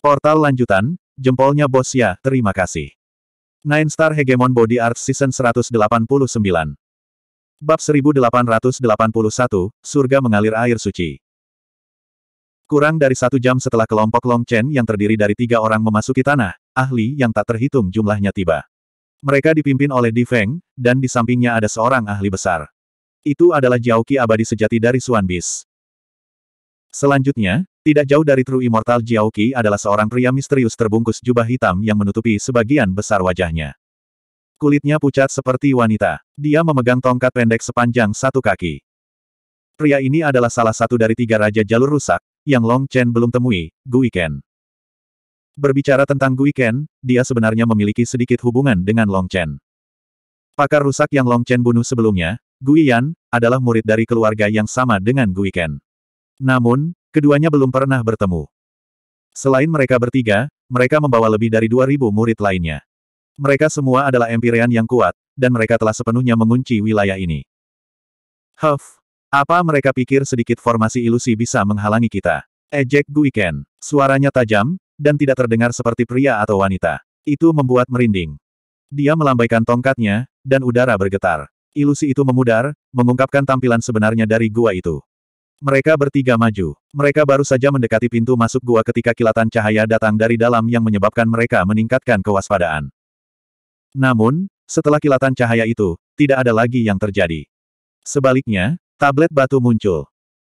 Portal lanjutan, jempolnya bos ya, terima kasih. Nine Star Hegemon Body Art Season 189 Bab 1881, Surga Mengalir Air Suci Kurang dari satu jam setelah kelompok Long Chen yang terdiri dari tiga orang memasuki tanah, ahli yang tak terhitung jumlahnya tiba. Mereka dipimpin oleh Di Feng, dan di sampingnya ada seorang ahli besar. Itu adalah Jiao Qi abadi sejati dari Suan Bis. Selanjutnya, tidak jauh dari True Immortal Jiaoki adalah seorang pria misterius terbungkus jubah hitam yang menutupi sebagian besar wajahnya. Kulitnya pucat seperti wanita. Dia memegang tongkat pendek sepanjang satu kaki. Pria ini adalah salah satu dari tiga raja jalur rusak, yang Long Chen belum temui, Gui Ken. Berbicara tentang Gui Ken, dia sebenarnya memiliki sedikit hubungan dengan Long Chen. Pakar rusak yang Long Chen bunuh sebelumnya, Gui Yan, adalah murid dari keluarga yang sama dengan Gui Ken. Namun, Keduanya belum pernah bertemu. Selain mereka bertiga, mereka membawa lebih dari 2.000 murid lainnya. Mereka semua adalah Empyrean yang kuat, dan mereka telah sepenuhnya mengunci wilayah ini. Huff! Apa mereka pikir sedikit formasi ilusi bisa menghalangi kita? Ejek eh, Guiken. Suaranya tajam, dan tidak terdengar seperti pria atau wanita. Itu membuat merinding. Dia melambaikan tongkatnya, dan udara bergetar. Ilusi itu memudar, mengungkapkan tampilan sebenarnya dari gua itu. Mereka bertiga maju. Mereka baru saja mendekati pintu masuk gua ketika kilatan cahaya datang dari dalam yang menyebabkan mereka meningkatkan kewaspadaan. Namun, setelah kilatan cahaya itu, tidak ada lagi yang terjadi. Sebaliknya, tablet batu muncul.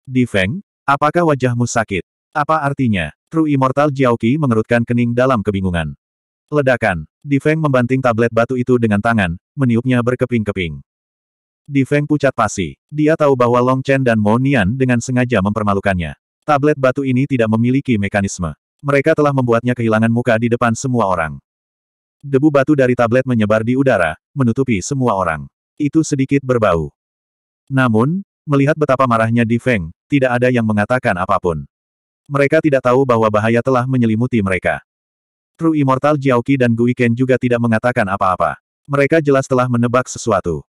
Di Feng, apakah wajahmu sakit? Apa artinya? True Immortal Jiaoqi mengerutkan kening dalam kebingungan. Ledakan. Di Feng membanting tablet batu itu dengan tangan, meniupnya berkeping-keping. Di Feng pucat pasi. Dia tahu bahwa Long Chen dan Mo Nian dengan sengaja mempermalukannya. Tablet batu ini tidak memiliki mekanisme. Mereka telah membuatnya kehilangan muka di depan semua orang. Debu batu dari tablet menyebar di udara, menutupi semua orang. Itu sedikit berbau. Namun, melihat betapa marahnya Di Feng, tidak ada yang mengatakan apapun. Mereka tidak tahu bahwa bahaya telah menyelimuti mereka. True Immortal Jiaoqi dan Gui Ken juga tidak mengatakan apa-apa. Mereka jelas telah menebak sesuatu.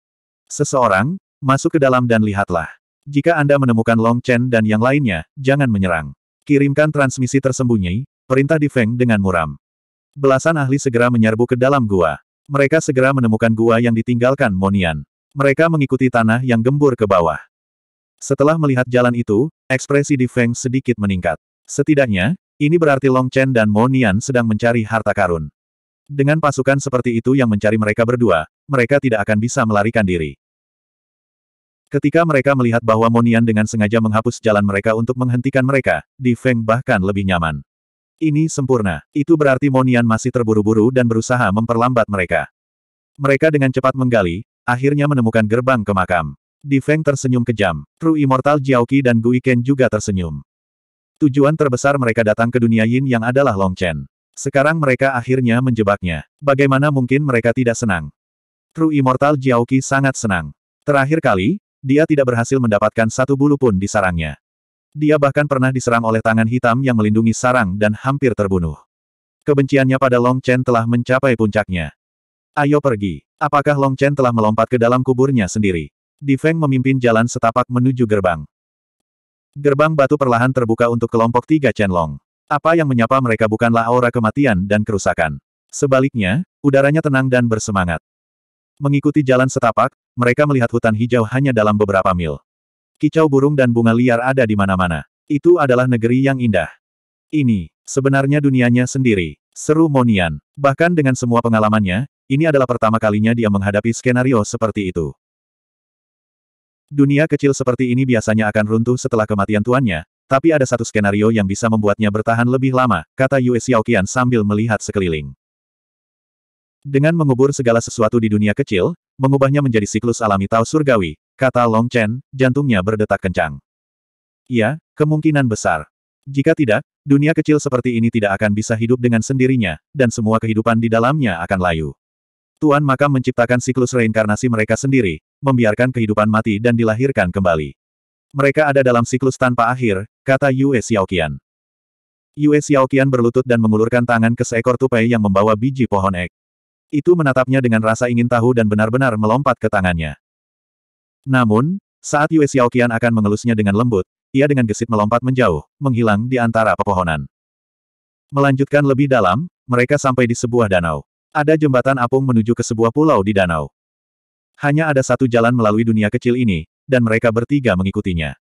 Seseorang, masuk ke dalam dan lihatlah. Jika Anda menemukan Long Chen dan yang lainnya, jangan menyerang. Kirimkan transmisi tersembunyi, perintah di Feng dengan muram. Belasan ahli segera menyerbu ke dalam gua. Mereka segera menemukan gua yang ditinggalkan Monian. Mereka mengikuti tanah yang gembur ke bawah. Setelah melihat jalan itu, ekspresi di Feng sedikit meningkat. Setidaknya, ini berarti Long Chen dan Monian sedang mencari harta karun. Dengan pasukan seperti itu yang mencari mereka berdua, mereka tidak akan bisa melarikan diri. Ketika mereka melihat bahwa Monian dengan sengaja menghapus jalan mereka untuk menghentikan mereka, Di Feng bahkan lebih nyaman. Ini sempurna. Itu berarti Monian masih terburu-buru dan berusaha memperlambat mereka. Mereka dengan cepat menggali, akhirnya menemukan gerbang ke makam. Di Feng tersenyum kejam. True Immortal Jiaoqi dan Gui Ken juga tersenyum. Tujuan terbesar mereka datang ke dunia Yin yang adalah Long Chen. Sekarang mereka akhirnya menjebaknya. Bagaimana mungkin mereka tidak senang? True Immortal Jiaoqi sangat senang. Terakhir kali, dia tidak berhasil mendapatkan satu bulu pun di sarangnya. Dia bahkan pernah diserang oleh tangan hitam yang melindungi sarang dan hampir terbunuh. Kebenciannya pada Long Chen telah mencapai puncaknya. Ayo pergi. Apakah Long Chen telah melompat ke dalam kuburnya sendiri? Di Feng memimpin jalan setapak menuju gerbang. Gerbang batu perlahan terbuka untuk kelompok tiga Chen Long. Apa yang menyapa mereka bukanlah aura kematian dan kerusakan. Sebaliknya, udaranya tenang dan bersemangat. Mengikuti jalan setapak, mereka melihat hutan hijau hanya dalam beberapa mil. Kicau burung dan bunga liar ada di mana-mana. Itu adalah negeri yang indah. Ini, sebenarnya dunianya sendiri. Seru Monian. Bahkan dengan semua pengalamannya, ini adalah pertama kalinya dia menghadapi skenario seperti itu. Dunia kecil seperti ini biasanya akan runtuh setelah kematian tuannya, tapi ada satu skenario yang bisa membuatnya bertahan lebih lama, kata Yue Xiaoqian sambil melihat sekeliling. Dengan mengubur segala sesuatu di dunia kecil, mengubahnya menjadi siklus alami Tao surgawi, kata Long Chen, jantungnya berdetak kencang. Iya, kemungkinan besar. Jika tidak, dunia kecil seperti ini tidak akan bisa hidup dengan sendirinya, dan semua kehidupan di dalamnya akan layu. Tuan Makam menciptakan siklus reinkarnasi mereka sendiri, membiarkan kehidupan mati dan dilahirkan kembali. Mereka ada dalam siklus tanpa akhir, kata Yue Xiaoqian. Yue Xiaoqian berlutut dan mengulurkan tangan ke seekor tupai yang membawa biji pohon ek. Itu menatapnya dengan rasa ingin tahu dan benar-benar melompat ke tangannya. Namun, saat Yue Xiaoqian akan mengelusnya dengan lembut, ia dengan gesit melompat menjauh, menghilang di antara pepohonan. Melanjutkan lebih dalam, mereka sampai di sebuah danau. Ada jembatan apung menuju ke sebuah pulau di danau. Hanya ada satu jalan melalui dunia kecil ini, dan mereka bertiga mengikutinya.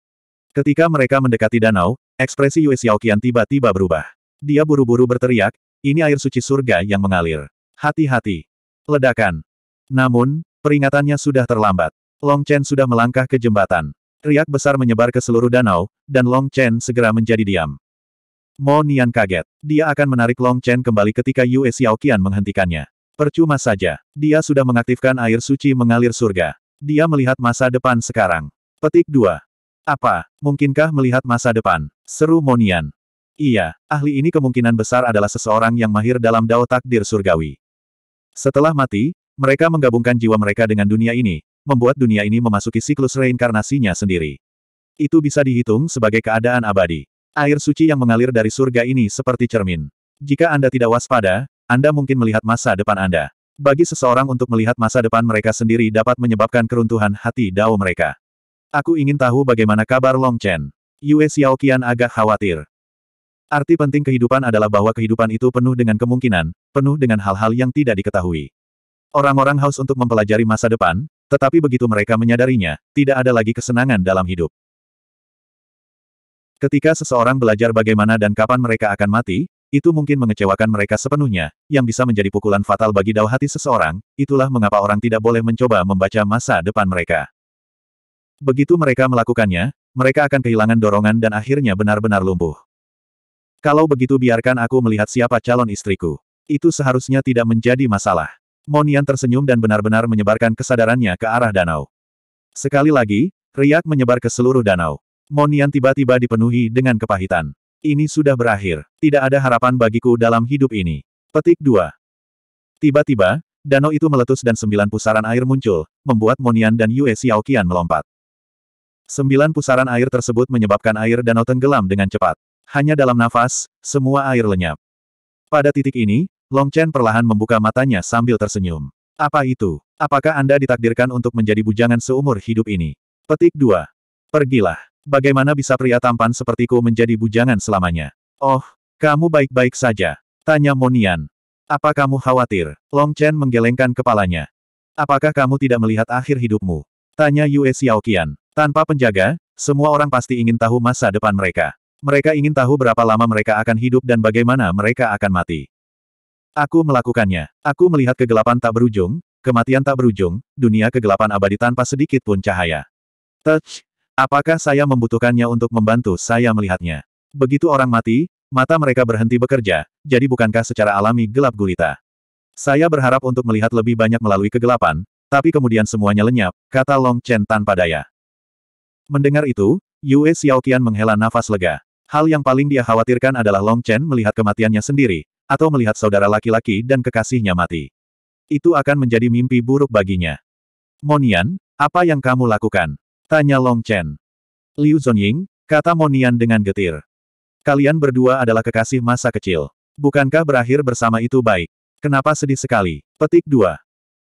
Ketika mereka mendekati danau, ekspresi Yue Xiaoqian tiba-tiba berubah. Dia buru-buru berteriak, ini air suci surga yang mengalir. Hati-hati. Ledakan. Namun, peringatannya sudah terlambat. Long Chen sudah melangkah ke jembatan. Riak besar menyebar ke seluruh danau, dan Long Chen segera menjadi diam. Mo Nian kaget. Dia akan menarik Long Chen kembali ketika Yue Xiaoqian menghentikannya. Percuma saja. Dia sudah mengaktifkan air suci mengalir surga. Dia melihat masa depan sekarang. Petik 2. Apa, mungkinkah melihat masa depan? Seru Monian. Iya, ahli ini kemungkinan besar adalah seseorang yang mahir dalam dao takdir surgawi. Setelah mati, mereka menggabungkan jiwa mereka dengan dunia ini, membuat dunia ini memasuki siklus reinkarnasinya sendiri. Itu bisa dihitung sebagai keadaan abadi. Air suci yang mengalir dari surga ini seperti cermin. Jika Anda tidak waspada, Anda mungkin melihat masa depan Anda. Bagi seseorang untuk melihat masa depan mereka sendiri dapat menyebabkan keruntuhan hati dao mereka. Aku ingin tahu bagaimana kabar Long Chen. Yue Xiaoqian agak khawatir. Arti penting kehidupan adalah bahwa kehidupan itu penuh dengan kemungkinan, penuh dengan hal-hal yang tidak diketahui. Orang-orang haus untuk mempelajari masa depan, tetapi begitu mereka menyadarinya, tidak ada lagi kesenangan dalam hidup. Ketika seseorang belajar bagaimana dan kapan mereka akan mati, itu mungkin mengecewakan mereka sepenuhnya, yang bisa menjadi pukulan fatal bagi dao hati seseorang, itulah mengapa orang tidak boleh mencoba membaca masa depan mereka. Begitu mereka melakukannya, mereka akan kehilangan dorongan dan akhirnya benar-benar lumpuh. Kalau begitu biarkan aku melihat siapa calon istriku. Itu seharusnya tidak menjadi masalah. Monian tersenyum dan benar-benar menyebarkan kesadarannya ke arah danau. Sekali lagi, riak menyebar ke seluruh danau. Monian tiba-tiba dipenuhi dengan kepahitan. Ini sudah berakhir. Tidak ada harapan bagiku dalam hidup ini. Petik 2. Tiba-tiba, danau itu meletus dan sembilan pusaran air muncul, membuat Monian dan Yue Xiaoqian melompat. Sembilan pusaran air tersebut menyebabkan air danau tenggelam dengan cepat. Hanya dalam nafas, semua air lenyap. Pada titik ini, Long Chen perlahan membuka matanya sambil tersenyum. Apa itu? Apakah Anda ditakdirkan untuk menjadi bujangan seumur hidup ini? Petik 2. Pergilah. Bagaimana bisa pria tampan sepertiku menjadi bujangan selamanya? Oh, kamu baik-baik saja. Tanya Monian. Apa kamu khawatir? Long Chen menggelengkan kepalanya. Apakah kamu tidak melihat akhir hidupmu? Tanya Yue Xiaoqian. Tanpa penjaga, semua orang pasti ingin tahu masa depan mereka. Mereka ingin tahu berapa lama mereka akan hidup dan bagaimana mereka akan mati. Aku melakukannya. Aku melihat kegelapan tak berujung, kematian tak berujung, dunia kegelapan abadi tanpa sedikit pun cahaya. Touch. Apakah saya membutuhkannya untuk membantu saya melihatnya? Begitu orang mati, mata mereka berhenti bekerja, jadi bukankah secara alami gelap gulita? Saya berharap untuk melihat lebih banyak melalui kegelapan, tapi kemudian semuanya lenyap, kata Long Chen tanpa daya. Mendengar itu, Yue Xiaoqian menghela nafas lega. Hal yang paling dia khawatirkan adalah Long Chen melihat kematiannya sendiri, atau melihat saudara laki-laki dan kekasihnya mati. Itu akan menjadi mimpi buruk baginya. Monian, apa yang kamu lakukan? Tanya Long Chen. Liu Zonying, kata Monian dengan getir. Kalian berdua adalah kekasih masa kecil. Bukankah berakhir bersama itu baik? Kenapa sedih sekali? Petik 2.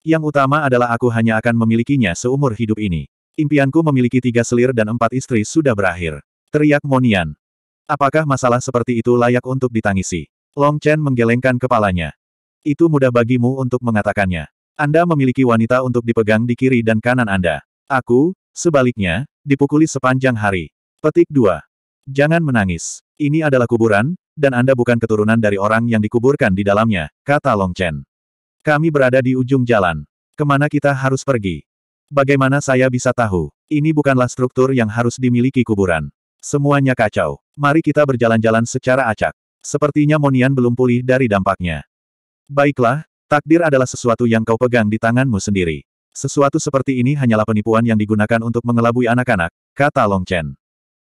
Yang utama adalah aku hanya akan memilikinya seumur hidup ini. Impianku memiliki tiga selir dan empat istri sudah berakhir. Teriak Monian. Apakah masalah seperti itu layak untuk ditangisi? Long Chen menggelengkan kepalanya. Itu mudah bagimu untuk mengatakannya. Anda memiliki wanita untuk dipegang di kiri dan kanan Anda. Aku, sebaliknya, dipukuli sepanjang hari. Petik 2. Jangan menangis. Ini adalah kuburan, dan Anda bukan keturunan dari orang yang dikuburkan di dalamnya, kata Long Chen. Kami berada di ujung jalan. Kemana kita harus pergi? Bagaimana saya bisa tahu? Ini bukanlah struktur yang harus dimiliki kuburan. Semuanya kacau. Mari kita berjalan-jalan secara acak. Sepertinya Monian belum pulih dari dampaknya. Baiklah, takdir adalah sesuatu yang kau pegang di tanganmu sendiri. Sesuatu seperti ini hanyalah penipuan yang digunakan untuk mengelabui anak-anak, kata Long Chen.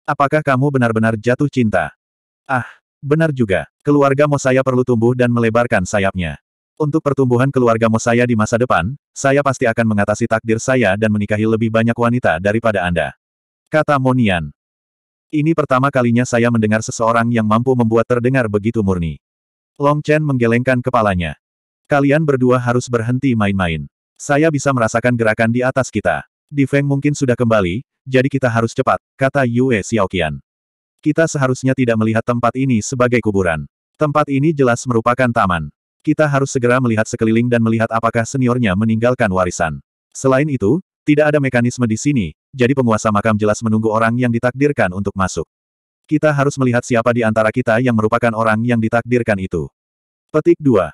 Apakah kamu benar-benar jatuh cinta? Ah, benar juga. Keluarga Mo saya perlu tumbuh dan melebarkan sayapnya. Untuk pertumbuhan keluarga Mo saya di masa depan, saya pasti akan mengatasi takdir saya dan menikahi lebih banyak wanita daripada Anda. Kata Monian. Ini pertama kalinya saya mendengar seseorang yang mampu membuat terdengar begitu murni. Long Chen menggelengkan kepalanya. Kalian berdua harus berhenti main-main. Saya bisa merasakan gerakan di atas kita. Di Feng mungkin sudah kembali, jadi kita harus cepat, kata Yue Xiaoqian. Kita seharusnya tidak melihat tempat ini sebagai kuburan. Tempat ini jelas merupakan taman. Kita harus segera melihat sekeliling dan melihat apakah seniornya meninggalkan warisan. Selain itu, tidak ada mekanisme di sini, jadi penguasa makam jelas menunggu orang yang ditakdirkan untuk masuk. Kita harus melihat siapa di antara kita yang merupakan orang yang ditakdirkan itu. Petik 2.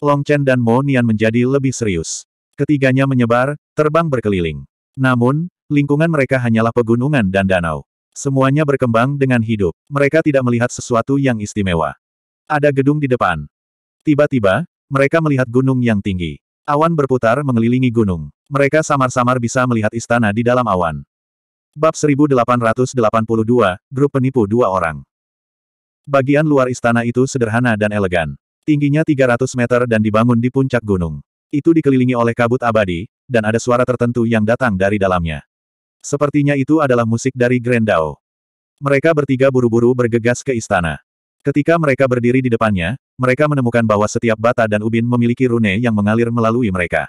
Long Chen dan Mo Nian menjadi lebih serius. Ketiganya menyebar, terbang berkeliling. Namun, lingkungan mereka hanyalah pegunungan dan danau. Semuanya berkembang dengan hidup. Mereka tidak melihat sesuatu yang istimewa. Ada gedung di depan. Tiba-tiba, mereka melihat gunung yang tinggi. Awan berputar mengelilingi gunung. Mereka samar-samar bisa melihat istana di dalam awan. Bab 1882, Grup Penipu Dua Orang Bagian luar istana itu sederhana dan elegan. Tingginya 300 meter dan dibangun di puncak gunung. Itu dikelilingi oleh kabut abadi, dan ada suara tertentu yang datang dari dalamnya. Sepertinya itu adalah musik dari Grendao. Mereka bertiga buru-buru bergegas ke istana. Ketika mereka berdiri di depannya, mereka menemukan bahwa setiap bata dan ubin memiliki rune yang mengalir melalui mereka.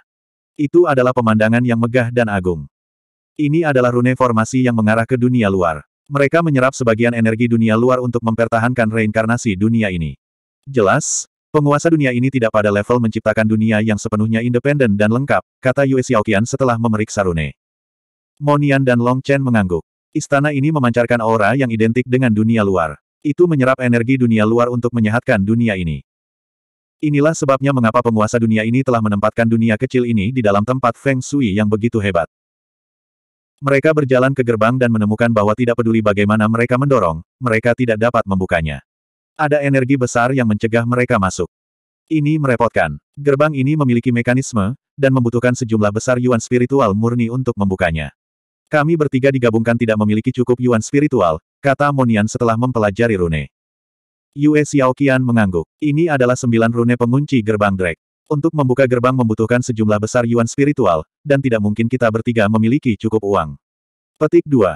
Itu adalah pemandangan yang megah dan agung. Ini adalah rune formasi yang mengarah ke dunia luar. Mereka menyerap sebagian energi dunia luar untuk mempertahankan reinkarnasi dunia ini. Jelas, penguasa dunia ini tidak pada level menciptakan dunia yang sepenuhnya independen dan lengkap, kata Yue Xiaoqian setelah memeriksa rune. Monian dan Long Chen mengangguk. Istana ini memancarkan aura yang identik dengan dunia luar. Itu menyerap energi dunia luar untuk menyehatkan dunia ini. Inilah sebabnya mengapa penguasa dunia ini telah menempatkan dunia kecil ini di dalam tempat Feng Shui yang begitu hebat. Mereka berjalan ke gerbang dan menemukan bahwa tidak peduli bagaimana mereka mendorong, mereka tidak dapat membukanya. Ada energi besar yang mencegah mereka masuk. Ini merepotkan. Gerbang ini memiliki mekanisme, dan membutuhkan sejumlah besar yuan spiritual murni untuk membukanya. Kami bertiga digabungkan tidak memiliki cukup yuan spiritual, Kata Monian setelah mempelajari rune. Yue Xiaoqian mengangguk. Ini adalah sembilan rune pengunci gerbang Drake. Untuk membuka gerbang membutuhkan sejumlah besar yuan spiritual, dan tidak mungkin kita bertiga memiliki cukup uang. Petik 2.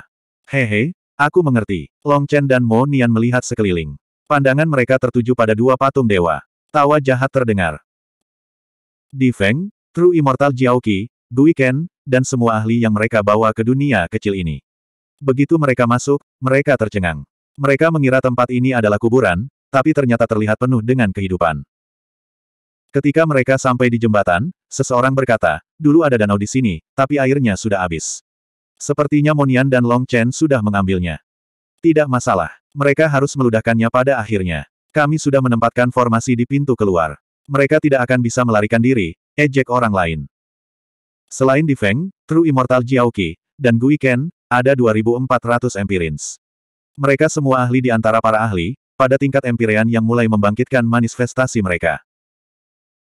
Hehe, aku mengerti. Long Chen dan Mo Nian melihat sekeliling. Pandangan mereka tertuju pada dua patung dewa. Tawa jahat terdengar. Di Feng, True Immortal Jiao Qi, Gui Ken, dan semua ahli yang mereka bawa ke dunia kecil ini. Begitu mereka masuk, mereka tercengang. Mereka mengira tempat ini adalah kuburan, tapi ternyata terlihat penuh dengan kehidupan. Ketika mereka sampai di jembatan, seseorang berkata, dulu ada danau di sini, tapi airnya sudah habis. Sepertinya Monian dan Long Chen sudah mengambilnya. Tidak masalah, mereka harus meludahkannya pada akhirnya. Kami sudah menempatkan formasi di pintu keluar. Mereka tidak akan bisa melarikan diri, ejek orang lain. Selain di Feng, True Immortal Jiaoqi, dan Gui Ken, ada 2.400 empirins. Mereka semua ahli di antara para ahli, pada tingkat empirian yang mulai membangkitkan manifestasi mereka.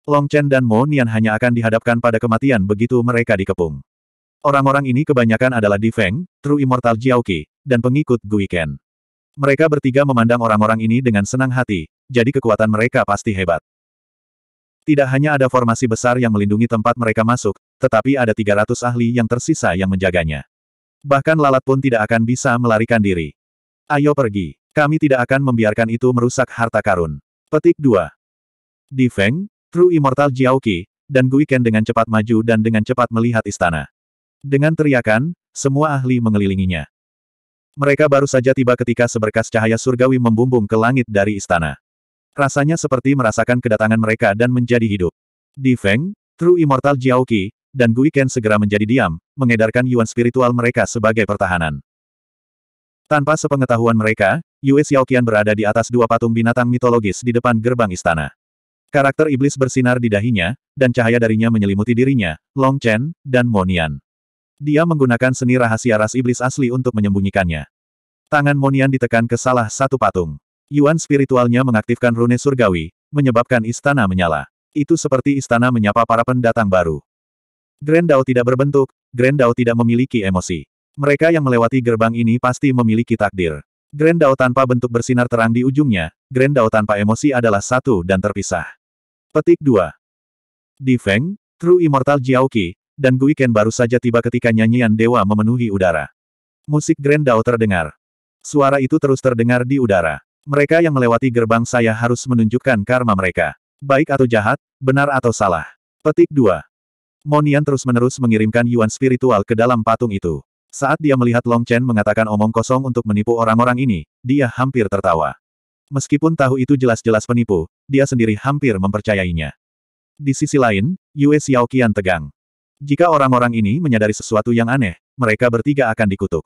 Long Chen dan Mo Nian hanya akan dihadapkan pada kematian begitu mereka dikepung. Orang-orang ini kebanyakan adalah Di Feng, True Immortal Jiaoqi, dan pengikut Gui Ken. Mereka bertiga memandang orang-orang ini dengan senang hati, jadi kekuatan mereka pasti hebat. Tidak hanya ada formasi besar yang melindungi tempat mereka masuk, tetapi ada 300 ahli yang tersisa yang menjaganya. Bahkan lalat pun tidak akan bisa melarikan diri. Ayo pergi. Kami tidak akan membiarkan itu merusak harta karun. Petik 2. Di Feng, True Immortal Jiaoqi, dan Guiken dengan cepat maju dan dengan cepat melihat istana. Dengan teriakan, semua ahli mengelilinginya. Mereka baru saja tiba ketika seberkas cahaya surgawi membumbung ke langit dari istana. Rasanya seperti merasakan kedatangan mereka dan menjadi hidup. Di Feng, True Immortal Jiaoqi, dan Gui Ken segera menjadi diam, mengedarkan yuan spiritual mereka sebagai pertahanan. Tanpa sepengetahuan mereka, Yue Xiaoqian berada di atas dua patung binatang mitologis di depan gerbang istana. Karakter iblis bersinar di dahinya, dan cahaya darinya menyelimuti dirinya, Long Chen, dan Monian. Dia menggunakan seni rahasia ras iblis asli untuk menyembunyikannya. Tangan Monian ditekan ke salah satu patung. Yuan spiritualnya mengaktifkan rune surgawi, menyebabkan istana menyala. Itu seperti istana menyapa para pendatang baru. Grand Dao tidak berbentuk, Grand Dao tidak memiliki emosi. Mereka yang melewati gerbang ini pasti memiliki takdir. Grand Dao tanpa bentuk bersinar terang di ujungnya, Grand Dao tanpa emosi adalah satu dan terpisah. Petik 2. Di Feng, True Immortal Jiaoqi, dan Guiken baru saja tiba ketika nyanyian dewa memenuhi udara. Musik Grand Dao terdengar. Suara itu terus terdengar di udara. Mereka yang melewati gerbang saya harus menunjukkan karma mereka. Baik atau jahat, benar atau salah. Petik 2. Monian terus-menerus mengirimkan Yuan spiritual ke dalam patung itu. Saat dia melihat Long Chen mengatakan omong kosong untuk menipu orang-orang ini, dia hampir tertawa. Meskipun tahu itu jelas-jelas penipu, dia sendiri hampir mempercayainya. Di sisi lain, Yue Xiaoqian tegang. Jika orang-orang ini menyadari sesuatu yang aneh, mereka bertiga akan dikutuk.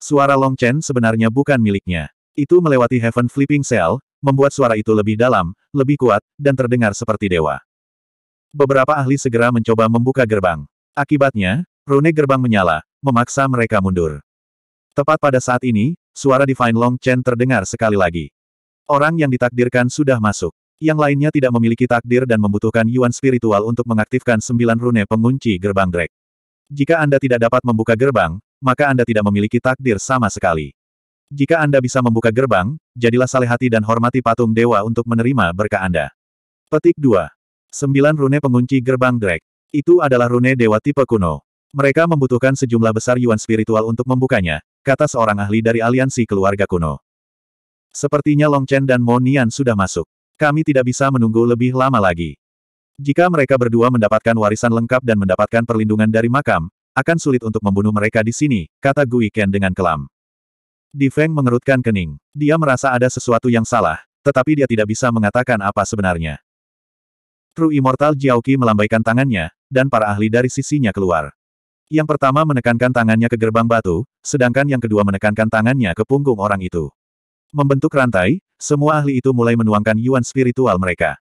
Suara Long Chen sebenarnya bukan miliknya. Itu melewati Heaven Flipping Cell, membuat suara itu lebih dalam, lebih kuat, dan terdengar seperti dewa. Beberapa ahli segera mencoba membuka gerbang. Akibatnya, rune gerbang menyala, memaksa mereka mundur. Tepat pada saat ini, suara Divine Long Chen terdengar sekali lagi. Orang yang ditakdirkan sudah masuk. Yang lainnya tidak memiliki takdir dan membutuhkan yuan spiritual untuk mengaktifkan sembilan rune pengunci gerbang Drake. Jika Anda tidak dapat membuka gerbang, maka Anda tidak memiliki takdir sama sekali. Jika Anda bisa membuka gerbang, jadilah saleh hati dan hormati patung dewa untuk menerima berkah Anda. Petik 2. Sembilan rune pengunci gerbang Drake. Itu adalah rune dewa tipe kuno. Mereka membutuhkan sejumlah besar yuan spiritual untuk membukanya, kata seorang ahli dari aliansi keluarga kuno. Sepertinya Long Chen dan Mo Nian sudah masuk. Kami tidak bisa menunggu lebih lama lagi. Jika mereka berdua mendapatkan warisan lengkap dan mendapatkan perlindungan dari makam, akan sulit untuk membunuh mereka di sini, kata Gui Ken dengan kelam. Di Feng mengerutkan kening. Dia merasa ada sesuatu yang salah, tetapi dia tidak bisa mengatakan apa sebenarnya. True Immortal Jiaoqi melambaikan tangannya, dan para ahli dari sisinya keluar. Yang pertama menekankan tangannya ke gerbang batu, sedangkan yang kedua menekankan tangannya ke punggung orang itu. Membentuk rantai, semua ahli itu mulai menuangkan yuan spiritual mereka.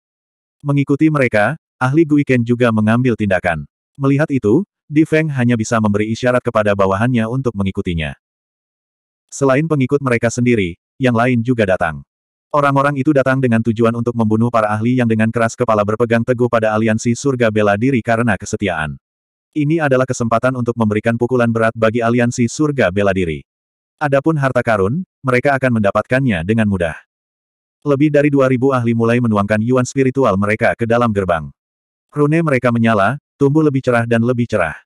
Mengikuti mereka, ahli Guiken juga mengambil tindakan. Melihat itu, Di Feng hanya bisa memberi isyarat kepada bawahannya untuk mengikutinya. Selain pengikut mereka sendiri, yang lain juga datang. Orang-orang itu datang dengan tujuan untuk membunuh para ahli yang dengan keras kepala berpegang teguh pada aliansi surga bela diri karena kesetiaan. Ini adalah kesempatan untuk memberikan pukulan berat bagi aliansi surga bela diri. Adapun harta karun, mereka akan mendapatkannya dengan mudah. Lebih dari 2000 ahli mulai menuangkan yuan spiritual mereka ke dalam gerbang. Rune mereka menyala, tumbuh lebih cerah dan lebih cerah.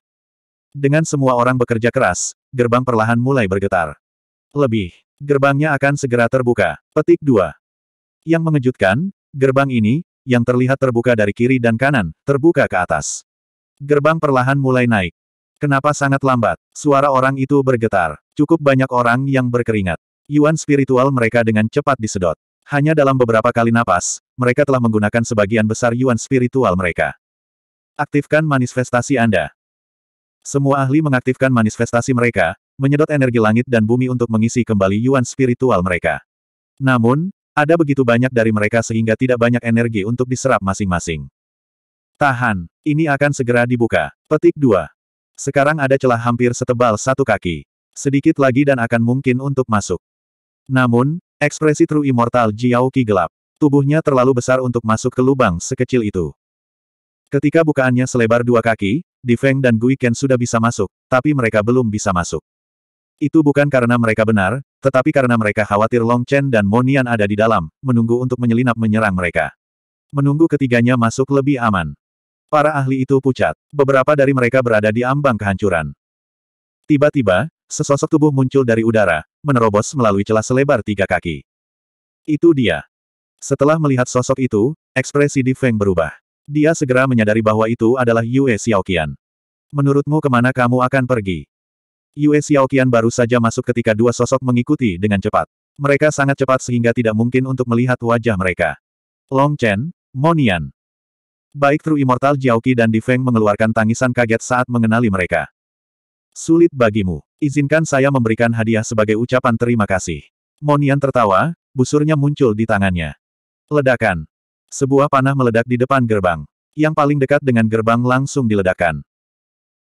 Dengan semua orang bekerja keras, gerbang perlahan mulai bergetar. Lebih Gerbangnya akan segera terbuka. Petik 2. Yang mengejutkan, gerbang ini, yang terlihat terbuka dari kiri dan kanan, terbuka ke atas. Gerbang perlahan mulai naik. Kenapa sangat lambat? Suara orang itu bergetar. Cukup banyak orang yang berkeringat. Yuan spiritual mereka dengan cepat disedot. Hanya dalam beberapa kali napas, mereka telah menggunakan sebagian besar yuan spiritual mereka. Aktifkan manifestasi Anda. Semua ahli mengaktifkan manifestasi mereka, menyedot energi langit dan bumi untuk mengisi kembali yuan spiritual mereka. Namun, ada begitu banyak dari mereka sehingga tidak banyak energi untuk diserap masing-masing. Tahan, ini akan segera dibuka. Petik 2. Sekarang ada celah hampir setebal satu kaki. Sedikit lagi dan akan mungkin untuk masuk. Namun, ekspresi True Immortal Jiao gelap. Tubuhnya terlalu besar untuk masuk ke lubang sekecil itu. Ketika bukaannya selebar dua kaki, Di Feng dan Gui Ken sudah bisa masuk, tapi mereka belum bisa masuk. Itu bukan karena mereka benar, tetapi karena mereka khawatir Long Chen dan Monian ada di dalam, menunggu untuk menyelinap menyerang mereka. Menunggu ketiganya masuk lebih aman. Para ahli itu pucat. Beberapa dari mereka berada di ambang kehancuran. Tiba-tiba, sesosok tubuh muncul dari udara, menerobos melalui celah selebar tiga kaki. Itu dia. Setelah melihat sosok itu, ekspresi Di Feng berubah. Dia segera menyadari bahwa itu adalah Yue Xiaoqian. Menurutmu kemana kamu akan pergi? Yue Xiaoqian baru saja masuk ketika dua sosok mengikuti dengan cepat. Mereka sangat cepat sehingga tidak mungkin untuk melihat wajah mereka. Long Chen, Monian. Baik True Immortal Jiaoqi dan Di Feng mengeluarkan tangisan kaget saat mengenali mereka. Sulit bagimu. Izinkan saya memberikan hadiah sebagai ucapan terima kasih. Monian tertawa, busurnya muncul di tangannya. Ledakan. Sebuah panah meledak di depan gerbang. Yang paling dekat dengan gerbang langsung diledakkan.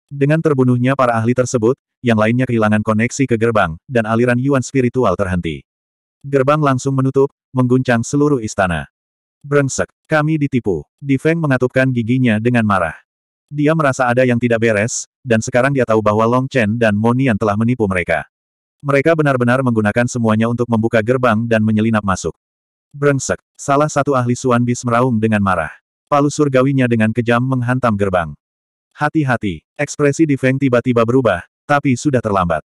Dengan terbunuhnya para ahli tersebut, yang lainnya kehilangan koneksi ke gerbang, dan aliran Yuan spiritual terhenti. Gerbang langsung menutup, mengguncang seluruh istana. Brengsek, kami ditipu. Di Feng mengatupkan giginya dengan marah. Dia merasa ada yang tidak beres, dan sekarang dia tahu bahwa Long Chen dan Monian telah menipu mereka. Mereka benar-benar menggunakan semuanya untuk membuka gerbang dan menyelinap masuk. Brengsek, salah satu ahli Suan Bis meraung dengan marah. Palu surgawinya dengan kejam menghantam gerbang. Hati-hati, ekspresi di Feng tiba-tiba berubah, tapi sudah terlambat.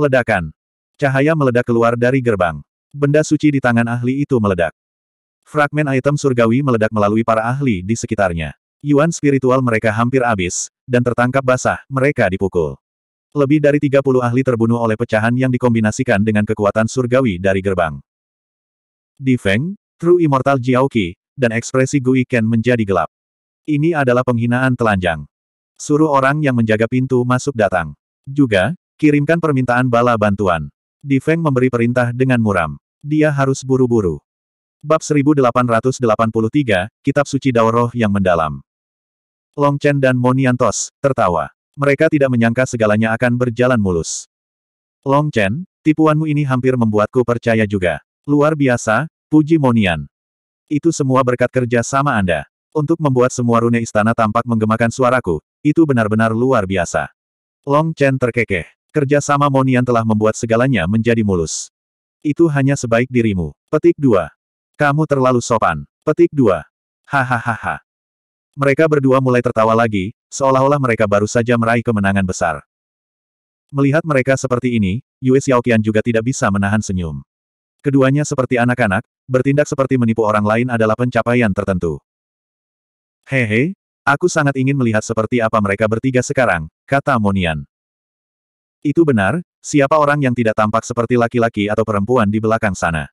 Ledakan. Cahaya meledak keluar dari gerbang. Benda suci di tangan ahli itu meledak. Fragmen item surgawi meledak melalui para ahli di sekitarnya. Yuan spiritual mereka hampir habis, dan tertangkap basah, mereka dipukul. Lebih dari 30 ahli terbunuh oleh pecahan yang dikombinasikan dengan kekuatan surgawi dari gerbang. Di Feng, True Immortal Jiaoqi, dan ekspresi Gui Ken menjadi gelap. Ini adalah penghinaan telanjang. Suruh orang yang menjaga pintu masuk datang. Juga, kirimkan permintaan bala bantuan. Di Feng memberi perintah dengan muram. Dia harus buru-buru. Bab 1883, Kitab Suci Daoroh yang Mendalam. Long Chen dan Moniantos, tertawa. Mereka tidak menyangka segalanya akan berjalan mulus. Long Chen, tipuanmu ini hampir membuatku percaya juga. Luar biasa, puji Monian. Itu semua berkat kerja sama Anda. Untuk membuat semua rune istana tampak menggemakan suaraku, itu benar-benar luar biasa. Long Chen terkekeh. Kerjasama Monian telah membuat segalanya menjadi mulus. Itu hanya sebaik dirimu. Petik 2. Kamu terlalu sopan. Petik 2. Hahaha. Mereka berdua mulai tertawa lagi, seolah-olah mereka baru saja meraih kemenangan besar. Melihat mereka seperti ini, Yue Xiaoqian juga tidak bisa menahan senyum. Keduanya seperti anak-anak, bertindak seperti menipu orang lain adalah pencapaian tertentu. Hehe, Aku sangat ingin melihat seperti apa mereka bertiga sekarang, kata Monian. Itu benar, siapa orang yang tidak tampak seperti laki-laki atau perempuan di belakang sana?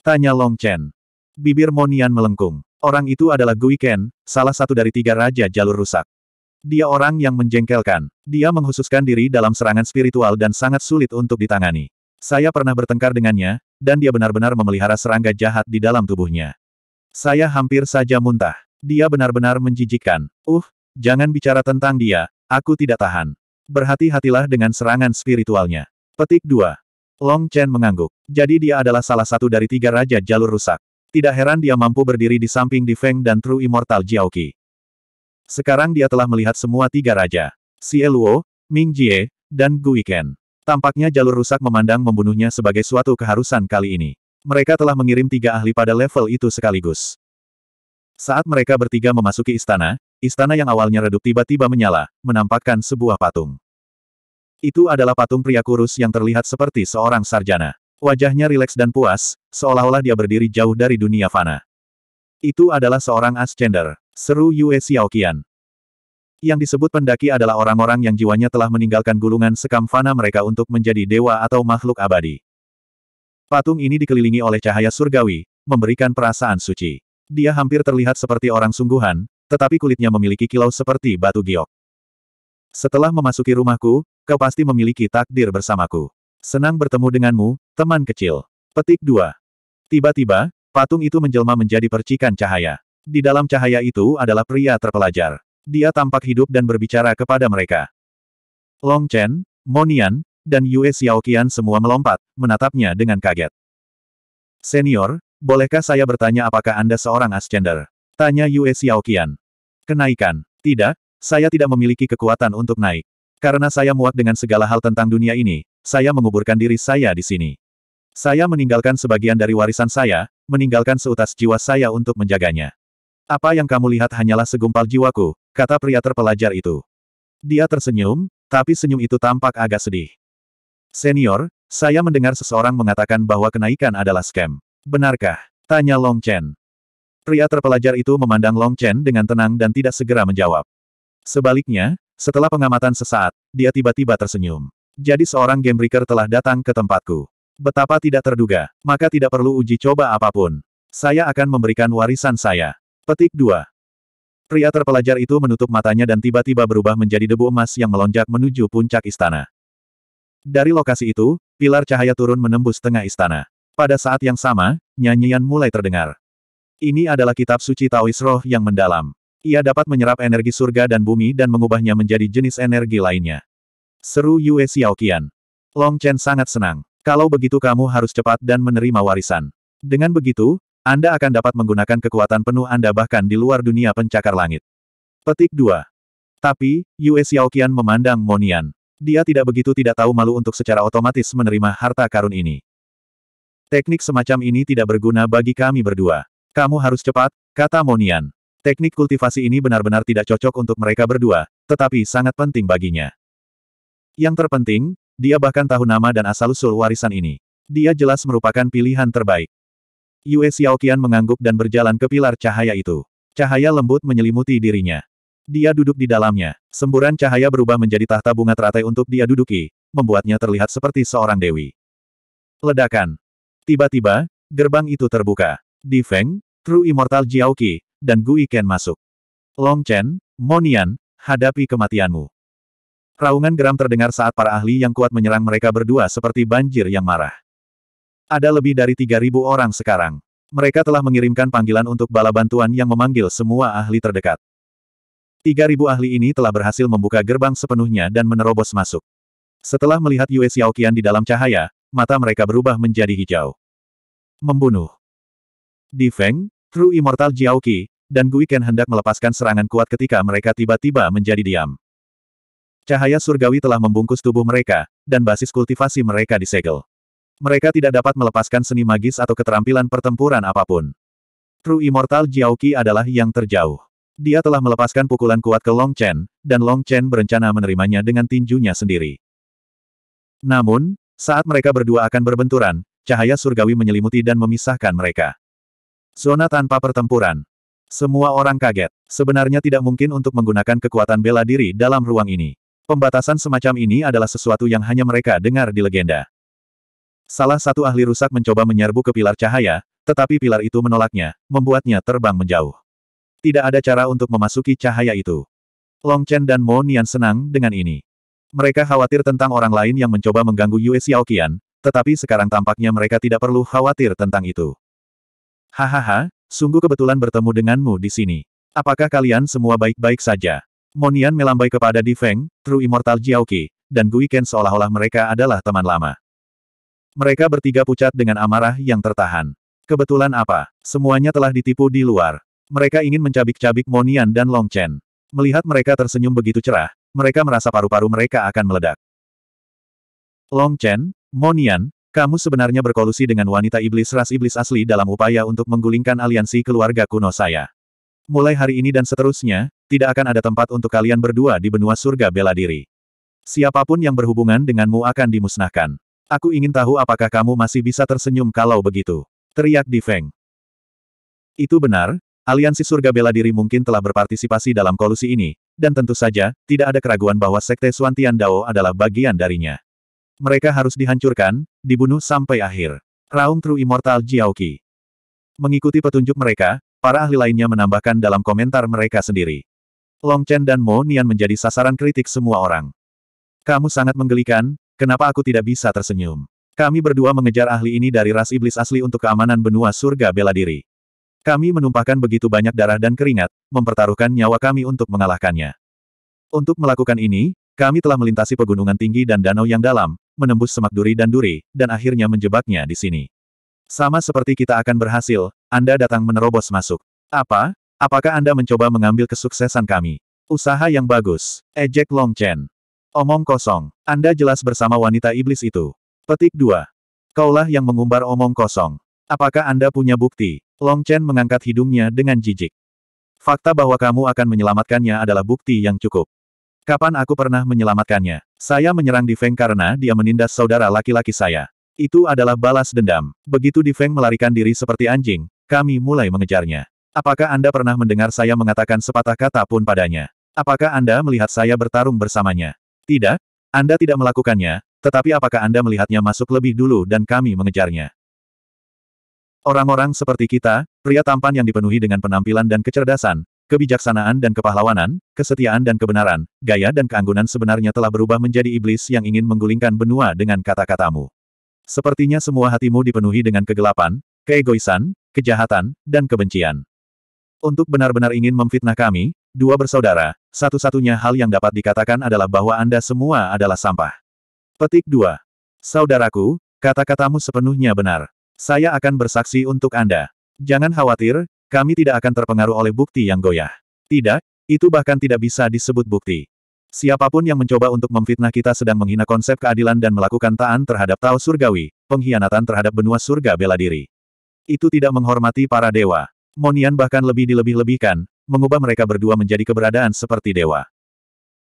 Tanya Long Chen. Bibir Monian melengkung. Orang itu adalah Gui Ken, salah satu dari tiga raja jalur rusak. Dia orang yang menjengkelkan. Dia menghususkan diri dalam serangan spiritual dan sangat sulit untuk ditangani. Saya pernah bertengkar dengannya, dan dia benar-benar memelihara serangga jahat di dalam tubuhnya. Saya hampir saja muntah. Dia benar-benar menjijikkan. Uh, jangan bicara tentang dia, aku tidak tahan. Berhati-hatilah dengan serangan spiritualnya. Petik 2. Long Chen mengangguk. Jadi dia adalah salah satu dari tiga raja jalur rusak. Tidak heran dia mampu berdiri di samping Di Feng dan True Immortal Jiaoqi. Sekarang dia telah melihat semua tiga raja. Si Luo, Ming Jie, dan Gu Tampaknya jalur rusak memandang membunuhnya sebagai suatu keharusan kali ini. Mereka telah mengirim tiga ahli pada level itu sekaligus. Saat mereka bertiga memasuki istana, istana yang awalnya redup tiba-tiba menyala, menampakkan sebuah patung. Itu adalah patung pria kurus yang terlihat seperti seorang sarjana. Wajahnya rileks dan puas, seolah-olah dia berdiri jauh dari dunia fana. Itu adalah seorang ascender, seru Yue Xiaoqian. Yang disebut pendaki adalah orang-orang yang jiwanya telah meninggalkan gulungan sekam fana mereka untuk menjadi dewa atau makhluk abadi. Patung ini dikelilingi oleh cahaya surgawi, memberikan perasaan suci. Dia hampir terlihat seperti orang sungguhan, tetapi kulitnya memiliki kilau seperti batu giok. Setelah memasuki rumahku, kau pasti memiliki takdir bersamaku. Senang bertemu denganmu, teman kecil. Petik 2. Tiba-tiba, patung itu menjelma menjadi percikan cahaya. Di dalam cahaya itu adalah pria terpelajar. Dia tampak hidup dan berbicara kepada mereka. Long Chen, Monian, dan Yue Xiaoqian semua melompat, menatapnya dengan kaget. Senior, Bolehkah saya bertanya apakah Anda seorang Ascender? Tanya Yue Xiaoqian. Kenaikan. Tidak, saya tidak memiliki kekuatan untuk naik. Karena saya muak dengan segala hal tentang dunia ini, saya menguburkan diri saya di sini. Saya meninggalkan sebagian dari warisan saya, meninggalkan seutas jiwa saya untuk menjaganya. Apa yang kamu lihat hanyalah segumpal jiwaku, kata pria terpelajar itu. Dia tersenyum, tapi senyum itu tampak agak sedih. Senior, saya mendengar seseorang mengatakan bahwa kenaikan adalah scam. Benarkah? Tanya Long Chen. Pria terpelajar itu memandang Long Chen dengan tenang dan tidak segera menjawab. Sebaliknya, setelah pengamatan sesaat, dia tiba-tiba tersenyum. Jadi seorang game breaker telah datang ke tempatku. Betapa tidak terduga, maka tidak perlu uji coba apapun. Saya akan memberikan warisan saya. Petik 2. Pria terpelajar itu menutup matanya dan tiba-tiba berubah menjadi debu emas yang melonjak menuju puncak istana. Dari lokasi itu, pilar cahaya turun menembus tengah istana. Pada saat yang sama, nyanyian mulai terdengar. Ini adalah kitab suci Taois roh yang mendalam. Ia dapat menyerap energi surga dan bumi dan mengubahnya menjadi jenis energi lainnya. Seru Yue Xiaoqian. Long Chen sangat senang. Kalau begitu kamu harus cepat dan menerima warisan. Dengan begitu, Anda akan dapat menggunakan kekuatan penuh Anda bahkan di luar dunia pencakar langit. Petik 2. Tapi, Yue Xiaoqian memandang Monian. Dia tidak begitu tidak tahu malu untuk secara otomatis menerima harta karun ini. Teknik semacam ini tidak berguna bagi kami berdua. Kamu harus cepat, kata Monian. Teknik kultivasi ini benar-benar tidak cocok untuk mereka berdua, tetapi sangat penting baginya. Yang terpenting, dia bahkan tahu nama dan asal-usul warisan ini. Dia jelas merupakan pilihan terbaik. Yue Xiaoqian mengangguk dan berjalan ke pilar cahaya itu. Cahaya lembut menyelimuti dirinya. Dia duduk di dalamnya. Semburan cahaya berubah menjadi tahta bunga teratai untuk dia duduki, membuatnya terlihat seperti seorang dewi. Ledakan. Tiba-tiba, gerbang itu terbuka. Di Feng, True Immortal Jiaoqi, dan Gui Ken masuk. Long Chen, Monian, hadapi kematianmu. Raungan geram terdengar saat para ahli yang kuat menyerang mereka berdua seperti banjir yang marah. Ada lebih dari 3.000 orang sekarang. Mereka telah mengirimkan panggilan untuk bala bantuan yang memanggil semua ahli terdekat. 3.000 ahli ini telah berhasil membuka gerbang sepenuhnya dan menerobos masuk. Setelah melihat Yue Xiaoqian di dalam cahaya, mata mereka berubah menjadi hijau. Membunuh. Di Feng, True Immortal Jiao Qi, dan Gui Ken hendak melepaskan serangan kuat ketika mereka tiba-tiba menjadi diam. Cahaya surgawi telah membungkus tubuh mereka, dan basis kultivasi mereka disegel. Mereka tidak dapat melepaskan seni magis atau keterampilan pertempuran apapun. True Immortal Jiao Qi adalah yang terjauh. Dia telah melepaskan pukulan kuat ke Long Chen, dan Long Chen berencana menerimanya dengan tinjunya sendiri. Namun, saat mereka berdua akan berbenturan, Cahaya surgawi menyelimuti dan memisahkan mereka. Zona tanpa pertempuran. Semua orang kaget. Sebenarnya tidak mungkin untuk menggunakan kekuatan bela diri dalam ruang ini. Pembatasan semacam ini adalah sesuatu yang hanya mereka dengar di legenda. Salah satu ahli rusak mencoba menyerbu ke pilar cahaya, tetapi pilar itu menolaknya, membuatnya terbang menjauh. Tidak ada cara untuk memasuki cahaya itu. Long Chen dan Mo Nian senang dengan ini. Mereka khawatir tentang orang lain yang mencoba mengganggu Yue Xiaoqian, tetapi sekarang tampaknya mereka tidak perlu khawatir tentang itu. Hahaha, sungguh kebetulan bertemu denganmu di sini. Apakah kalian semua baik-baik saja? Monian melambai kepada Di Feng, True Immortal Jiaoqi, dan Gui Ken seolah-olah mereka adalah teman lama. Mereka bertiga pucat dengan amarah yang tertahan. Kebetulan apa? Semuanya telah ditipu di luar. Mereka ingin mencabik-cabik Monian dan Long Chen. Melihat mereka tersenyum begitu cerah, mereka merasa paru-paru mereka akan meledak. Long Chen, Monian, kamu sebenarnya berkolusi dengan wanita iblis ras iblis asli dalam upaya untuk menggulingkan aliansi keluarga kuno saya. Mulai hari ini dan seterusnya, tidak akan ada tempat untuk kalian berdua di benua surga bela diri. Siapapun yang berhubungan denganmu akan dimusnahkan. Aku ingin tahu apakah kamu masih bisa tersenyum kalau begitu. Teriak di Feng. Itu benar, aliansi surga bela diri mungkin telah berpartisipasi dalam kolusi ini, dan tentu saja, tidak ada keraguan bahwa Sekte Suantian Dao adalah bagian darinya. Mereka harus dihancurkan, dibunuh sampai akhir. Raung True Immortal Jiaoqi. Mengikuti petunjuk mereka, para ahli lainnya menambahkan dalam komentar mereka sendiri. Long Chen dan Mo Nian menjadi sasaran kritik semua orang. Kamu sangat menggelikan, kenapa aku tidak bisa tersenyum? Kami berdua mengejar ahli ini dari ras iblis asli untuk keamanan benua surga bela diri. Kami menumpahkan begitu banyak darah dan keringat, mempertaruhkan nyawa kami untuk mengalahkannya. Untuk melakukan ini, kami telah melintasi pegunungan tinggi dan danau yang dalam, menembus semak duri dan duri, dan akhirnya menjebaknya di sini. Sama seperti kita akan berhasil, Anda datang menerobos masuk. Apa? Apakah Anda mencoba mengambil kesuksesan kami? Usaha yang bagus. Ejek Long Chen. Omong kosong. Anda jelas bersama wanita iblis itu. Petik 2. Kaulah yang mengumbar omong kosong. Apakah Anda punya bukti? Long Chen mengangkat hidungnya dengan jijik. Fakta bahwa kamu akan menyelamatkannya adalah bukti yang cukup. Kapan aku pernah menyelamatkannya? Saya menyerang Di Feng karena dia menindas saudara laki-laki saya. Itu adalah balas dendam. Begitu Di Feng melarikan diri seperti anjing, kami mulai mengejarnya. Apakah Anda pernah mendengar saya mengatakan sepatah kata pun padanya? Apakah Anda melihat saya bertarung bersamanya? Tidak, Anda tidak melakukannya, tetapi apakah Anda melihatnya masuk lebih dulu dan kami mengejarnya? Orang-orang seperti kita, pria tampan yang dipenuhi dengan penampilan dan kecerdasan, Kebijaksanaan dan kepahlawanan, kesetiaan dan kebenaran, gaya dan keanggunan sebenarnya telah berubah menjadi iblis yang ingin menggulingkan benua dengan kata-katamu. Sepertinya semua hatimu dipenuhi dengan kegelapan, keegoisan, kejahatan, dan kebencian. Untuk benar-benar ingin memfitnah kami, dua bersaudara, satu-satunya hal yang dapat dikatakan adalah bahwa Anda semua adalah sampah. Petik 2. Saudaraku, kata-katamu sepenuhnya benar. Saya akan bersaksi untuk Anda. Jangan khawatir, kami tidak akan terpengaruh oleh bukti yang goyah. Tidak, itu bahkan tidak bisa disebut bukti. Siapapun yang mencoba untuk memfitnah kita sedang menghina konsep keadilan dan melakukan taan terhadap Tao Surgawi, pengkhianatan terhadap benua surga bela diri. Itu tidak menghormati para dewa. Monian bahkan lebih dilebih-lebihkan, mengubah mereka berdua menjadi keberadaan seperti dewa.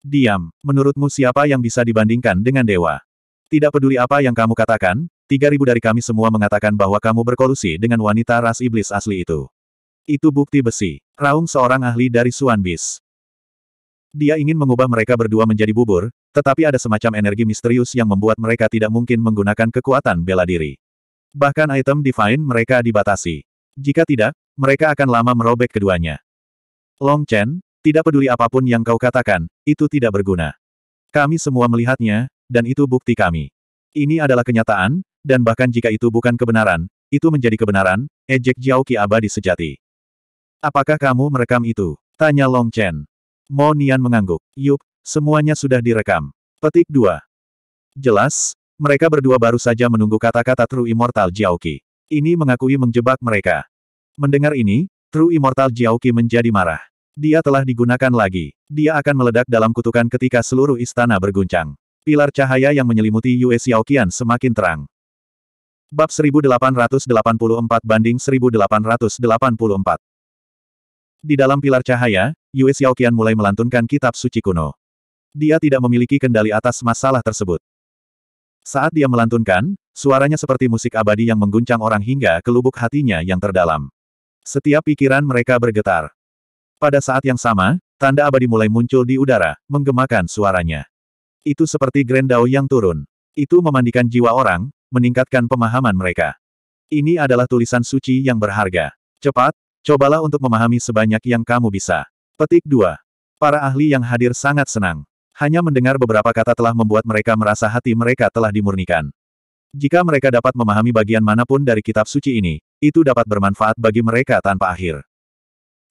Diam, menurutmu siapa yang bisa dibandingkan dengan dewa? Tidak peduli apa yang kamu katakan, 3000 dari kami semua mengatakan bahwa kamu berkolusi dengan wanita ras iblis asli itu. Itu bukti besi. Raung seorang ahli dari Suan Bis. Dia ingin mengubah mereka berdua menjadi bubur, tetapi ada semacam energi misterius yang membuat mereka tidak mungkin menggunakan kekuatan bela diri. Bahkan item divine mereka dibatasi. Jika tidak, mereka akan lama merobek keduanya. Long Chen, tidak peduli apapun yang kau katakan, itu tidak berguna. Kami semua melihatnya, dan itu bukti kami. Ini adalah kenyataan, dan bahkan jika itu bukan kebenaran, itu menjadi kebenaran, ejek Jiao Ki abadi sejati. Apakah kamu merekam itu? Tanya Long Chen. Mo Nian mengangguk. Yup, semuanya sudah direkam. Petik 2. Jelas, mereka berdua baru saja menunggu kata-kata True Immortal Jiaoqi. Ini mengakui menjebak mereka. Mendengar ini, True Immortal Jiaoqi menjadi marah. Dia telah digunakan lagi. Dia akan meledak dalam kutukan ketika seluruh istana berguncang. Pilar cahaya yang menyelimuti Yue Xiaoqian semakin terang. Bab 1884 banding 1884 di dalam pilar cahaya, Yue Xiaoqian mulai melantunkan kitab suci kuno. Dia tidak memiliki kendali atas masalah tersebut. Saat dia melantunkan, suaranya seperti musik abadi yang mengguncang orang hingga ke lubuk hatinya yang terdalam. Setiap pikiran mereka bergetar. Pada saat yang sama, tanda abadi mulai muncul di udara, menggemakan suaranya. Itu seperti Grendau yang turun. Itu memandikan jiwa orang, meningkatkan pemahaman mereka. Ini adalah tulisan suci yang berharga. Cepat, Cobalah untuk memahami sebanyak yang kamu bisa. Petik 2. Para ahli yang hadir sangat senang. Hanya mendengar beberapa kata telah membuat mereka merasa hati mereka telah dimurnikan. Jika mereka dapat memahami bagian manapun dari kitab suci ini, itu dapat bermanfaat bagi mereka tanpa akhir.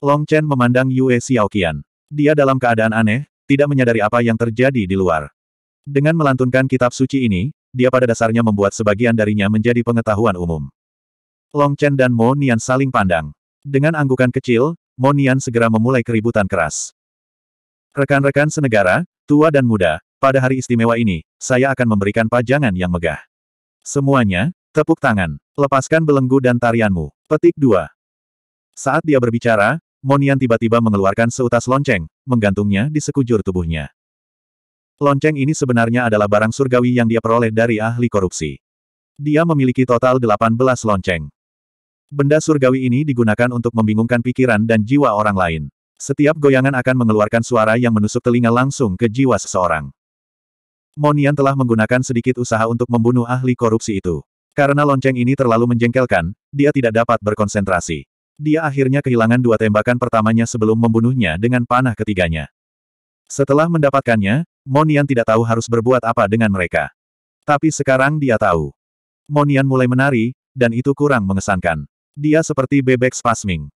Long Chen memandang Yue Xiaoqian. Dia dalam keadaan aneh, tidak menyadari apa yang terjadi di luar. Dengan melantunkan kitab suci ini, dia pada dasarnya membuat sebagian darinya menjadi pengetahuan umum. Long Chen dan Mo Nian saling pandang. Dengan anggukan kecil, Monian segera memulai keributan keras. Rekan-rekan senegara, tua dan muda, pada hari istimewa ini, saya akan memberikan pajangan yang megah. Semuanya, tepuk tangan, lepaskan belenggu dan tarianmu. Petik 2. Saat dia berbicara, Monian tiba-tiba mengeluarkan seutas lonceng, menggantungnya di sekujur tubuhnya. Lonceng ini sebenarnya adalah barang surgawi yang dia peroleh dari ahli korupsi. Dia memiliki total 18 lonceng. Benda surgawi ini digunakan untuk membingungkan pikiran dan jiwa orang lain. Setiap goyangan akan mengeluarkan suara yang menusuk telinga langsung ke jiwa seseorang. Monian telah menggunakan sedikit usaha untuk membunuh ahli korupsi itu. Karena lonceng ini terlalu menjengkelkan, dia tidak dapat berkonsentrasi. Dia akhirnya kehilangan dua tembakan pertamanya sebelum membunuhnya dengan panah ketiganya. Setelah mendapatkannya, Monian tidak tahu harus berbuat apa dengan mereka. Tapi sekarang dia tahu. Monian mulai menari, dan itu kurang mengesankan. Dia seperti bebek spasming.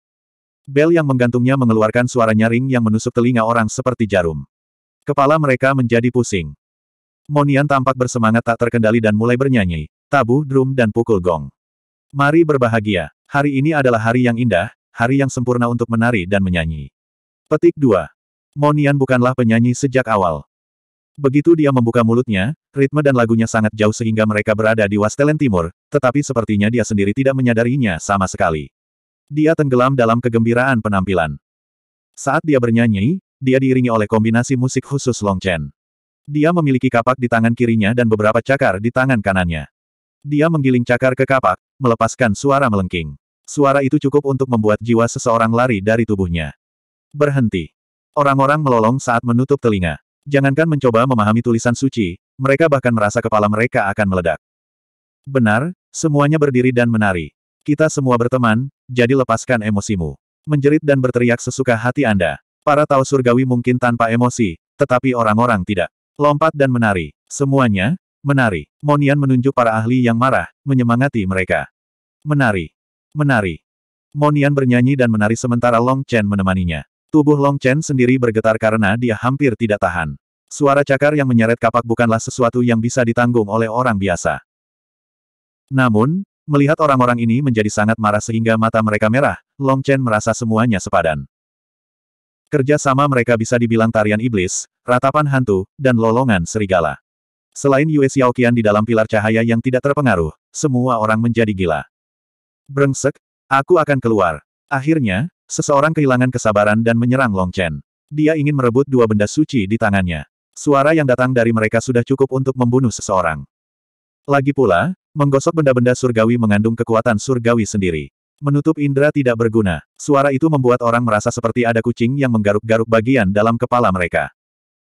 Bel yang menggantungnya mengeluarkan suara nyaring yang menusuk telinga orang seperti jarum. Kepala mereka menjadi pusing. Monian tampak bersemangat tak terkendali dan mulai bernyanyi, tabuh drum dan pukul gong. Mari berbahagia. Hari ini adalah hari yang indah, hari yang sempurna untuk menari dan menyanyi. Petik 2. Monian bukanlah penyanyi sejak awal. Begitu dia membuka mulutnya, ritme dan lagunya sangat jauh sehingga mereka berada di Wastelen Timur, tetapi sepertinya dia sendiri tidak menyadarinya sama sekali. Dia tenggelam dalam kegembiraan penampilan. Saat dia bernyanyi, dia diiringi oleh kombinasi musik khusus Long Chen. Dia memiliki kapak di tangan kirinya dan beberapa cakar di tangan kanannya. Dia menggiling cakar ke kapak, melepaskan suara melengking. Suara itu cukup untuk membuat jiwa seseorang lari dari tubuhnya. Berhenti. Orang-orang melolong saat menutup telinga. Jangankan mencoba memahami tulisan suci, mereka bahkan merasa kepala mereka akan meledak. Benar, semuanya berdiri dan menari. Kita semua berteman, jadi lepaskan emosimu. Menjerit dan berteriak sesuka hati Anda. Para tahu surgawi mungkin tanpa emosi, tetapi orang-orang tidak. Lompat dan menari. Semuanya, menari. Monian menunjuk para ahli yang marah, menyemangati mereka. Menari. Menari. Monian bernyanyi dan menari sementara Long Chen menemaninya. Tubuh Long Chen sendiri bergetar karena dia hampir tidak tahan. Suara cakar yang menyeret kapak bukanlah sesuatu yang bisa ditanggung oleh orang biasa. Namun, melihat orang-orang ini menjadi sangat marah sehingga mata mereka merah, Long Chen merasa semuanya sepadan. Kerja sama mereka bisa dibilang tarian iblis, ratapan hantu, dan lolongan serigala. Selain Yue Xiaoqian di dalam pilar cahaya yang tidak terpengaruh, semua orang menjadi gila. Brengsek, aku akan keluar. Akhirnya, Seseorang kehilangan kesabaran dan menyerang Long Chen. Dia ingin merebut dua benda suci di tangannya. Suara yang datang dari mereka sudah cukup untuk membunuh seseorang. Lagi pula, menggosok benda-benda surgawi mengandung kekuatan surgawi sendiri. Menutup indera tidak berguna. Suara itu membuat orang merasa seperti ada kucing yang menggaruk-garuk bagian dalam kepala mereka.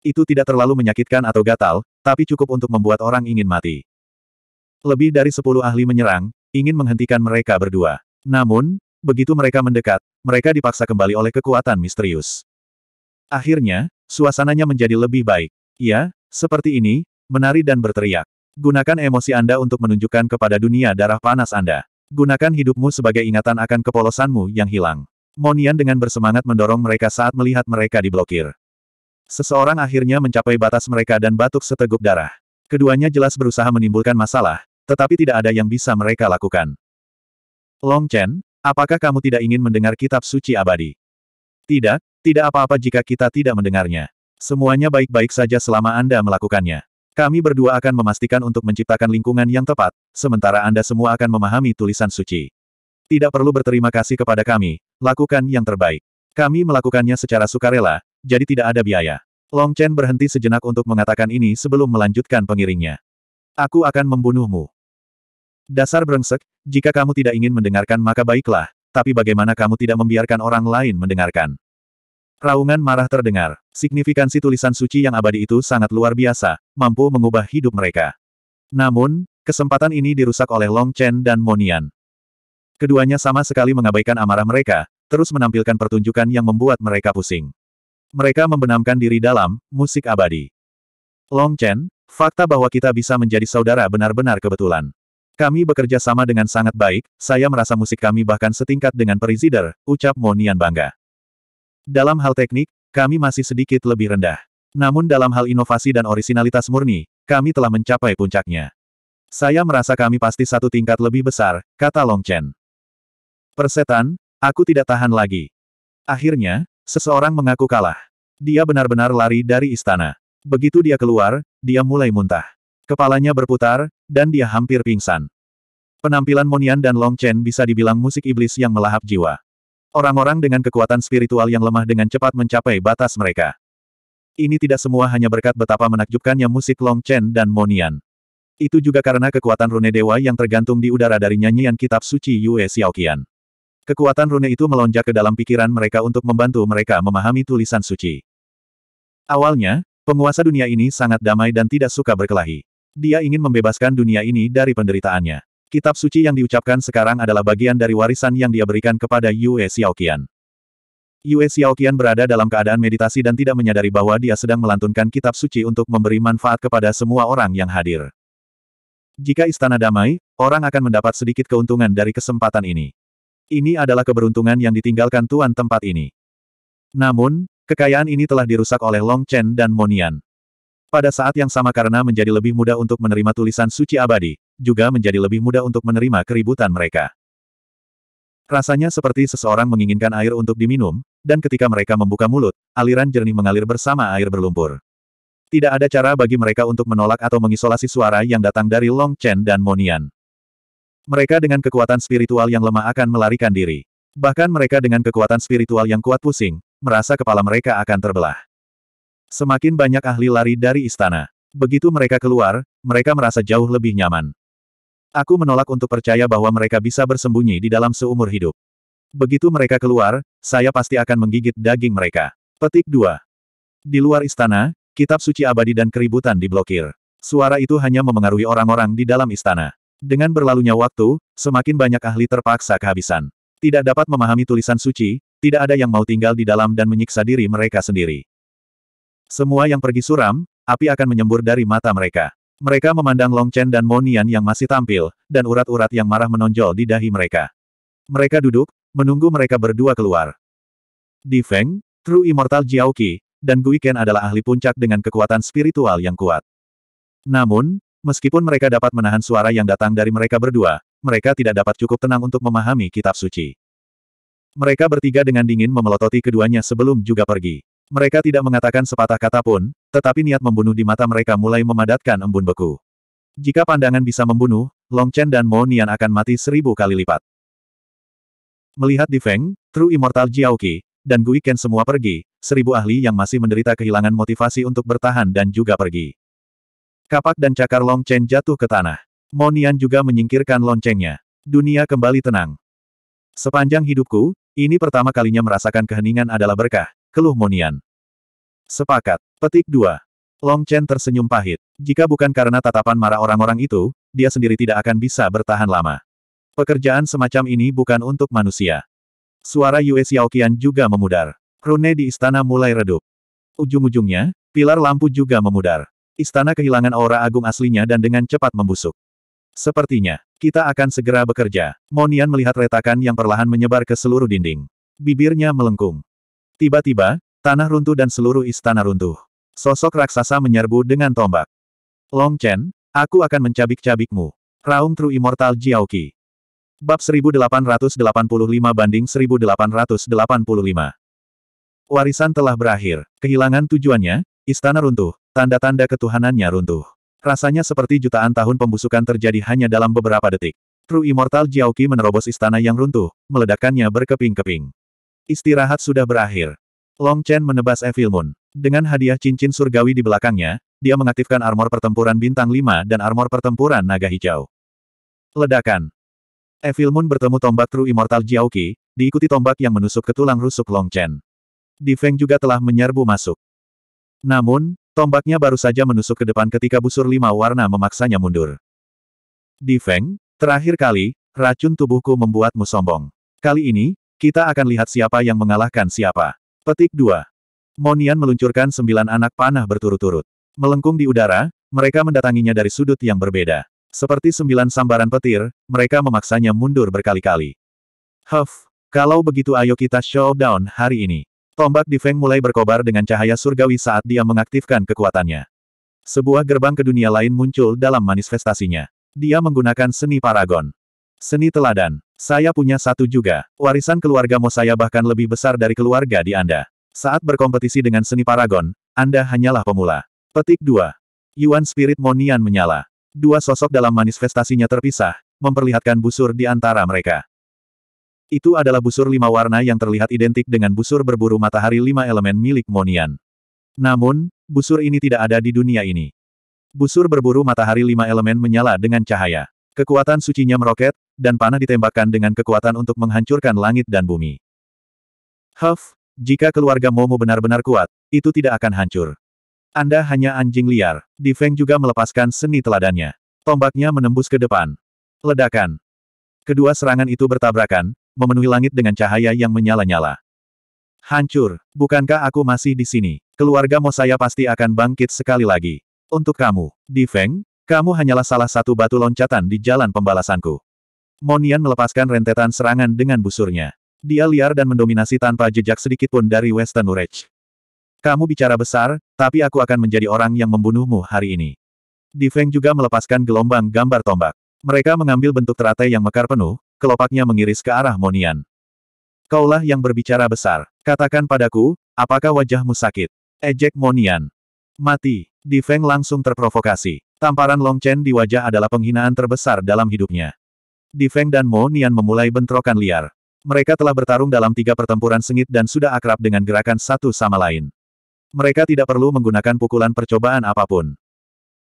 Itu tidak terlalu menyakitkan atau gatal, tapi cukup untuk membuat orang ingin mati. Lebih dari sepuluh ahli menyerang, ingin menghentikan mereka berdua. Namun, begitu mereka mendekat, mereka dipaksa kembali oleh kekuatan misterius. Akhirnya, suasananya menjadi lebih baik. Ya, seperti ini, menari dan berteriak. Gunakan emosi Anda untuk menunjukkan kepada dunia darah panas Anda. Gunakan hidupmu sebagai ingatan akan kepolosanmu yang hilang. Monian dengan bersemangat mendorong mereka saat melihat mereka diblokir. Seseorang akhirnya mencapai batas mereka dan batuk seteguk darah. Keduanya jelas berusaha menimbulkan masalah, tetapi tidak ada yang bisa mereka lakukan. Long Chen, Apakah kamu tidak ingin mendengar kitab suci abadi? Tidak, tidak apa-apa jika kita tidak mendengarnya. Semuanya baik-baik saja selama Anda melakukannya. Kami berdua akan memastikan untuk menciptakan lingkungan yang tepat, sementara Anda semua akan memahami tulisan suci. Tidak perlu berterima kasih kepada kami, lakukan yang terbaik. Kami melakukannya secara sukarela, jadi tidak ada biaya. Long Chen berhenti sejenak untuk mengatakan ini sebelum melanjutkan pengiringnya. Aku akan membunuhmu. Dasar brengsek, jika kamu tidak ingin mendengarkan maka baiklah, tapi bagaimana kamu tidak membiarkan orang lain mendengarkan? Raungan marah terdengar. Signifikansi tulisan suci yang abadi itu sangat luar biasa, mampu mengubah hidup mereka. Namun, kesempatan ini dirusak oleh Long Chen dan Monian. Keduanya sama sekali mengabaikan amarah mereka, terus menampilkan pertunjukan yang membuat mereka pusing. Mereka membenamkan diri dalam musik abadi. Long Chen, fakta bahwa kita bisa menjadi saudara benar-benar kebetulan. Kami bekerja sama dengan sangat baik, saya merasa musik kami bahkan setingkat dengan Perizider, ucap Monian bangga. Dalam hal teknik, kami masih sedikit lebih rendah. Namun dalam hal inovasi dan orisinalitas murni, kami telah mencapai puncaknya. Saya merasa kami pasti satu tingkat lebih besar, kata Long Chen. Persetan, aku tidak tahan lagi. Akhirnya, seseorang mengaku kalah. Dia benar-benar lari dari istana. Begitu dia keluar, dia mulai muntah. Kepalanya berputar, dan dia hampir pingsan. Penampilan Monian dan Long Chen bisa dibilang musik iblis yang melahap jiwa. Orang-orang dengan kekuatan spiritual yang lemah dengan cepat mencapai batas mereka. Ini tidak semua hanya berkat betapa menakjubkannya musik Long Chen dan Monian. Itu juga karena kekuatan rune dewa yang tergantung di udara dari nyanyian kitab suci Yue Xiaoqian. Kekuatan rune itu melonjak ke dalam pikiran mereka untuk membantu mereka memahami tulisan suci. Awalnya, penguasa dunia ini sangat damai dan tidak suka berkelahi. Dia ingin membebaskan dunia ini dari penderitaannya. Kitab suci yang diucapkan sekarang adalah bagian dari warisan yang dia berikan kepada Yue Xiaoqian. Yue Xiaoqian berada dalam keadaan meditasi dan tidak menyadari bahwa dia sedang melantunkan kitab suci untuk memberi manfaat kepada semua orang yang hadir. Jika istana damai, orang akan mendapat sedikit keuntungan dari kesempatan ini. Ini adalah keberuntungan yang ditinggalkan tuan tempat ini. Namun, kekayaan ini telah dirusak oleh Long Chen dan Monian. Pada saat yang sama karena menjadi lebih mudah untuk menerima tulisan suci abadi, juga menjadi lebih mudah untuk menerima keributan mereka. Rasanya seperti seseorang menginginkan air untuk diminum, dan ketika mereka membuka mulut, aliran jernih mengalir bersama air berlumpur. Tidak ada cara bagi mereka untuk menolak atau mengisolasi suara yang datang dari Long Chen dan Monian. Mereka dengan kekuatan spiritual yang lemah akan melarikan diri. Bahkan mereka dengan kekuatan spiritual yang kuat pusing, merasa kepala mereka akan terbelah. Semakin banyak ahli lari dari istana. Begitu mereka keluar, mereka merasa jauh lebih nyaman. Aku menolak untuk percaya bahwa mereka bisa bersembunyi di dalam seumur hidup. Begitu mereka keluar, saya pasti akan menggigit daging mereka. Petik 2. Di luar istana, kitab suci abadi dan keributan diblokir. Suara itu hanya memengaruhi orang-orang di dalam istana. Dengan berlalunya waktu, semakin banyak ahli terpaksa kehabisan. Tidak dapat memahami tulisan suci, tidak ada yang mau tinggal di dalam dan menyiksa diri mereka sendiri. Semua yang pergi suram, api akan menyembur dari mata mereka. Mereka memandang Long Chen dan Monian yang masih tampil, dan urat-urat yang marah menonjol di dahi mereka. Mereka duduk, menunggu mereka berdua keluar. Di Feng, True Immortal Jiaoqi, dan Gui adalah ahli puncak dengan kekuatan spiritual yang kuat. Namun, meskipun mereka dapat menahan suara yang datang dari mereka berdua, mereka tidak dapat cukup tenang untuk memahami kitab suci. Mereka bertiga dengan dingin memelototi keduanya sebelum juga pergi. Mereka tidak mengatakan sepatah kata pun, tetapi niat membunuh di mata mereka mulai memadatkan embun beku. Jika pandangan bisa membunuh, Long Chen dan Mo Nian akan mati seribu kali lipat. Melihat di Feng, True Immortal Jiao Qi, dan Gui Ken semua pergi, seribu ahli yang masih menderita kehilangan motivasi untuk bertahan dan juga pergi. Kapak dan cakar Long Chen jatuh ke tanah. Mo Nian juga menyingkirkan loncengnya. Dunia kembali tenang. Sepanjang hidupku, ini pertama kalinya merasakan keheningan adalah berkah, keluh Monian. Sepakat. Petik 2. Long Chen tersenyum pahit. Jika bukan karena tatapan marah orang-orang itu, dia sendiri tidak akan bisa bertahan lama. Pekerjaan semacam ini bukan untuk manusia. Suara Yue Xiaoqian juga memudar. Rune di istana mulai redup. Ujung-ujungnya, pilar lampu juga memudar. Istana kehilangan aura agung aslinya dan dengan cepat membusuk. Sepertinya, kita akan segera bekerja. Monian melihat retakan yang perlahan menyebar ke seluruh dinding. Bibirnya melengkung. Tiba-tiba, tanah runtuh dan seluruh istana runtuh. Sosok raksasa menyerbu dengan tombak. Long Chen, aku akan mencabik-cabikmu. Raung True Immortal Jiaoki. Bab 1885 banding 1885. Warisan telah berakhir. Kehilangan tujuannya, istana runtuh, tanda-tanda ketuhanannya runtuh. Rasanya seperti jutaan tahun pembusukan terjadi hanya dalam beberapa detik. True Immortal Jiaoqi menerobos istana yang runtuh, meledakannya berkeping-keping. Istirahat sudah berakhir. Long Chen menebas Evil Moon. Dengan hadiah cincin surgawi di belakangnya, dia mengaktifkan armor pertempuran bintang 5 dan armor pertempuran naga hijau. Ledakan. Evil Moon bertemu tombak True Immortal Jiaoqi, diikuti tombak yang menusuk ke tulang rusuk Long Chen. Di Feng juga telah menyerbu masuk. Namun, Tombaknya baru saja menusuk ke depan ketika busur lima warna memaksanya mundur. Di Feng, terakhir kali, racun tubuhku membuatmu sombong. Kali ini, kita akan lihat siapa yang mengalahkan siapa. Petik 2. Monian meluncurkan sembilan anak panah berturut-turut. Melengkung di udara, mereka mendatanginya dari sudut yang berbeda. Seperti sembilan sambaran petir, mereka memaksanya mundur berkali-kali. Huff, kalau begitu ayo kita showdown hari ini. Tombak di Feng mulai berkobar dengan cahaya surgawi saat dia mengaktifkan kekuatannya. Sebuah gerbang ke dunia lain muncul dalam manifestasinya. Dia menggunakan seni paragon. Seni teladan. Saya punya satu juga. Warisan keluarga Mo saya bahkan lebih besar dari keluarga di Anda. Saat berkompetisi dengan seni paragon, Anda hanyalah pemula. Petik 2. Yuan Spirit Monian menyala. Dua sosok dalam manifestasinya terpisah, memperlihatkan busur di antara mereka. Itu adalah busur lima warna yang terlihat identik dengan busur berburu matahari lima elemen milik Monian. Namun, busur ini tidak ada di dunia ini. Busur berburu matahari lima elemen menyala dengan cahaya. Kekuatan sucinya meroket, dan panah ditembakkan dengan kekuatan untuk menghancurkan langit dan bumi. Huff, jika keluarga Momo benar-benar kuat, itu tidak akan hancur. Anda hanya anjing liar. Di Feng juga melepaskan seni teladannya. Tombaknya menembus ke depan. Ledakan. Kedua serangan itu bertabrakan, memenuhi langit dengan cahaya yang menyala-nyala. Hancur, bukankah aku masih di sini? Keluarga Mo saya pasti akan bangkit sekali lagi. Untuk kamu, Di Feng, kamu hanyalah salah satu batu loncatan di jalan pembalasanku. Monian melepaskan rentetan serangan dengan busurnya. Dia liar dan mendominasi tanpa jejak sedikit pun dari Western Urech. Kamu bicara besar, tapi aku akan menjadi orang yang membunuhmu hari ini. Di Feng juga melepaskan gelombang gambar tombak. Mereka mengambil bentuk teratai yang mekar penuh, kelopaknya mengiris ke arah Monian. Kaulah yang berbicara besar. Katakan padaku, apakah wajahmu sakit? Ejek Monian. Mati. Di Feng langsung terprovokasi. Tamparan Long Chen di wajah adalah penghinaan terbesar dalam hidupnya. Di Feng dan Monian memulai bentrokan liar. Mereka telah bertarung dalam tiga pertempuran sengit dan sudah akrab dengan gerakan satu sama lain. Mereka tidak perlu menggunakan pukulan percobaan apapun.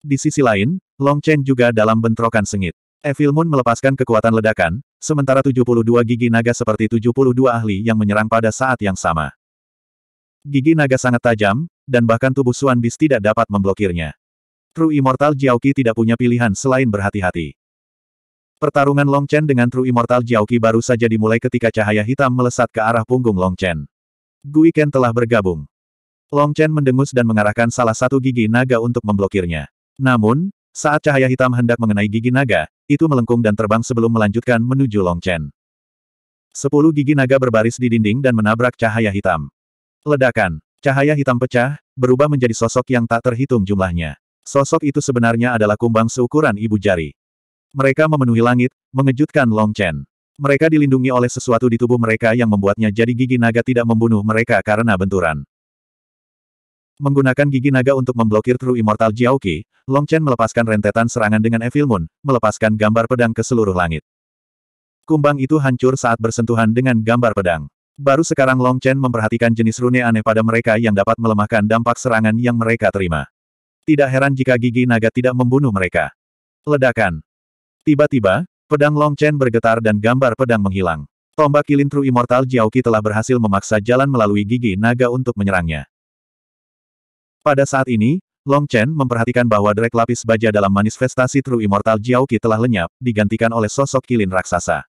Di sisi lain, Long Chen juga dalam bentrokan sengit. Evil Moon melepaskan kekuatan ledakan, sementara 72 gigi naga seperti 72 ahli yang menyerang pada saat yang sama. Gigi naga sangat tajam, dan bahkan tubuh Suan Bis tidak dapat memblokirnya. True Immortal Jiaoki tidak punya pilihan selain berhati-hati. Pertarungan Long Chen dengan True Immortal Jiaoki baru saja dimulai ketika cahaya hitam melesat ke arah punggung Long Chen. Gui Ken telah bergabung. Long Chen mendengus dan mengarahkan salah satu gigi naga untuk memblokirnya. Namun, saat cahaya hitam hendak mengenai gigi naga, itu melengkung dan terbang sebelum melanjutkan menuju Long Chen. Sepuluh gigi naga berbaris di dinding dan menabrak cahaya hitam. Ledakan. Cahaya hitam pecah, berubah menjadi sosok yang tak terhitung jumlahnya. Sosok itu sebenarnya adalah kumbang seukuran ibu jari. Mereka memenuhi langit, mengejutkan Long Chen. Mereka dilindungi oleh sesuatu di tubuh mereka yang membuatnya jadi gigi naga tidak membunuh mereka karena benturan. Menggunakan gigi naga untuk memblokir True Immortal Jiao Qi, Long Chen melepaskan rentetan serangan dengan Evil Moon, melepaskan gambar pedang ke seluruh langit. Kumbang itu hancur saat bersentuhan dengan gambar pedang. Baru sekarang Long Chen memperhatikan jenis rune aneh pada mereka yang dapat melemahkan dampak serangan yang mereka terima. Tidak heran jika gigi naga tidak membunuh mereka. Ledakan. Tiba-tiba, pedang Long Chen bergetar dan gambar pedang menghilang. Tombak kilin True Immortal Jiaoqi telah berhasil memaksa jalan melalui gigi naga untuk menyerangnya. Pada saat ini, Long Chen memperhatikan bahwa derek lapis baja dalam manifestasi True Immortal Jiaoqi telah lenyap, digantikan oleh sosok kilin raksasa.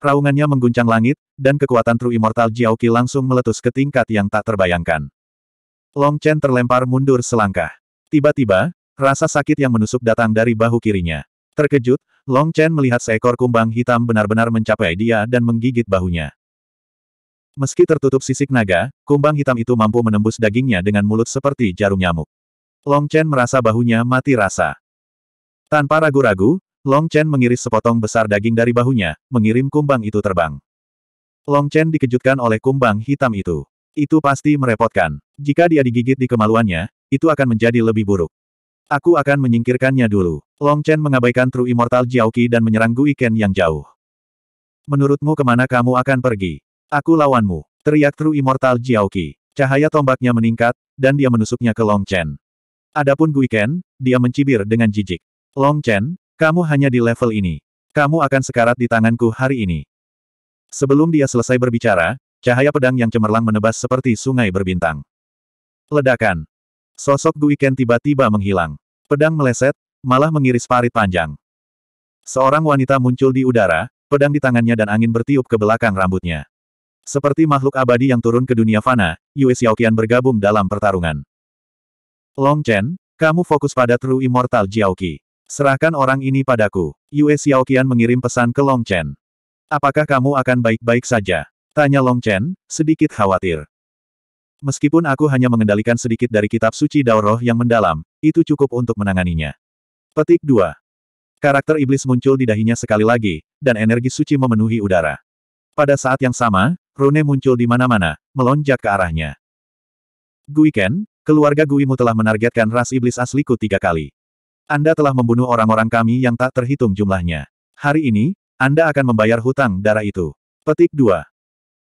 Raungannya mengguncang langit, dan kekuatan True Immortal Jiaoqi langsung meletus ke tingkat yang tak terbayangkan. Long Chen terlempar mundur selangkah. Tiba-tiba, rasa sakit yang menusuk datang dari bahu kirinya. Terkejut, Long Chen melihat seekor kumbang hitam benar-benar mencapai dia dan menggigit bahunya. Meski tertutup sisik naga, kumbang hitam itu mampu menembus dagingnya dengan mulut seperti jarum nyamuk. Long Chen merasa bahunya mati rasa. Tanpa ragu-ragu, Long Chen mengiris sepotong besar daging dari bahunya, mengirim kumbang itu terbang. Long Chen dikejutkan oleh kumbang hitam itu. Itu pasti merepotkan. Jika dia digigit di kemaluannya, itu akan menjadi lebih buruk. Aku akan menyingkirkannya dulu. Long Chen mengabaikan True Immortal Qi dan menyerang Gui Ken yang jauh. Menurutmu kemana kamu akan pergi? Aku lawanmu, teriak True Immortal Jiaoqi. Cahaya tombaknya meningkat, dan dia menusuknya ke Long Chen. Adapun Guiken, dia mencibir dengan jijik. Long Chen, kamu hanya di level ini. Kamu akan sekarat di tanganku hari ini. Sebelum dia selesai berbicara, cahaya pedang yang cemerlang menebas seperti sungai berbintang. Ledakan. Sosok Guiken tiba-tiba menghilang. Pedang meleset, malah mengiris parit panjang. Seorang wanita muncul di udara, pedang di tangannya dan angin bertiup ke belakang rambutnya. Seperti makhluk abadi yang turun ke dunia fana, Yue Xiaoqian bergabung dalam pertarungan. Long Chen, kamu fokus pada True Immortal Jiaoqi. Serahkan orang ini padaku. Yue Xiaoqian mengirim pesan ke Long Chen. Apakah kamu akan baik-baik saja? Tanya Long Chen, sedikit khawatir. Meskipun aku hanya mengendalikan sedikit dari kitab suci Dao Roh yang mendalam, itu cukup untuk menanganinya. Petik 2. Karakter iblis muncul di dahinya sekali lagi, dan energi suci memenuhi udara. Pada saat yang sama, rune muncul di mana-mana, melonjak ke arahnya. Gui Ken, keluarga Guimu telah menargetkan ras iblis asliku tiga kali. Anda telah membunuh orang-orang kami yang tak terhitung jumlahnya. Hari ini, Anda akan membayar hutang darah itu. Petik 2.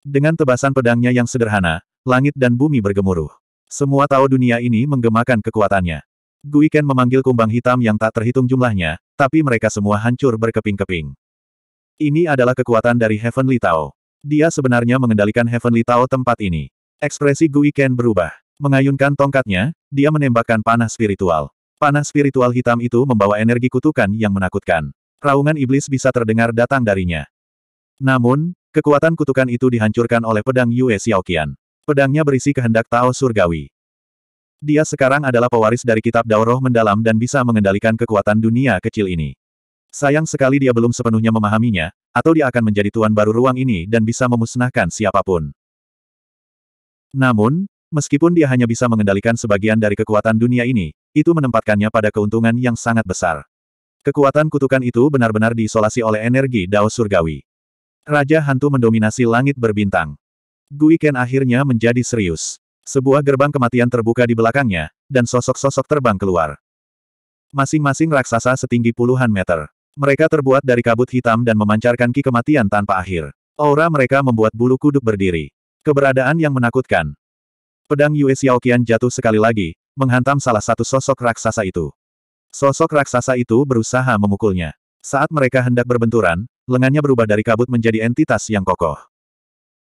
Dengan tebasan pedangnya yang sederhana, langit dan bumi bergemuruh. Semua tahu dunia ini menggemakan kekuatannya. Gui Ken memanggil kumbang hitam yang tak terhitung jumlahnya, tapi mereka semua hancur berkeping-keping. Ini adalah kekuatan dari Heavenly Tao. Dia sebenarnya mengendalikan Heavenly Tao tempat ini. Ekspresi Gui Ken berubah. Mengayunkan tongkatnya, dia menembakkan panah spiritual. Panah spiritual hitam itu membawa energi kutukan yang menakutkan. Raungan iblis bisa terdengar datang darinya. Namun, kekuatan kutukan itu dihancurkan oleh pedang Yue Xiaoqian. Pedangnya berisi kehendak Tao Surgawi. Dia sekarang adalah pewaris dari kitab Dauroh mendalam dan bisa mengendalikan kekuatan dunia kecil ini. Sayang sekali dia belum sepenuhnya memahaminya, atau dia akan menjadi tuan baru ruang ini dan bisa memusnahkan siapapun. Namun, meskipun dia hanya bisa mengendalikan sebagian dari kekuatan dunia ini, itu menempatkannya pada keuntungan yang sangat besar. Kekuatan kutukan itu benar-benar diisolasi oleh energi Dao Surgawi. Raja Hantu mendominasi langit berbintang. Gui Ken akhirnya menjadi serius. Sebuah gerbang kematian terbuka di belakangnya, dan sosok-sosok terbang keluar. Masing-masing raksasa setinggi puluhan meter. Mereka terbuat dari kabut hitam dan memancarkan ki kematian tanpa akhir. Aura mereka membuat bulu kuduk berdiri. Keberadaan yang menakutkan. Pedang Yue Xiaoqian jatuh sekali lagi, menghantam salah satu sosok raksasa itu. Sosok raksasa itu berusaha memukulnya. Saat mereka hendak berbenturan, lengannya berubah dari kabut menjadi entitas yang kokoh.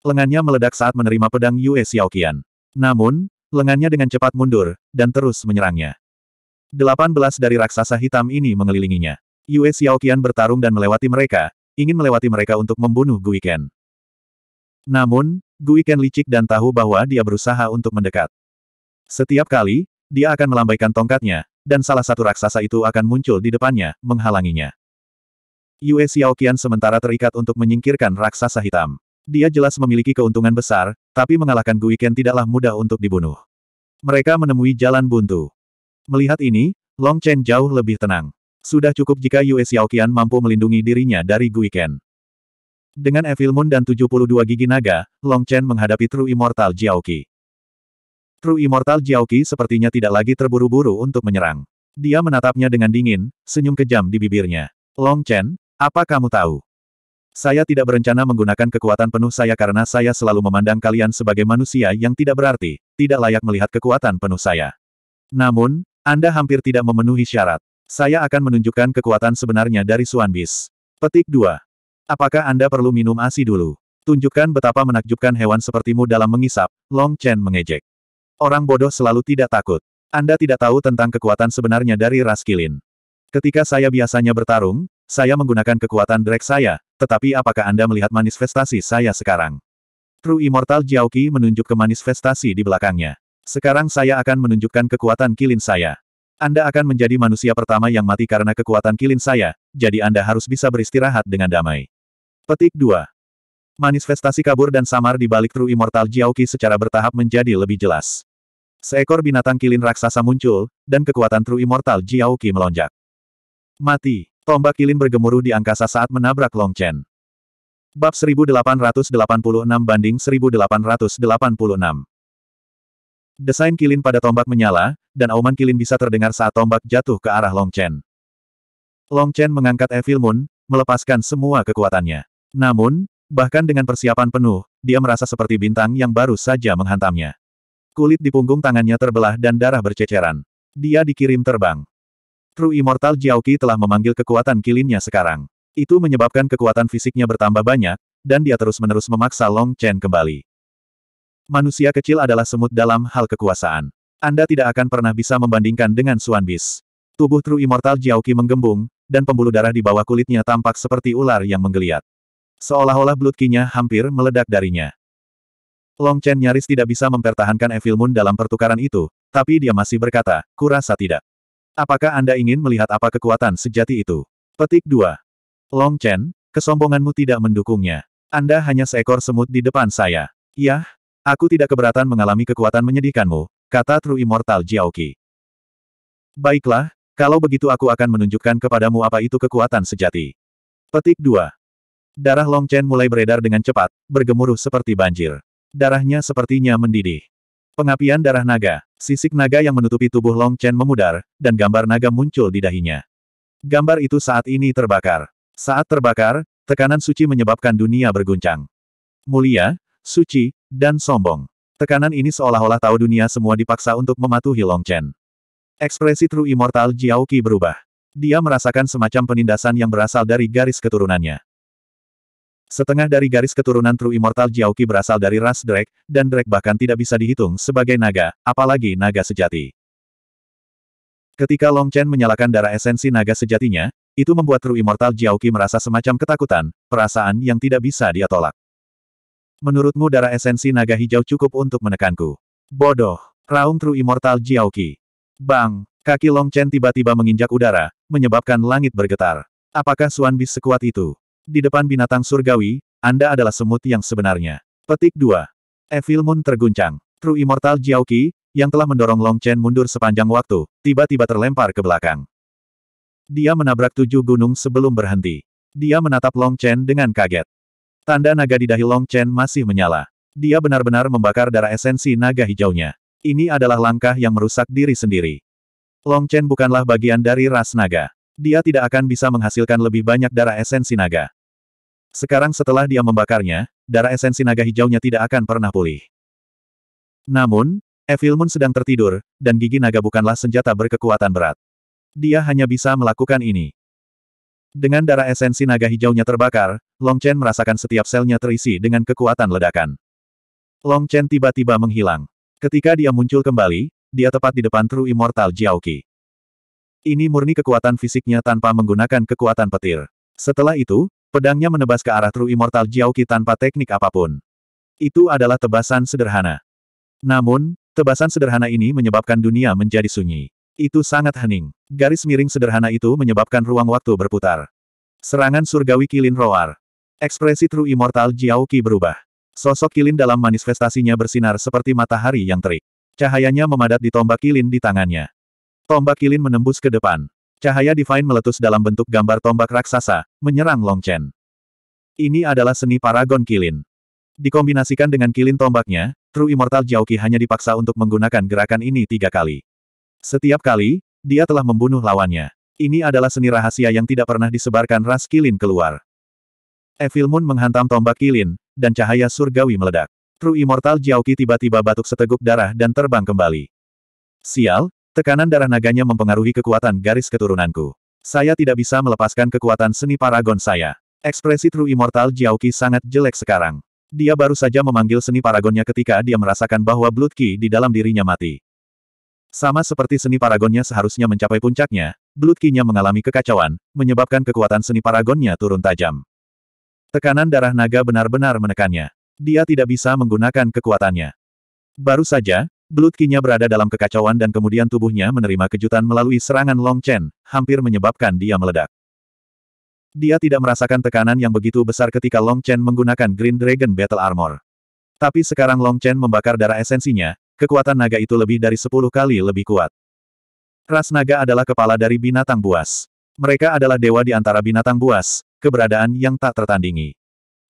Lengannya meledak saat menerima pedang Yue Xiaoqian. Namun, lengannya dengan cepat mundur, dan terus menyerangnya. Delapan belas dari raksasa hitam ini mengelilinginya. Yue Xiaoqian bertarung dan melewati mereka, ingin melewati mereka untuk membunuh Gui Ken. Namun, Gui Ken licik dan tahu bahwa dia berusaha untuk mendekat. Setiap kali, dia akan melambaikan tongkatnya, dan salah satu raksasa itu akan muncul di depannya, menghalanginya. Yue Xiaoqian sementara terikat untuk menyingkirkan raksasa hitam. Dia jelas memiliki keuntungan besar, tapi mengalahkan Gui Ken tidaklah mudah untuk dibunuh. Mereka menemui jalan buntu. Melihat ini, Long Chen jauh lebih tenang. Sudah cukup jika Yue Xiaoqian mampu melindungi dirinya dari Gui Ken. Dengan Evil Moon dan 72 gigi naga, Long Chen menghadapi True Immortal Jiaoqi. True Immortal Jiaoqi sepertinya tidak lagi terburu-buru untuk menyerang. Dia menatapnya dengan dingin, senyum kejam di bibirnya. Long Chen, apa kamu tahu? Saya tidak berencana menggunakan kekuatan penuh saya karena saya selalu memandang kalian sebagai manusia yang tidak berarti, tidak layak melihat kekuatan penuh saya. Namun, Anda hampir tidak memenuhi syarat. Saya akan menunjukkan kekuatan sebenarnya dari Suan Bis. Petik 2. Apakah Anda perlu minum ASI dulu? Tunjukkan betapa menakjubkan hewan sepertimu dalam mengisap, Long Chen mengejek. Orang bodoh selalu tidak takut. Anda tidak tahu tentang kekuatan sebenarnya dari Raskilin. Ketika saya biasanya bertarung, saya menggunakan kekuatan drag saya, tetapi apakah Anda melihat manifestasi saya sekarang? True Immortal Qi menunjuk ke manifestasi di belakangnya. Sekarang saya akan menunjukkan kekuatan kilin saya. Anda akan menjadi manusia pertama yang mati karena kekuatan kilin saya, jadi Anda harus bisa beristirahat dengan damai. Petik 2. Manifestasi kabur dan samar di balik True Immortal Jiaoqi secara bertahap menjadi lebih jelas. Seekor binatang kilin raksasa muncul, dan kekuatan True Immortal Jiaoqi melonjak. Mati. Tombak kilin bergemuruh di angkasa saat menabrak Long Chen. Bab 1886 banding 1886 Desain kilin pada tombak menyala, dan auman kilin bisa terdengar saat tombak jatuh ke arah Long Chen. Long Chen mengangkat Evil Moon, melepaskan semua kekuatannya. Namun, bahkan dengan persiapan penuh, dia merasa seperti bintang yang baru saja menghantamnya. Kulit di punggung tangannya terbelah dan darah berceceran. Dia dikirim terbang. True Immortal Jiaoqi telah memanggil kekuatan kilinnya sekarang. Itu menyebabkan kekuatan fisiknya bertambah banyak, dan dia terus-menerus memaksa Long Chen kembali. Manusia kecil adalah semut dalam hal kekuasaan. Anda tidak akan pernah bisa membandingkan dengan Suan Bis. Tubuh True Immortal Jiaoqi menggembung, dan pembuluh darah di bawah kulitnya tampak seperti ular yang menggeliat. Seolah-olah blutkinya hampir meledak darinya. Long Chen nyaris tidak bisa mempertahankan Evil Moon dalam pertukaran itu, tapi dia masih berkata, kurasa tidak. Apakah Anda ingin melihat apa kekuatan sejati itu? Petik 2. Long Chen, kesombonganmu tidak mendukungnya. Anda hanya seekor semut di depan saya. Yah, Aku tidak keberatan mengalami kekuatan menyedihkanmu, kata True Immortal Jiaoqi. Baiklah, kalau begitu aku akan menunjukkan kepadamu apa itu kekuatan sejati. Petik 2. Darah Long Chen mulai beredar dengan cepat, bergemuruh seperti banjir. Darahnya sepertinya mendidih. Pengapian darah naga, sisik naga yang menutupi tubuh Long Chen memudar, dan gambar naga muncul di dahinya. Gambar itu saat ini terbakar. Saat terbakar, tekanan suci menyebabkan dunia berguncang. Mulia, suci, dan sombong. Tekanan ini seolah-olah tahu dunia semua dipaksa untuk mematuhi Long Chen. Ekspresi True Immortal Jiao Qi berubah. Dia merasakan semacam penindasan yang berasal dari garis keturunannya. Setengah dari garis keturunan True Immortal Jiao Qi berasal dari ras Drake, dan Drake bahkan tidak bisa dihitung sebagai naga, apalagi naga sejati. Ketika Long Chen menyalakan darah esensi naga sejatinya, itu membuat True Immortal Jiao Qi merasa semacam ketakutan, perasaan yang tidak bisa dia tolak. Menurutmu darah esensi naga hijau cukup untuk menekanku? Bodoh. Raung True Immortal Jiaoqi. Bang! Kaki Long Chen tiba-tiba menginjak udara, menyebabkan langit bergetar. Apakah Suan Bis sekuat itu? Di depan binatang surgawi, Anda adalah semut yang sebenarnya. Petik 2. Evil Moon terguncang. True Immortal Jiaoqi, yang telah mendorong Long Chen mundur sepanjang waktu, tiba-tiba terlempar ke belakang. Dia menabrak tujuh gunung sebelum berhenti. Dia menatap Long Chen dengan kaget. Tanda naga di dahi Long Chen masih menyala. Dia benar-benar membakar darah esensi naga hijaunya. Ini adalah langkah yang merusak diri sendiri. Long Chen bukanlah bagian dari ras naga. Dia tidak akan bisa menghasilkan lebih banyak darah esensi naga. Sekarang setelah dia membakarnya, darah esensi naga hijaunya tidak akan pernah pulih. Namun, Evil Moon sedang tertidur, dan gigi naga bukanlah senjata berkekuatan berat. Dia hanya bisa melakukan ini. Dengan darah esensi naga hijaunya terbakar, Long Chen merasakan setiap selnya terisi dengan kekuatan ledakan. Long Chen tiba-tiba menghilang. Ketika dia muncul kembali, dia tepat di depan True Immortal Jiao Ini murni kekuatan fisiknya tanpa menggunakan kekuatan petir. Setelah itu, pedangnya menebas ke arah True Immortal Jiao tanpa teknik apapun. Itu adalah tebasan sederhana. Namun, tebasan sederhana ini menyebabkan dunia menjadi sunyi. Itu sangat hening. Garis miring sederhana itu menyebabkan ruang waktu berputar. Serangan surgawi Kilin Roar. Ekspresi True Immortal Jiao Qi berubah. Sosok Kilin dalam manifestasinya bersinar seperti matahari yang terik. Cahayanya memadat di tombak Kilin di tangannya. Tombak Kilin menembus ke depan. Cahaya Divine meletus dalam bentuk gambar tombak raksasa, menyerang Long Chen. Ini adalah seni Paragon Kilin. Dikombinasikan dengan kilin tombaknya, True Immortal Jiao Qi hanya dipaksa untuk menggunakan gerakan ini tiga kali. Setiap kali, dia telah membunuh lawannya. Ini adalah seni rahasia yang tidak pernah disebarkan ras kilin keluar. Evil menghantam tombak kilin, dan cahaya surgawi meledak. True Immortal Jiaoqi tiba-tiba batuk seteguk darah dan terbang kembali. Sial, tekanan darah naganya mempengaruhi kekuatan garis keturunanku. Saya tidak bisa melepaskan kekuatan seni paragon saya. Ekspresi True Immortal Jiaoqi sangat jelek sekarang. Dia baru saja memanggil seni paragonnya ketika dia merasakan bahwa Blood Qi di dalam dirinya mati. Sama seperti seni paragonnya seharusnya mencapai puncaknya, Blood Qi-nya mengalami kekacauan, menyebabkan kekuatan seni paragonnya turun tajam. Tekanan darah naga benar-benar menekannya. Dia tidak bisa menggunakan kekuatannya. Baru saja, belut kinya berada dalam kekacauan dan kemudian tubuhnya menerima kejutan melalui serangan Long Chen, hampir menyebabkan dia meledak. Dia tidak merasakan tekanan yang begitu besar ketika Long Chen menggunakan Green Dragon Battle Armor. Tapi sekarang Long Chen membakar darah esensinya, kekuatan naga itu lebih dari 10 kali lebih kuat. Ras naga adalah kepala dari binatang buas. Mereka adalah dewa di antara binatang buas, keberadaan yang tak tertandingi.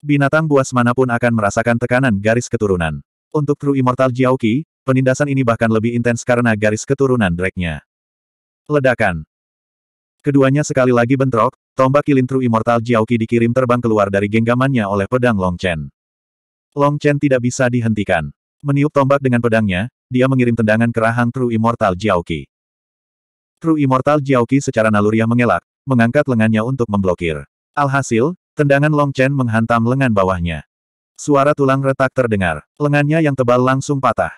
Binatang buas manapun akan merasakan tekanan garis keturunan. Untuk True Immortal Jiaoqi, penindasan ini bahkan lebih intens karena garis keturunan drake-nya. Ledakan. Keduanya sekali lagi bentrok, tombak kilin True Immortal Jiaoqi dikirim terbang keluar dari genggamannya oleh pedang Long Chen. Long Chen tidak bisa dihentikan. Meniup tombak dengan pedangnya, dia mengirim tendangan ke rahang True Immortal Jiaoqi. True Immortal Jiaoqi secara naluriah mengelak, mengangkat lengannya untuk memblokir. Alhasil, tendangan Long Chen menghantam lengan bawahnya. Suara tulang retak terdengar, lengannya yang tebal langsung patah.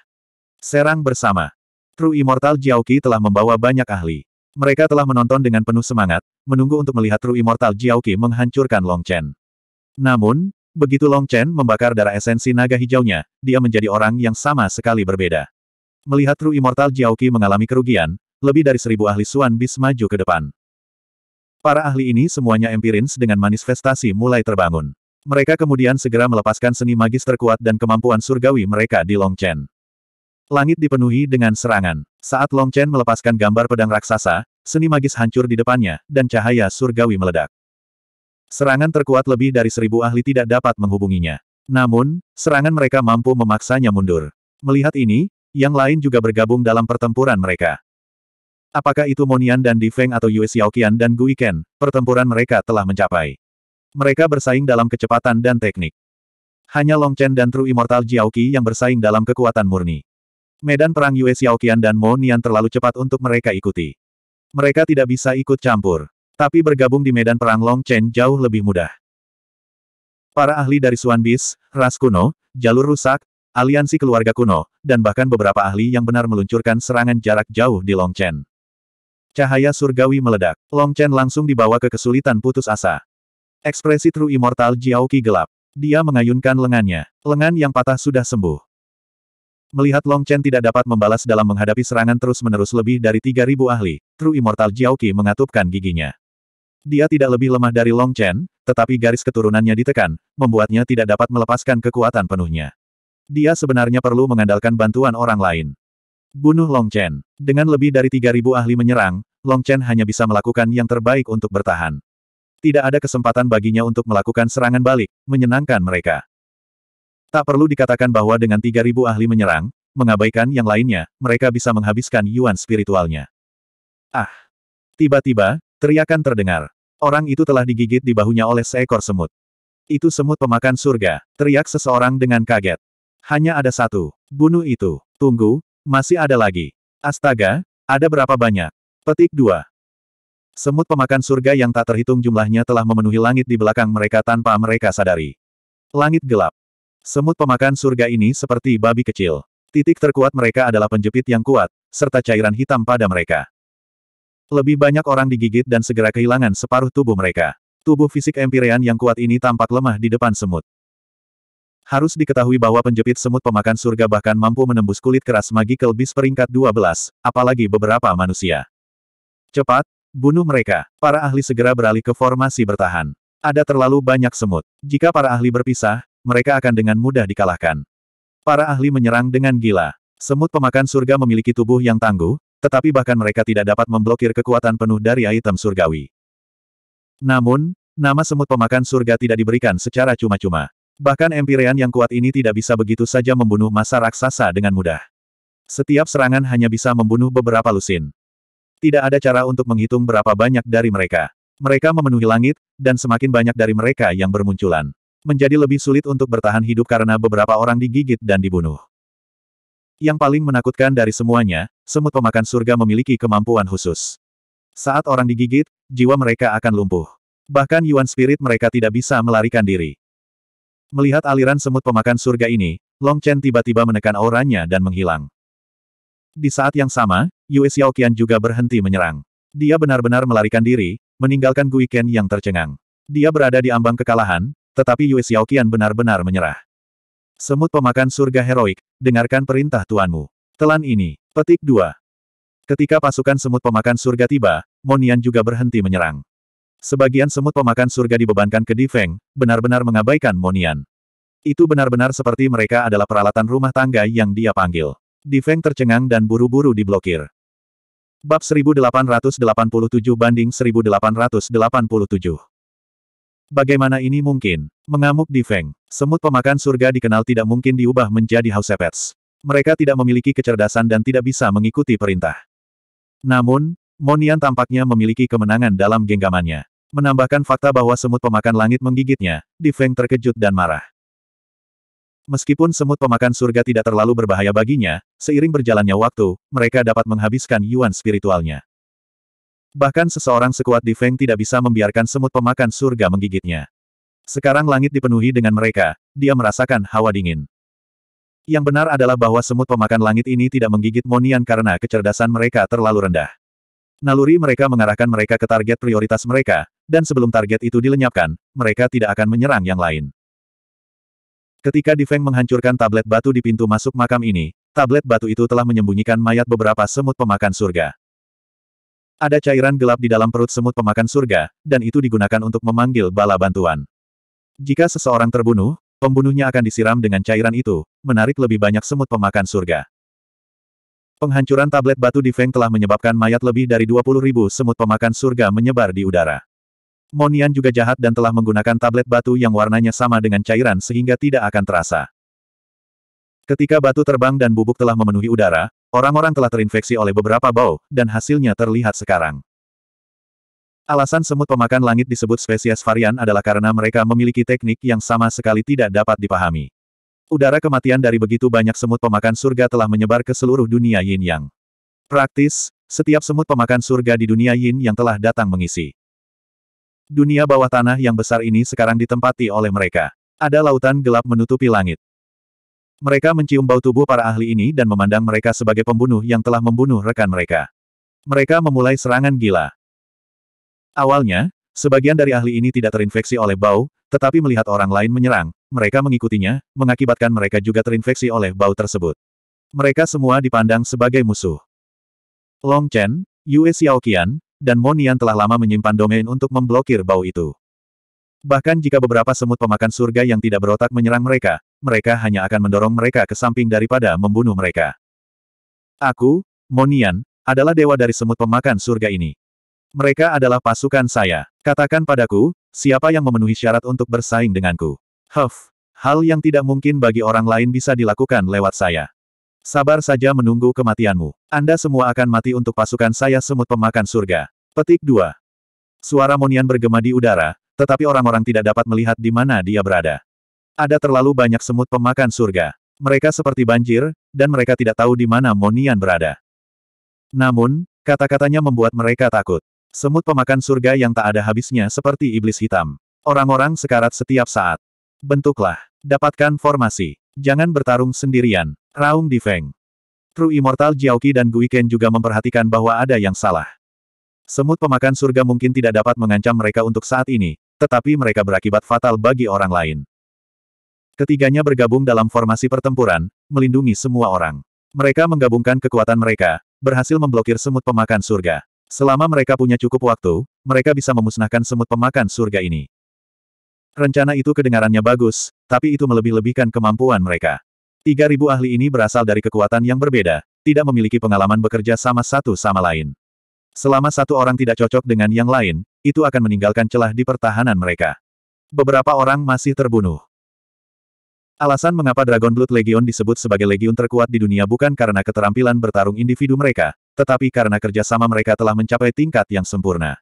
Serang bersama. True Immortal Jiaoqi telah membawa banyak ahli. Mereka telah menonton dengan penuh semangat, menunggu untuk melihat True Immortal Jiaoqi menghancurkan Long Chen. Namun, begitu Long Chen membakar darah esensi naga hijaunya, dia menjadi orang yang sama sekali berbeda. Melihat True Immortal Jiaoqi mengalami kerugian, lebih dari seribu ahli Suan Bis maju ke depan. Para ahli ini semuanya empirins dengan manifestasi mulai terbangun. Mereka kemudian segera melepaskan seni magis terkuat dan kemampuan surgawi mereka di Long Chen. Langit dipenuhi dengan serangan. Saat Long Chen melepaskan gambar pedang raksasa, seni magis hancur di depannya, dan cahaya surgawi meledak. Serangan terkuat lebih dari seribu ahli tidak dapat menghubunginya. Namun, serangan mereka mampu memaksanya mundur. Melihat ini, yang lain juga bergabung dalam pertempuran mereka. Apakah itu Monian dan Di Feng atau Yue Xiaoqian dan Gui Ken, pertempuran mereka telah mencapai. Mereka bersaing dalam kecepatan dan teknik. Hanya Long Chen dan True Immortal Jiaoqi yang bersaing dalam kekuatan murni. Medan perang Yue Xiaoqian dan Monian terlalu cepat untuk mereka ikuti. Mereka tidak bisa ikut campur. Tapi bergabung di medan perang Long Chen jauh lebih mudah. Para ahli dari Suan Bis, ras kuno, jalur rusak, aliansi keluarga kuno, dan bahkan beberapa ahli yang benar meluncurkan serangan jarak jauh di Long Chen. Cahaya surgawi meledak. Long Chen langsung dibawa ke kesulitan putus asa. Ekspresi True Immortal Jiao Qi gelap. Dia mengayunkan lengannya. Lengan yang patah sudah sembuh. Melihat Long Chen tidak dapat membalas dalam menghadapi serangan terus-menerus lebih dari 3.000 ahli, True Immortal Jiao Qi mengatupkan giginya. Dia tidak lebih lemah dari Long Chen, tetapi garis keturunannya ditekan, membuatnya tidak dapat melepaskan kekuatan penuhnya. Dia sebenarnya perlu mengandalkan bantuan orang lain. Bunuh Long Chen. Dengan lebih dari 3.000 ahli menyerang, Long Chen hanya bisa melakukan yang terbaik untuk bertahan. Tidak ada kesempatan baginya untuk melakukan serangan balik, menyenangkan mereka. Tak perlu dikatakan bahwa dengan 3.000 ahli menyerang, mengabaikan yang lainnya, mereka bisa menghabiskan yuan spiritualnya. Ah! Tiba-tiba, teriakan terdengar. Orang itu telah digigit di bahunya oleh seekor semut. Itu semut pemakan surga, teriak seseorang dengan kaget. Hanya ada satu. Bunuh itu. Tunggu, masih ada lagi. Astaga, ada berapa banyak? Petik 2. Semut pemakan surga yang tak terhitung jumlahnya telah memenuhi langit di belakang mereka tanpa mereka sadari. Langit gelap. Semut pemakan surga ini seperti babi kecil. Titik terkuat mereka adalah penjepit yang kuat, serta cairan hitam pada mereka. Lebih banyak orang digigit dan segera kehilangan separuh tubuh mereka. Tubuh fisik Empyrean yang kuat ini tampak lemah di depan semut. Harus diketahui bahwa penjepit semut pemakan surga bahkan mampu menembus kulit keras magical beast peringkat 12, apalagi beberapa manusia. Cepat, bunuh mereka. Para ahli segera beralih ke formasi bertahan. Ada terlalu banyak semut. Jika para ahli berpisah, mereka akan dengan mudah dikalahkan. Para ahli menyerang dengan gila. Semut pemakan surga memiliki tubuh yang tangguh, tetapi bahkan mereka tidak dapat memblokir kekuatan penuh dari item surgawi. Namun, nama semut pemakan surga tidak diberikan secara cuma-cuma. Bahkan empirean yang kuat ini tidak bisa begitu saja membunuh masa raksasa dengan mudah. Setiap serangan hanya bisa membunuh beberapa lusin. Tidak ada cara untuk menghitung berapa banyak dari mereka. Mereka memenuhi langit, dan semakin banyak dari mereka yang bermunculan. Menjadi lebih sulit untuk bertahan hidup karena beberapa orang digigit dan dibunuh. Yang paling menakutkan dari semuanya, semut pemakan surga memiliki kemampuan khusus. Saat orang digigit, jiwa mereka akan lumpuh. Bahkan Yuan Spirit mereka tidak bisa melarikan diri. Melihat aliran semut pemakan surga ini, Long Chen tiba-tiba menekan auranya dan menghilang. Di saat yang sama, Yue Xiaoqian juga berhenti menyerang. Dia benar-benar melarikan diri, meninggalkan Gui Ken yang tercengang. Dia berada di ambang kekalahan, tetapi Yue Xiaoqian benar-benar menyerah. Semut pemakan surga heroik, dengarkan perintah tuanmu. Telan ini. Petik dua. Ketika pasukan semut pemakan surga tiba, Monian juga berhenti menyerang. Sebagian semut pemakan surga dibebankan ke Difeng, benar-benar mengabaikan Monian. Itu benar-benar seperti mereka adalah peralatan rumah tangga yang dia panggil. Difeng tercengang dan buru-buru diblokir. Bab 1887 banding 1887. Bagaimana ini mungkin? Mengamuk Difeng. Semut pemakan surga dikenal tidak mungkin diubah menjadi House Pets. Mereka tidak memiliki kecerdasan dan tidak bisa mengikuti perintah. Namun, Monian tampaknya memiliki kemenangan dalam genggamannya menambahkan fakta bahwa semut pemakan langit menggigitnya, Di Feng terkejut dan marah. Meskipun semut pemakan surga tidak terlalu berbahaya baginya, seiring berjalannya waktu, mereka dapat menghabiskan yuan spiritualnya. Bahkan seseorang sekuat Di Feng tidak bisa membiarkan semut pemakan surga menggigitnya. Sekarang langit dipenuhi dengan mereka, dia merasakan hawa dingin. Yang benar adalah bahwa semut pemakan langit ini tidak menggigit Monian karena kecerdasan mereka terlalu rendah. Naluri mereka mengarahkan mereka ke target prioritas mereka, dan sebelum target itu dilenyapkan, mereka tidak akan menyerang yang lain. Ketika Di Feng menghancurkan tablet batu di pintu masuk makam ini, tablet batu itu telah menyembunyikan mayat beberapa semut pemakan surga. Ada cairan gelap di dalam perut semut pemakan surga, dan itu digunakan untuk memanggil bala bantuan. Jika seseorang terbunuh, pembunuhnya akan disiram dengan cairan itu, menarik lebih banyak semut pemakan surga. Penghancuran tablet batu di Feng telah menyebabkan mayat lebih dari 20.000 semut pemakan surga menyebar di udara. Monian juga jahat dan telah menggunakan tablet batu yang warnanya sama dengan cairan sehingga tidak akan terasa. Ketika batu terbang dan bubuk telah memenuhi udara, orang-orang telah terinfeksi oleh beberapa bau, dan hasilnya terlihat sekarang. Alasan semut pemakan langit disebut spesies varian adalah karena mereka memiliki teknik yang sama sekali tidak dapat dipahami. Udara kematian dari begitu banyak semut pemakan surga telah menyebar ke seluruh dunia yin yang. Praktis, setiap semut pemakan surga di dunia yin yang telah datang mengisi. Dunia bawah tanah yang besar ini sekarang ditempati oleh mereka. Ada lautan gelap menutupi langit. Mereka mencium bau tubuh para ahli ini dan memandang mereka sebagai pembunuh yang telah membunuh rekan mereka. Mereka memulai serangan gila. Awalnya, sebagian dari ahli ini tidak terinfeksi oleh bau, tetapi melihat orang lain menyerang, mereka mengikutinya, mengakibatkan mereka juga terinfeksi oleh bau tersebut. Mereka semua dipandang sebagai musuh. Long Chen, Yue Xiaoqian, dan Monian telah lama menyimpan domain untuk memblokir bau itu. Bahkan jika beberapa semut pemakan surga yang tidak berotak menyerang mereka, mereka hanya akan mendorong mereka ke samping daripada membunuh mereka. Aku, Monian, adalah dewa dari semut pemakan surga ini. Mereka adalah pasukan saya. Katakan padaku, siapa yang memenuhi syarat untuk bersaing denganku. Huff, hal yang tidak mungkin bagi orang lain bisa dilakukan lewat saya. Sabar saja menunggu kematianmu. Anda semua akan mati untuk pasukan saya semut pemakan surga. Petik 2. Suara Monian bergema di udara, tetapi orang-orang tidak dapat melihat di mana dia berada. Ada terlalu banyak semut pemakan surga. Mereka seperti banjir, dan mereka tidak tahu di mana Monian berada. Namun, kata-katanya membuat mereka takut. Semut pemakan surga yang tak ada habisnya seperti iblis hitam. Orang-orang sekarat setiap saat bentuklah. Dapatkan formasi. Jangan bertarung sendirian. Raung di Feng. True Immortal Jiaoqi dan Guiken juga memperhatikan bahwa ada yang salah. Semut pemakan surga mungkin tidak dapat mengancam mereka untuk saat ini, tetapi mereka berakibat fatal bagi orang lain. Ketiganya bergabung dalam formasi pertempuran, melindungi semua orang. Mereka menggabungkan kekuatan mereka, berhasil memblokir semut pemakan surga. Selama mereka punya cukup waktu, mereka bisa memusnahkan semut pemakan surga ini. Rencana itu kedengarannya bagus, tapi itu melebih-lebihkan kemampuan mereka. 3.000 ahli ini berasal dari kekuatan yang berbeda, tidak memiliki pengalaman bekerja sama satu sama lain. Selama satu orang tidak cocok dengan yang lain, itu akan meninggalkan celah di pertahanan mereka. Beberapa orang masih terbunuh. Alasan mengapa Dragon Blood Legion disebut sebagai legion terkuat di dunia bukan karena keterampilan bertarung individu mereka, tetapi karena kerjasama mereka telah mencapai tingkat yang sempurna.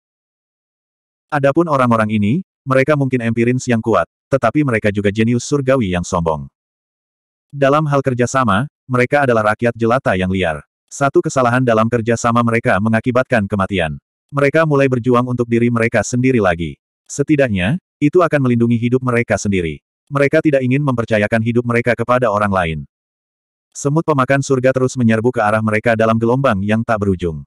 Adapun orang-orang ini, mereka mungkin empirins yang kuat, tetapi mereka juga jenius surgawi yang sombong. Dalam hal kerjasama, mereka adalah rakyat jelata yang liar. Satu kesalahan dalam kerjasama mereka mengakibatkan kematian. Mereka mulai berjuang untuk diri mereka sendiri lagi. Setidaknya, itu akan melindungi hidup mereka sendiri. Mereka tidak ingin mempercayakan hidup mereka kepada orang lain. Semut pemakan surga terus menyerbu ke arah mereka dalam gelombang yang tak berujung.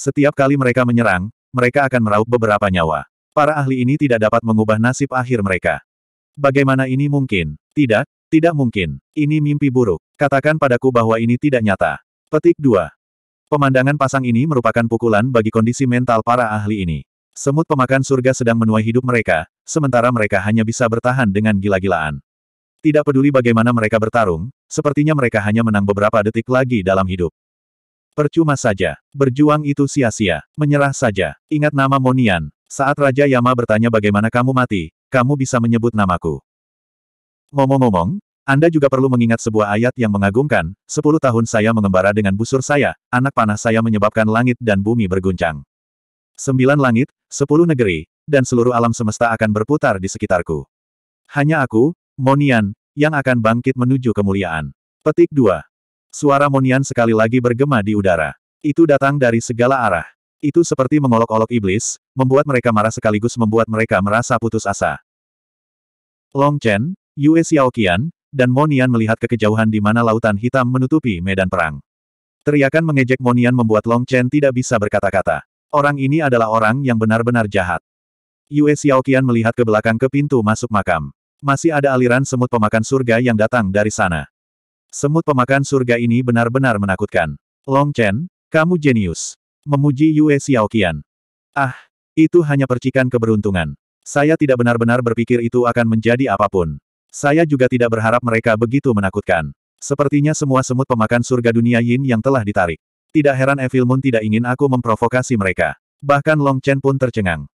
Setiap kali mereka menyerang, mereka akan meraup beberapa nyawa. Para ahli ini tidak dapat mengubah nasib akhir mereka. Bagaimana ini mungkin? Tidak, tidak mungkin. Ini mimpi buruk. Katakan padaku bahwa ini tidak nyata. Petik 2. Pemandangan pasang ini merupakan pukulan bagi kondisi mental para ahli ini. Semut pemakan surga sedang menuai hidup mereka, sementara mereka hanya bisa bertahan dengan gila-gilaan. Tidak peduli bagaimana mereka bertarung, sepertinya mereka hanya menang beberapa detik lagi dalam hidup. Percuma saja, berjuang itu sia-sia, menyerah saja. Ingat nama Monian, saat Raja Yama bertanya bagaimana kamu mati, kamu bisa menyebut namaku. Ngomong-ngomong, Anda juga perlu mengingat sebuah ayat yang mengagumkan, sepuluh tahun saya mengembara dengan busur saya, anak panah saya menyebabkan langit dan bumi berguncang. Sembilan langit, sepuluh negeri, dan seluruh alam semesta akan berputar di sekitarku. Hanya aku, Monian, yang akan bangkit menuju kemuliaan. Petik 2. Suara Monian sekali lagi bergema di udara. Itu datang dari segala arah. Itu seperti mengolok-olok iblis, membuat mereka marah sekaligus membuat mereka merasa putus asa. Long Chen, Yue Xiaoqian, dan Monian melihat kekejauhan di mana lautan hitam menutupi medan perang. Teriakan mengejek Monian membuat Long Chen tidak bisa berkata-kata. Orang ini adalah orang yang benar-benar jahat. Yue Xiaoqian melihat ke belakang ke pintu masuk makam. Masih ada aliran semut pemakan surga yang datang dari sana. Semut pemakan surga ini benar-benar menakutkan. Long Chen, kamu jenius. Memuji Yue Xiaoqian. Ah, itu hanya percikan keberuntungan. Saya tidak benar-benar berpikir itu akan menjadi apapun. Saya juga tidak berharap mereka begitu menakutkan. Sepertinya semua semut pemakan surga dunia Yin yang telah ditarik. Tidak heran Evil Moon tidak ingin aku memprovokasi mereka. Bahkan Long Chen pun tercengang.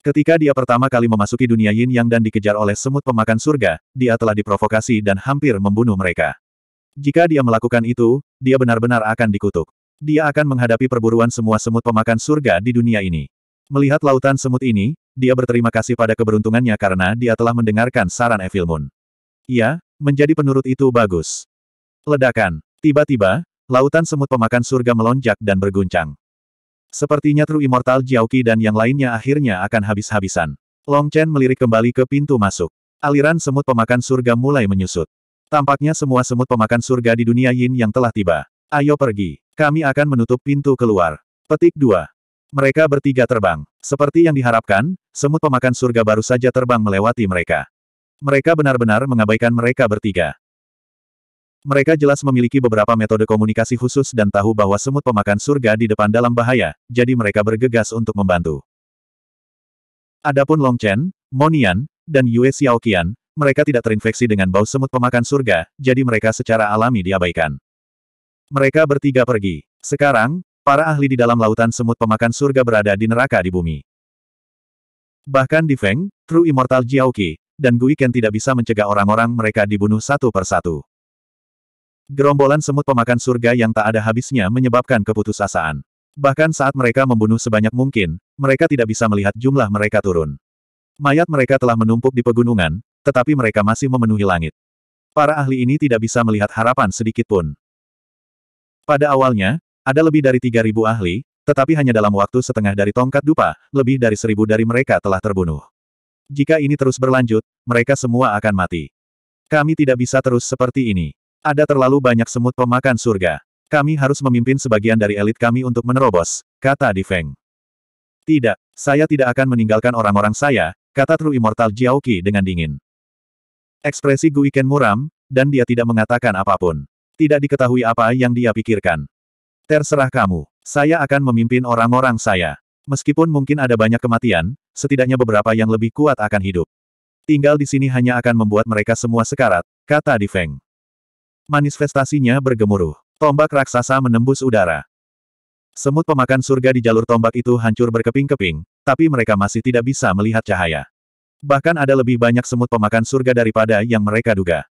Ketika dia pertama kali memasuki dunia Yin Yang dan dikejar oleh semut pemakan surga, dia telah diprovokasi dan hampir membunuh mereka. Jika dia melakukan itu, dia benar-benar akan dikutuk dia akan menghadapi perburuan semua semut pemakan surga di dunia ini. Melihat lautan semut ini, dia berterima kasih pada keberuntungannya karena dia telah mendengarkan saran Evil Moon. Ya, menjadi penurut itu bagus. Ledakan. Tiba-tiba, lautan semut pemakan surga melonjak dan berguncang. Sepertinya True Immortal Jiaoqi dan yang lainnya akhirnya akan habis-habisan. Long Chen melirik kembali ke pintu masuk. Aliran semut pemakan surga mulai menyusut. Tampaknya semua semut pemakan surga di dunia Yin yang telah tiba. Ayo pergi. Kami akan menutup pintu keluar. Petik 2. Mereka bertiga terbang. Seperti yang diharapkan, semut pemakan surga baru saja terbang melewati mereka. Mereka benar-benar mengabaikan mereka bertiga. Mereka jelas memiliki beberapa metode komunikasi khusus dan tahu bahwa semut pemakan surga di depan dalam bahaya, jadi mereka bergegas untuk membantu. Adapun Long Chen, Monian, dan Yue Xiaoqian, mereka tidak terinfeksi dengan bau semut pemakan surga, jadi mereka secara alami diabaikan. Mereka bertiga pergi. Sekarang, para ahli di dalam lautan semut pemakan surga berada di neraka di bumi. Bahkan di Feng, True Immortal Jiaoqi, dan Guiken tidak bisa mencegah orang-orang mereka dibunuh satu per satu. Gerombolan semut pemakan surga yang tak ada habisnya menyebabkan keputusasaan. Bahkan saat mereka membunuh sebanyak mungkin, mereka tidak bisa melihat jumlah mereka turun. Mayat mereka telah menumpuk di pegunungan, tetapi mereka masih memenuhi langit. Para ahli ini tidak bisa melihat harapan sedikit pun. Pada awalnya, ada lebih dari 3.000 ahli, tetapi hanya dalam waktu setengah dari tongkat dupa, lebih dari seribu dari mereka telah terbunuh. Jika ini terus berlanjut, mereka semua akan mati. Kami tidak bisa terus seperti ini. Ada terlalu banyak semut pemakan surga. Kami harus memimpin sebagian dari elit kami untuk menerobos, kata Di Feng. Tidak, saya tidak akan meninggalkan orang-orang saya, kata True Immortal Qi dengan dingin. Ekspresi Guiken muram, dan dia tidak mengatakan apapun. Tidak diketahui apa yang dia pikirkan. Terserah kamu. Saya akan memimpin orang-orang saya. Meskipun mungkin ada banyak kematian, setidaknya beberapa yang lebih kuat akan hidup. Tinggal di sini hanya akan membuat mereka semua sekarat, kata Di Feng. Manifestasinya bergemuruh. Tombak raksasa menembus udara. Semut pemakan surga di jalur tombak itu hancur berkeping-keping, tapi mereka masih tidak bisa melihat cahaya. Bahkan ada lebih banyak semut pemakan surga daripada yang mereka duga.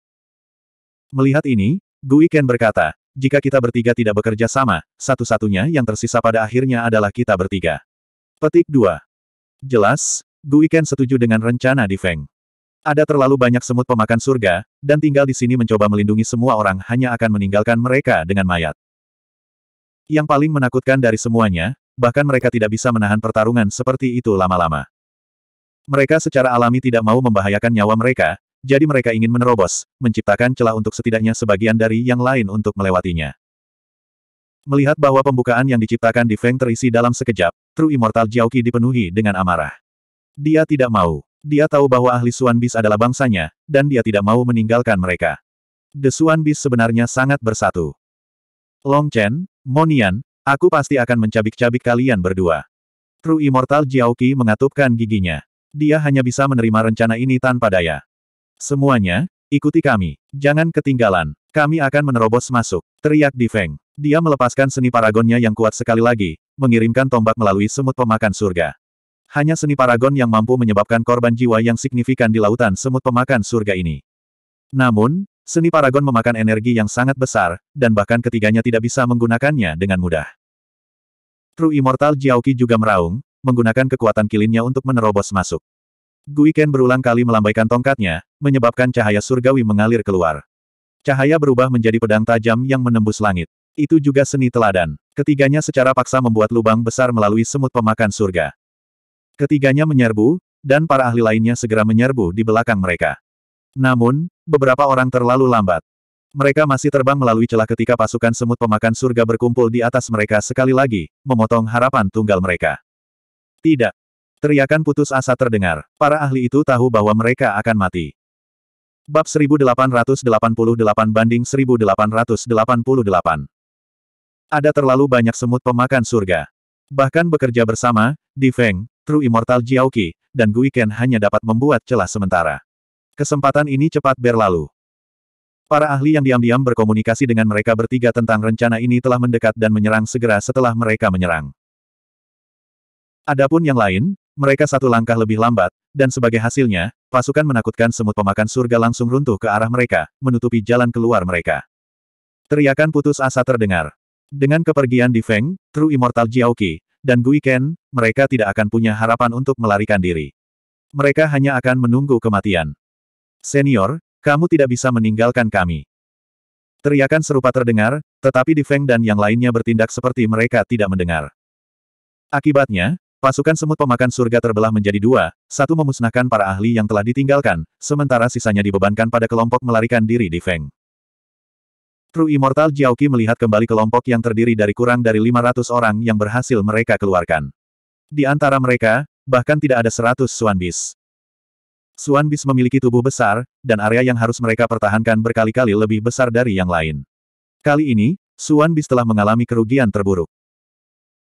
Melihat ini, Gui Ken berkata, jika kita bertiga tidak bekerja sama, satu-satunya yang tersisa pada akhirnya adalah kita bertiga. Petik 2. Jelas, Gui Ken setuju dengan rencana di Feng. Ada terlalu banyak semut pemakan surga, dan tinggal di sini mencoba melindungi semua orang hanya akan meninggalkan mereka dengan mayat. Yang paling menakutkan dari semuanya, bahkan mereka tidak bisa menahan pertarungan seperti itu lama-lama. Mereka secara alami tidak mau membahayakan nyawa mereka, jadi mereka ingin menerobos, menciptakan celah untuk setidaknya sebagian dari yang lain untuk melewatinya. Melihat bahwa pembukaan yang diciptakan di Feng terisi dalam sekejap, True Immortal Jiaoqi dipenuhi dengan amarah. Dia tidak mau. Dia tahu bahwa ahli Suan Bis adalah bangsanya, dan dia tidak mau meninggalkan mereka. The Suan Bis sebenarnya sangat bersatu. Long Chen, Monian, aku pasti akan mencabik-cabik kalian berdua. True Immortal Jiaoqi mengatupkan giginya. Dia hanya bisa menerima rencana ini tanpa daya. Semuanya, ikuti kami. Jangan ketinggalan. Kami akan menerobos masuk. Teriak di Feng. Dia melepaskan seni paragonnya yang kuat sekali lagi, mengirimkan tombak melalui semut pemakan surga. Hanya seni paragon yang mampu menyebabkan korban jiwa yang signifikan di lautan semut pemakan surga ini. Namun, seni paragon memakan energi yang sangat besar, dan bahkan ketiganya tidak bisa menggunakannya dengan mudah. True Immortal Jiaoqi juga meraung, menggunakan kekuatan kilinnya untuk menerobos masuk. Guiken berulang kali melambaikan tongkatnya, menyebabkan cahaya surgawi mengalir keluar. Cahaya berubah menjadi pedang tajam yang menembus langit. Itu juga seni teladan. Ketiganya secara paksa membuat lubang besar melalui semut pemakan surga. Ketiganya menyerbu, dan para ahli lainnya segera menyerbu di belakang mereka. Namun, beberapa orang terlalu lambat. Mereka masih terbang melalui celah ketika pasukan semut pemakan surga berkumpul di atas mereka sekali lagi, memotong harapan tunggal mereka. Tidak. Teriakan putus asa terdengar. Para ahli itu tahu bahwa mereka akan mati. Bab 1888 banding 1888. Ada terlalu banyak semut pemakan surga. Bahkan bekerja bersama, Di Feng, True Immortal Jiaoqi, dan Guiken hanya dapat membuat celah sementara. Kesempatan ini cepat berlalu. Para ahli yang diam-diam berkomunikasi dengan mereka bertiga tentang rencana ini telah mendekat dan menyerang segera setelah mereka menyerang. Adapun yang lain, mereka satu langkah lebih lambat, dan sebagai hasilnya, pasukan menakutkan semut pemakan surga langsung runtuh ke arah mereka, menutupi jalan keluar mereka. Teriakan putus asa terdengar. Dengan kepergian di Feng, True Immortal Jiaoqi, dan Gui Ken, mereka tidak akan punya harapan untuk melarikan diri. Mereka hanya akan menunggu kematian. Senior, kamu tidak bisa meninggalkan kami. Teriakan serupa terdengar, tetapi Di Feng dan yang lainnya bertindak seperti mereka tidak mendengar. Akibatnya, Pasukan semut pemakan surga terbelah menjadi dua, satu memusnahkan para ahli yang telah ditinggalkan, sementara sisanya dibebankan pada kelompok melarikan diri di Feng. True Immortal Jiaoqi melihat kembali kelompok yang terdiri dari kurang dari 500 orang yang berhasil mereka keluarkan. Di antara mereka, bahkan tidak ada 100 Suan Bis. Suan Bis memiliki tubuh besar, dan area yang harus mereka pertahankan berkali-kali lebih besar dari yang lain. Kali ini, Suan Bis telah mengalami kerugian terburuk.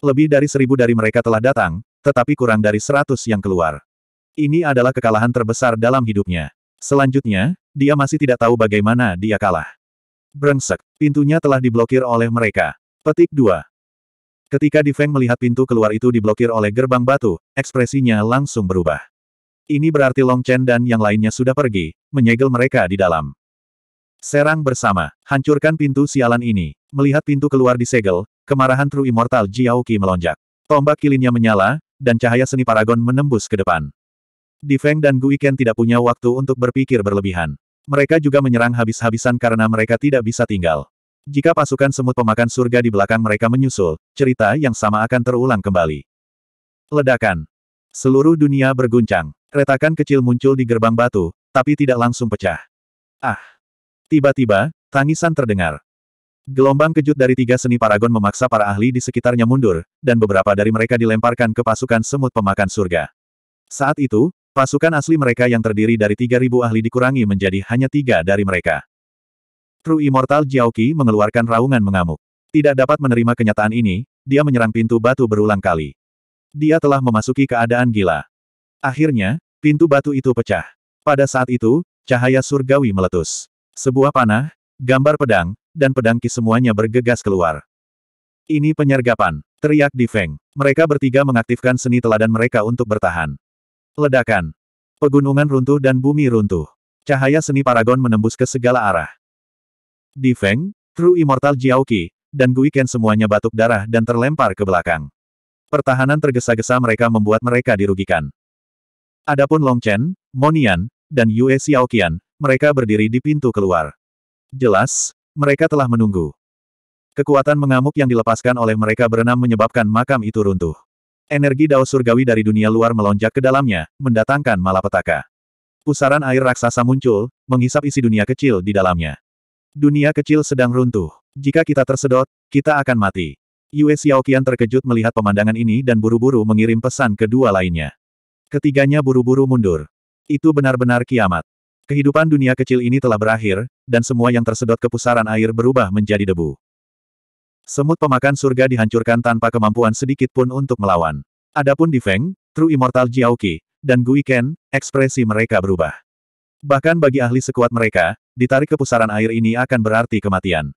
Lebih dari seribu dari mereka telah datang, tetapi kurang dari seratus yang keluar. Ini adalah kekalahan terbesar dalam hidupnya. Selanjutnya, dia masih tidak tahu bagaimana dia kalah. Brengsek, pintunya telah diblokir oleh mereka. Petik 2. Ketika Di Feng melihat pintu keluar itu diblokir oleh gerbang batu, ekspresinya langsung berubah. Ini berarti Long Chen dan yang lainnya sudah pergi, menyegel mereka di dalam. Serang bersama, hancurkan pintu sialan ini. Melihat pintu keluar disegel, Kemarahan True Immortal Jiao Qi melonjak. Tombak kilinnya menyala, dan cahaya seni paragon menembus ke depan. Di Feng dan Gui Ken tidak punya waktu untuk berpikir berlebihan. Mereka juga menyerang habis-habisan karena mereka tidak bisa tinggal. Jika pasukan semut pemakan surga di belakang mereka menyusul, cerita yang sama akan terulang kembali. Ledakan. Seluruh dunia berguncang. Retakan kecil muncul di gerbang batu, tapi tidak langsung pecah. Ah! Tiba-tiba, tangisan terdengar. Gelombang kejut dari tiga seni paragon memaksa para ahli di sekitarnya mundur, dan beberapa dari mereka dilemparkan ke pasukan semut pemakan surga. Saat itu, pasukan asli mereka yang terdiri dari tiga ribu ahli dikurangi menjadi hanya tiga dari mereka. True Immortal Jiaoqi mengeluarkan raungan mengamuk. Tidak dapat menerima kenyataan ini, dia menyerang pintu batu berulang kali. Dia telah memasuki keadaan gila. Akhirnya, pintu batu itu pecah. Pada saat itu, cahaya surgawi meletus. Sebuah panah, gambar pedang, dan pedangki semuanya bergegas keluar. Ini penyergapan, teriak di Feng. Mereka bertiga mengaktifkan seni teladan mereka untuk bertahan. Ledakan. Pegunungan runtuh dan bumi runtuh. Cahaya seni paragon menembus ke segala arah. Di Feng, True Immortal Jiaoki, dan Gui Ken semuanya batuk darah dan terlempar ke belakang. Pertahanan tergesa-gesa mereka membuat mereka dirugikan. Adapun Long Chen, Monian, dan Yue Xiaoqian, mereka berdiri di pintu keluar. Jelas, mereka telah menunggu. Kekuatan mengamuk yang dilepaskan oleh mereka berenam menyebabkan makam itu runtuh. Energi Dao Surgawi dari dunia luar melonjak ke dalamnya, mendatangkan malapetaka. Pusaran air raksasa muncul, menghisap isi dunia kecil di dalamnya. Dunia kecil sedang runtuh. Jika kita tersedot, kita akan mati. Yue Xiaoqian terkejut melihat pemandangan ini dan buru-buru mengirim pesan kedua lainnya. Ketiganya buru-buru mundur. Itu benar-benar kiamat. Kehidupan dunia kecil ini telah berakhir, dan semua yang tersedot ke pusaran air berubah menjadi debu. Semut pemakan surga dihancurkan tanpa kemampuan sedikit pun untuk melawan. Adapun di Feng, True Immortal Jiaoqi, dan Gui Ken, ekspresi mereka berubah. Bahkan bagi ahli sekuat mereka, ditarik ke pusaran air ini akan berarti kematian.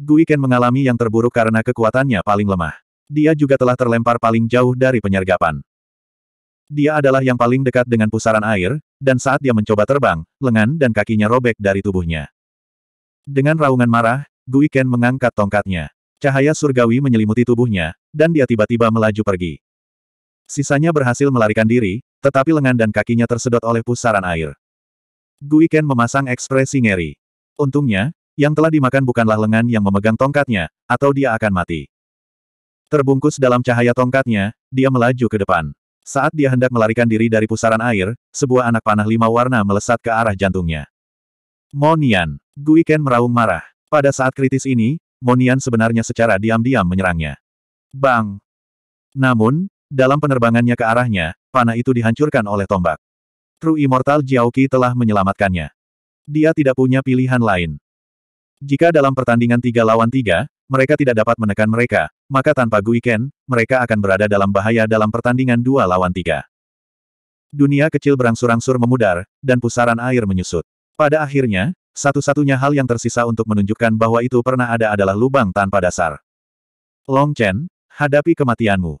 Gui Ken mengalami yang terburuk karena kekuatannya paling lemah. Dia juga telah terlempar paling jauh dari penyergapan. Dia adalah yang paling dekat dengan pusaran air, dan saat dia mencoba terbang, lengan dan kakinya robek dari tubuhnya. Dengan raungan marah, Gui Ken mengangkat tongkatnya. Cahaya surgawi menyelimuti tubuhnya, dan dia tiba-tiba melaju pergi. Sisanya berhasil melarikan diri, tetapi lengan dan kakinya tersedot oleh pusaran air. Gui Ken memasang ekspresi ngeri. Untungnya, yang telah dimakan bukanlah lengan yang memegang tongkatnya, atau dia akan mati. Terbungkus dalam cahaya tongkatnya, dia melaju ke depan. Saat dia hendak melarikan diri dari pusaran air, sebuah anak panah lima warna melesat ke arah jantungnya. Monian. Guiken meraung marah. Pada saat kritis ini, Monian sebenarnya secara diam-diam menyerangnya. Bang! Namun, dalam penerbangannya ke arahnya, panah itu dihancurkan oleh tombak. True Immortal Jiaoqi telah menyelamatkannya. Dia tidak punya pilihan lain. Jika dalam pertandingan tiga lawan tiga, mereka tidak dapat menekan mereka, maka tanpa Gui Ken, mereka akan berada dalam bahaya dalam pertandingan dua lawan tiga. Dunia kecil berangsur-angsur memudar, dan pusaran air menyusut. Pada akhirnya, satu-satunya hal yang tersisa untuk menunjukkan bahwa itu pernah ada adalah lubang tanpa dasar. Long Chen, hadapi kematianmu.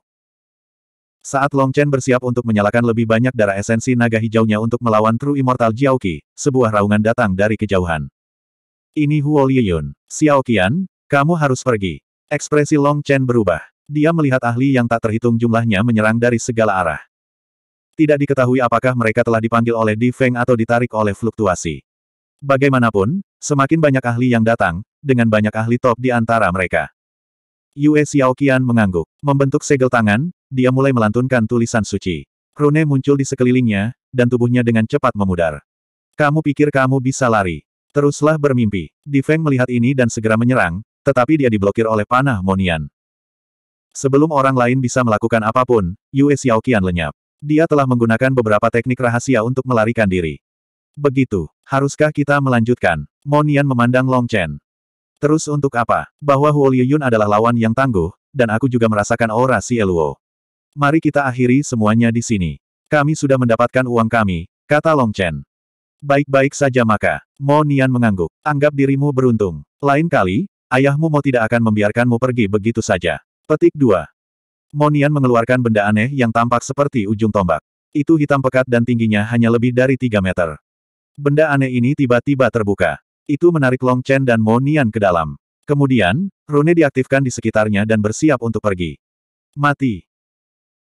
Saat Long Chen bersiap untuk menyalakan lebih banyak darah esensi naga hijaunya untuk melawan True Immortal Jiaoqi, sebuah raungan datang dari kejauhan. Ini Huo Liyun. Xiao Qian, kamu harus pergi. Ekspresi Long Chen berubah. Dia melihat ahli yang tak terhitung jumlahnya menyerang dari segala arah. Tidak diketahui apakah mereka telah dipanggil oleh Di Feng atau ditarik oleh fluktuasi. Bagaimanapun, semakin banyak ahli yang datang, dengan banyak ahli top di antara mereka. Yue Xiaoqian mengangguk. Membentuk segel tangan, dia mulai melantunkan tulisan suci. Rune muncul di sekelilingnya, dan tubuhnya dengan cepat memudar. Kamu pikir kamu bisa lari? Teruslah bermimpi. Di Feng melihat ini dan segera menyerang, tetapi dia diblokir oleh panah Monian. Sebelum orang lain bisa melakukan apapun, Yue Xiaoqian lenyap. Dia telah menggunakan beberapa teknik rahasia untuk melarikan diri. Begitu, haruskah kita melanjutkan? Monian memandang Long Chen. Terus untuk apa? Bahwa Huo Liyun adalah lawan yang tangguh, dan aku juga merasakan aura si Eluo. Mari kita akhiri semuanya di sini. Kami sudah mendapatkan uang kami, kata Long Chen. Baik-baik saja maka. Monian mengangguk. Anggap dirimu beruntung. Lain kali, Ayahmu mau tidak akan membiarkanmu pergi begitu saja. Petik 2. Monian mengeluarkan benda aneh yang tampak seperti ujung tombak. Itu hitam pekat dan tingginya hanya lebih dari 3 meter. Benda aneh ini tiba-tiba terbuka. Itu menarik Long Chen dan Monian ke dalam. Kemudian, rune diaktifkan di sekitarnya dan bersiap untuk pergi. Mati.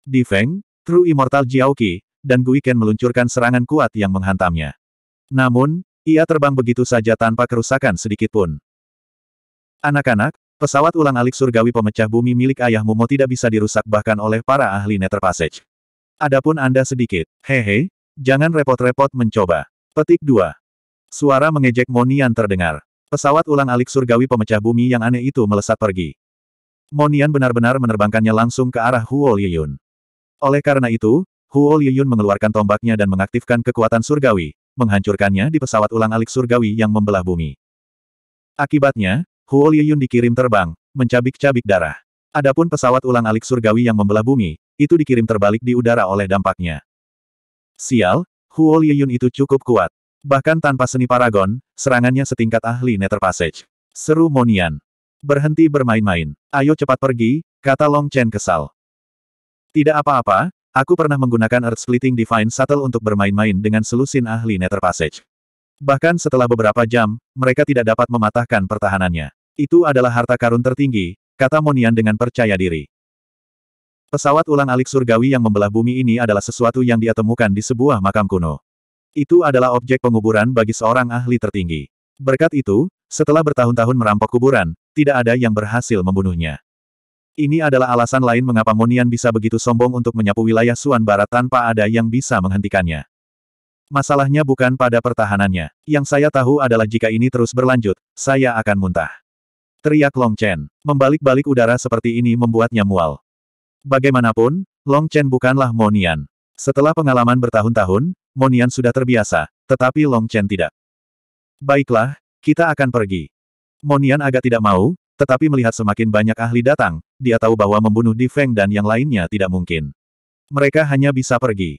Di Feng, True Immortal Jiaoqi, dan Gui Ken meluncurkan serangan kuat yang menghantamnya. Namun, ia terbang begitu saja tanpa kerusakan sedikitpun. Anak-anak, pesawat ulang-alik surgawi pemecah bumi milik ayahmu mau tidak bisa dirusak bahkan oleh para ahli Nether Passage. Adapun Anda sedikit, hehe, jangan repot-repot mencoba. Petik 2. Suara mengejek Monian terdengar. Pesawat ulang-alik surgawi pemecah bumi yang aneh itu melesat pergi. Monian benar-benar menerbangkannya langsung ke arah Huo Liyun. Oleh karena itu, Huo Liyun mengeluarkan tombaknya dan mengaktifkan kekuatan surgawi, menghancurkannya di pesawat ulang-alik surgawi yang membelah bumi. Akibatnya, Huo Liyun dikirim terbang, mencabik-cabik darah. Adapun pesawat ulang-alik surgawi yang membelah bumi, itu dikirim terbalik di udara oleh dampaknya. Sial, Huo Liyun itu cukup kuat. Bahkan tanpa seni paragon, serangannya setingkat ahli Nether Passage. Seru Monian. Berhenti bermain-main. Ayo cepat pergi, kata Long Chen kesal. Tidak apa-apa, aku pernah menggunakan Earth Splitting Divine Shuttle untuk bermain-main dengan selusin ahli Nether Passage. Bahkan setelah beberapa jam, mereka tidak dapat mematahkan pertahanannya. Itu adalah harta karun tertinggi, kata Monian dengan percaya diri. Pesawat ulang alik surgawi yang membelah bumi ini adalah sesuatu yang dia temukan di sebuah makam kuno. Itu adalah objek penguburan bagi seorang ahli tertinggi. Berkat itu, setelah bertahun-tahun merampok kuburan, tidak ada yang berhasil membunuhnya. Ini adalah alasan lain mengapa Monian bisa begitu sombong untuk menyapu wilayah Suan Barat tanpa ada yang bisa menghentikannya. Masalahnya bukan pada pertahanannya. Yang saya tahu adalah jika ini terus berlanjut, saya akan muntah. Teriak Long Chen. Membalik-balik udara seperti ini membuatnya mual. Bagaimanapun, Long Chen bukanlah Monian. Setelah pengalaman bertahun-tahun, Monian sudah terbiasa, tetapi Long Chen tidak. Baiklah, kita akan pergi. Monian agak tidak mau, tetapi melihat semakin banyak ahli datang, dia tahu bahwa membunuh Di Feng dan yang lainnya tidak mungkin. Mereka hanya bisa pergi.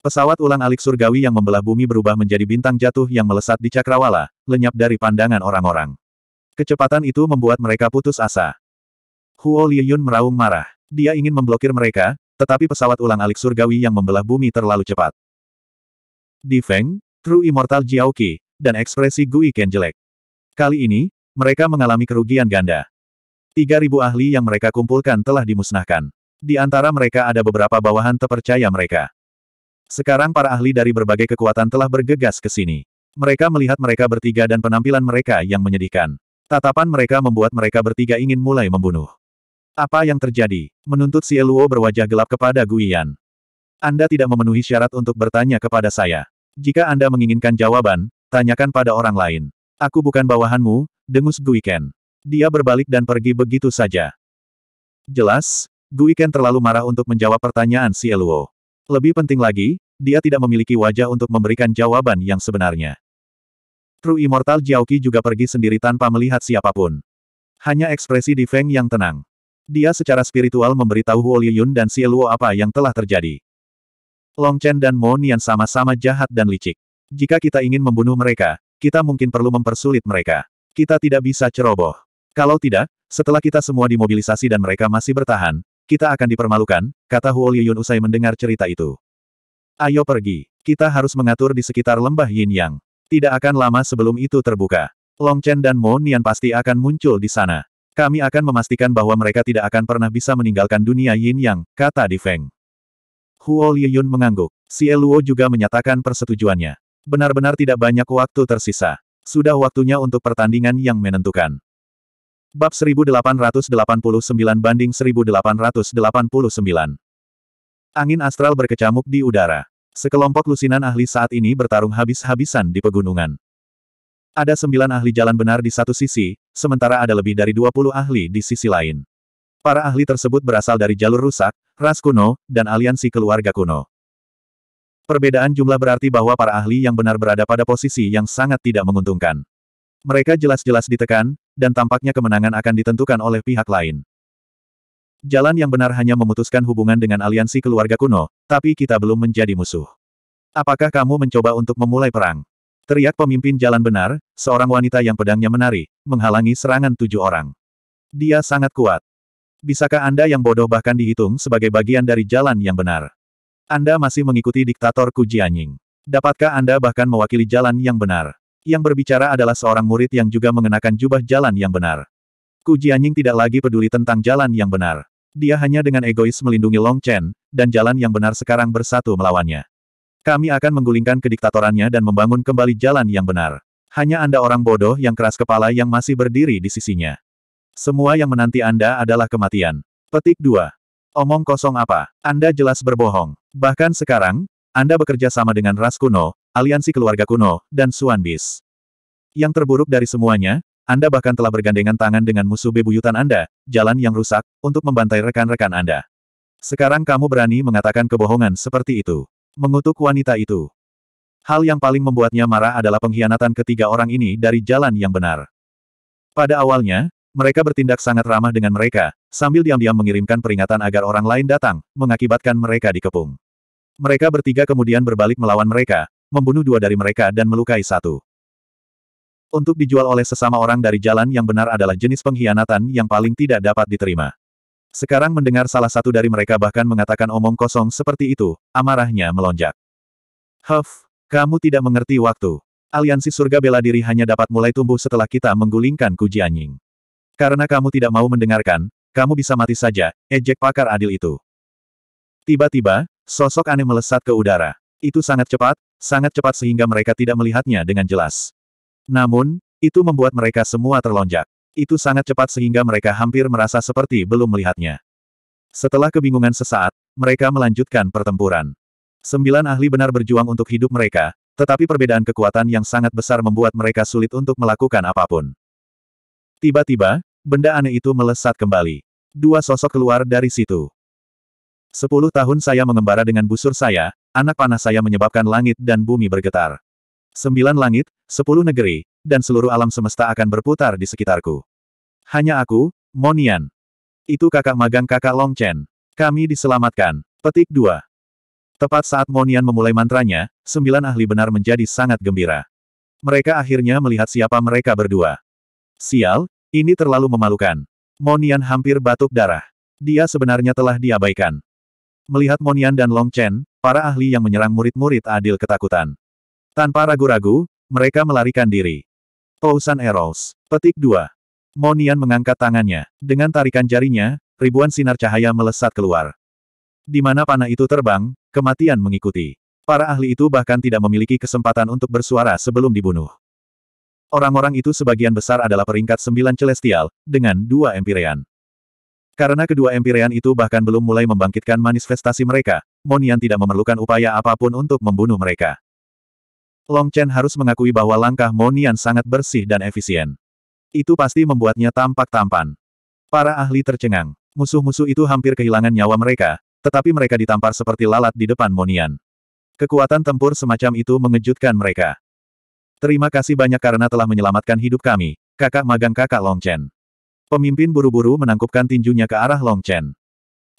Pesawat ulang-alik surgawi yang membelah bumi berubah menjadi bintang jatuh yang melesat di cakrawala, lenyap dari pandangan orang-orang. Kecepatan itu membuat mereka putus asa. Huo Liyun meraung marah. Dia ingin memblokir mereka, tetapi pesawat ulang-alik surgawi yang membelah bumi terlalu cepat. Di Feng, True Immortal Jiaoqi, dan ekspresi Gui Ken jelek. Kali ini, mereka mengalami kerugian ganda. 3.000 ahli yang mereka kumpulkan telah dimusnahkan. Di antara mereka ada beberapa bawahan terpercaya mereka. Sekarang para ahli dari berbagai kekuatan telah bergegas ke sini. Mereka melihat mereka bertiga dan penampilan mereka yang menyedihkan. Tatapan mereka membuat mereka bertiga ingin mulai membunuh. Apa yang terjadi? Menuntut si Eluo berwajah gelap kepada Guian. Anda tidak memenuhi syarat untuk bertanya kepada saya. Jika Anda menginginkan jawaban, tanyakan pada orang lain. Aku bukan bawahanmu, dengus Guiken. Dia berbalik dan pergi begitu saja. Jelas, Guiken terlalu marah untuk menjawab pertanyaan si Eluo. Lebih penting lagi, dia tidak memiliki wajah untuk memberikan jawaban yang sebenarnya. True Immortal Jiaoqi juga pergi sendiri tanpa melihat siapapun. Hanya ekspresi di Feng yang tenang. Dia secara spiritual memberitahu Huo Liyun dan Xie Luo apa yang telah terjadi. Long Chen dan Mo Nian sama-sama jahat dan licik. Jika kita ingin membunuh mereka, kita mungkin perlu mempersulit mereka. Kita tidak bisa ceroboh. Kalau tidak, setelah kita semua dimobilisasi dan mereka masih bertahan, kita akan dipermalukan, kata Huo Liyun usai mendengar cerita itu. Ayo pergi. Kita harus mengatur di sekitar lembah Yin Yang. Tidak akan lama sebelum itu terbuka. Long Chen dan Mo Nian pasti akan muncul di sana. Kami akan memastikan bahwa mereka tidak akan pernah bisa meninggalkan dunia Yin Yang, kata Di Feng. Huo Liyun mengangguk. Si Eluo juga menyatakan persetujuannya. Benar-benar tidak banyak waktu tersisa. Sudah waktunya untuk pertandingan yang menentukan. Bab 1889 banding 1889. Angin astral berkecamuk di udara. Sekelompok lusinan ahli saat ini bertarung habis-habisan di pegunungan. Ada sembilan ahli jalan benar di satu sisi, sementara ada lebih dari 20 ahli di sisi lain. Para ahli tersebut berasal dari jalur rusak, ras kuno, dan aliansi keluarga kuno. Perbedaan jumlah berarti bahwa para ahli yang benar berada pada posisi yang sangat tidak menguntungkan. Mereka jelas-jelas ditekan, dan tampaknya kemenangan akan ditentukan oleh pihak lain. Jalan yang benar hanya memutuskan hubungan dengan aliansi keluarga kuno, tapi kita belum menjadi musuh. Apakah kamu mencoba untuk memulai perang? Teriak pemimpin jalan benar, seorang wanita yang pedangnya menari, menghalangi serangan tujuh orang. Dia sangat kuat. Bisakah Anda yang bodoh bahkan dihitung sebagai bagian dari jalan yang benar? Anda masih mengikuti diktator Kujianying. Dapatkah Anda bahkan mewakili jalan yang benar? Yang berbicara adalah seorang murid yang juga mengenakan jubah jalan yang benar. Ku Jianying tidak lagi peduli tentang jalan yang benar. Dia hanya dengan egois melindungi Long Chen, dan jalan yang benar sekarang bersatu melawannya. Kami akan menggulingkan kediktatorannya dan membangun kembali jalan yang benar. Hanya Anda orang bodoh yang keras kepala yang masih berdiri di sisinya. Semua yang menanti Anda adalah kematian. Petik 2. Omong kosong apa? Anda jelas berbohong. Bahkan sekarang, Anda bekerja sama dengan ras aliansi keluarga kuno, dan Suan Yang terburuk dari semuanya, Anda bahkan telah bergandengan tangan dengan musuh bebuyutan Anda, jalan yang rusak, untuk membantai rekan-rekan Anda. Sekarang kamu berani mengatakan kebohongan seperti itu. Mengutuk wanita itu. Hal yang paling membuatnya marah adalah pengkhianatan ketiga orang ini dari jalan yang benar. Pada awalnya, mereka bertindak sangat ramah dengan mereka, sambil diam-diam mengirimkan peringatan agar orang lain datang, mengakibatkan mereka dikepung. Mereka bertiga kemudian berbalik melawan mereka, membunuh dua dari mereka dan melukai satu. Untuk dijual oleh sesama orang dari jalan yang benar adalah jenis pengkhianatan yang paling tidak dapat diterima. Sekarang mendengar salah satu dari mereka bahkan mengatakan omong kosong seperti itu, amarahnya melonjak. Huff, kamu tidak mengerti waktu. Aliansi surga bela diri hanya dapat mulai tumbuh setelah kita menggulingkan kuji anjing. Karena kamu tidak mau mendengarkan, kamu bisa mati saja, ejek pakar adil itu. Tiba-tiba, sosok aneh melesat ke udara. Itu sangat cepat, sangat cepat sehingga mereka tidak melihatnya dengan jelas. Namun, itu membuat mereka semua terlonjak. Itu sangat cepat sehingga mereka hampir merasa seperti belum melihatnya. Setelah kebingungan sesaat, mereka melanjutkan pertempuran. Sembilan ahli benar berjuang untuk hidup mereka, tetapi perbedaan kekuatan yang sangat besar membuat mereka sulit untuk melakukan apapun. Tiba-tiba, benda aneh itu melesat kembali. Dua sosok keluar dari situ. Sepuluh tahun saya mengembara dengan busur saya, anak panah saya menyebabkan langit dan bumi bergetar. Sembilan langit, sepuluh negeri, dan seluruh alam semesta akan berputar di sekitarku. Hanya aku, Monian. Itu kakak magang kakak Long Chen. Kami diselamatkan. Petik 2. Tepat saat Monian memulai mantranya, sembilan ahli benar menjadi sangat gembira. Mereka akhirnya melihat siapa mereka berdua. Sial, ini terlalu memalukan. Monian hampir batuk darah. Dia sebenarnya telah diabaikan. Melihat Monian dan Long Chen, Para ahli yang menyerang murid-murid adil ketakutan. Tanpa ragu-ragu, mereka melarikan diri. Thousand Eros. Petik 2. Monian mengangkat tangannya. Dengan tarikan jarinya, ribuan sinar cahaya melesat keluar. Di mana panah itu terbang, kematian mengikuti. Para ahli itu bahkan tidak memiliki kesempatan untuk bersuara sebelum dibunuh. Orang-orang itu sebagian besar adalah peringkat sembilan celestial, dengan dua Empirean. Karena kedua empirean itu bahkan belum mulai membangkitkan manifestasi mereka, Monian tidak memerlukan upaya apapun untuk membunuh mereka. Long Chen harus mengakui bahwa langkah Monian sangat bersih dan efisien. Itu pasti membuatnya tampak tampan. Para ahli tercengang. Musuh-musuh itu hampir kehilangan nyawa mereka, tetapi mereka ditampar seperti lalat di depan Monian. Kekuatan tempur semacam itu mengejutkan mereka. Terima kasih banyak karena telah menyelamatkan hidup kami, kakak magang kakak Long Chen. Pemimpin buru-buru menangkupkan tinjunya ke arah Long Chen.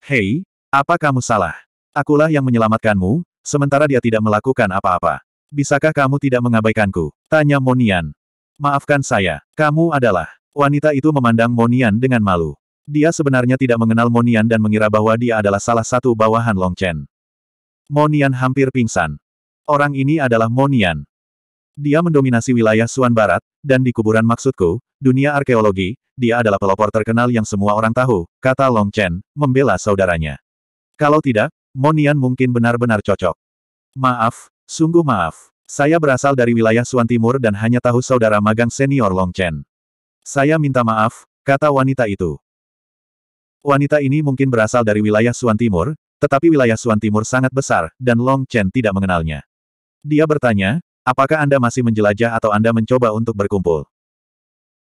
Hei, apa kamu salah? Akulah yang menyelamatkanmu, sementara dia tidak melakukan apa-apa. Bisakah kamu tidak mengabaikanku? Tanya Monian. Maafkan saya, kamu adalah. Wanita itu memandang Monian dengan malu. Dia sebenarnya tidak mengenal Monian dan mengira bahwa dia adalah salah satu bawahan Long Chen. Monian hampir pingsan. Orang ini adalah Monian. Dia mendominasi wilayah Suan Barat, dan di kuburan maksudku, dunia arkeologi, dia adalah pelopor terkenal yang semua orang tahu, kata Long Chen, membela saudaranya. Kalau tidak, Monian mungkin benar-benar cocok. Maaf, sungguh maaf. Saya berasal dari wilayah Suan Timur dan hanya tahu saudara magang senior Long Chen. Saya minta maaf, kata wanita itu. Wanita ini mungkin berasal dari wilayah Suan Timur, tetapi wilayah Suan Timur sangat besar, dan Long Chen tidak mengenalnya. Dia bertanya, apakah Anda masih menjelajah atau Anda mencoba untuk berkumpul?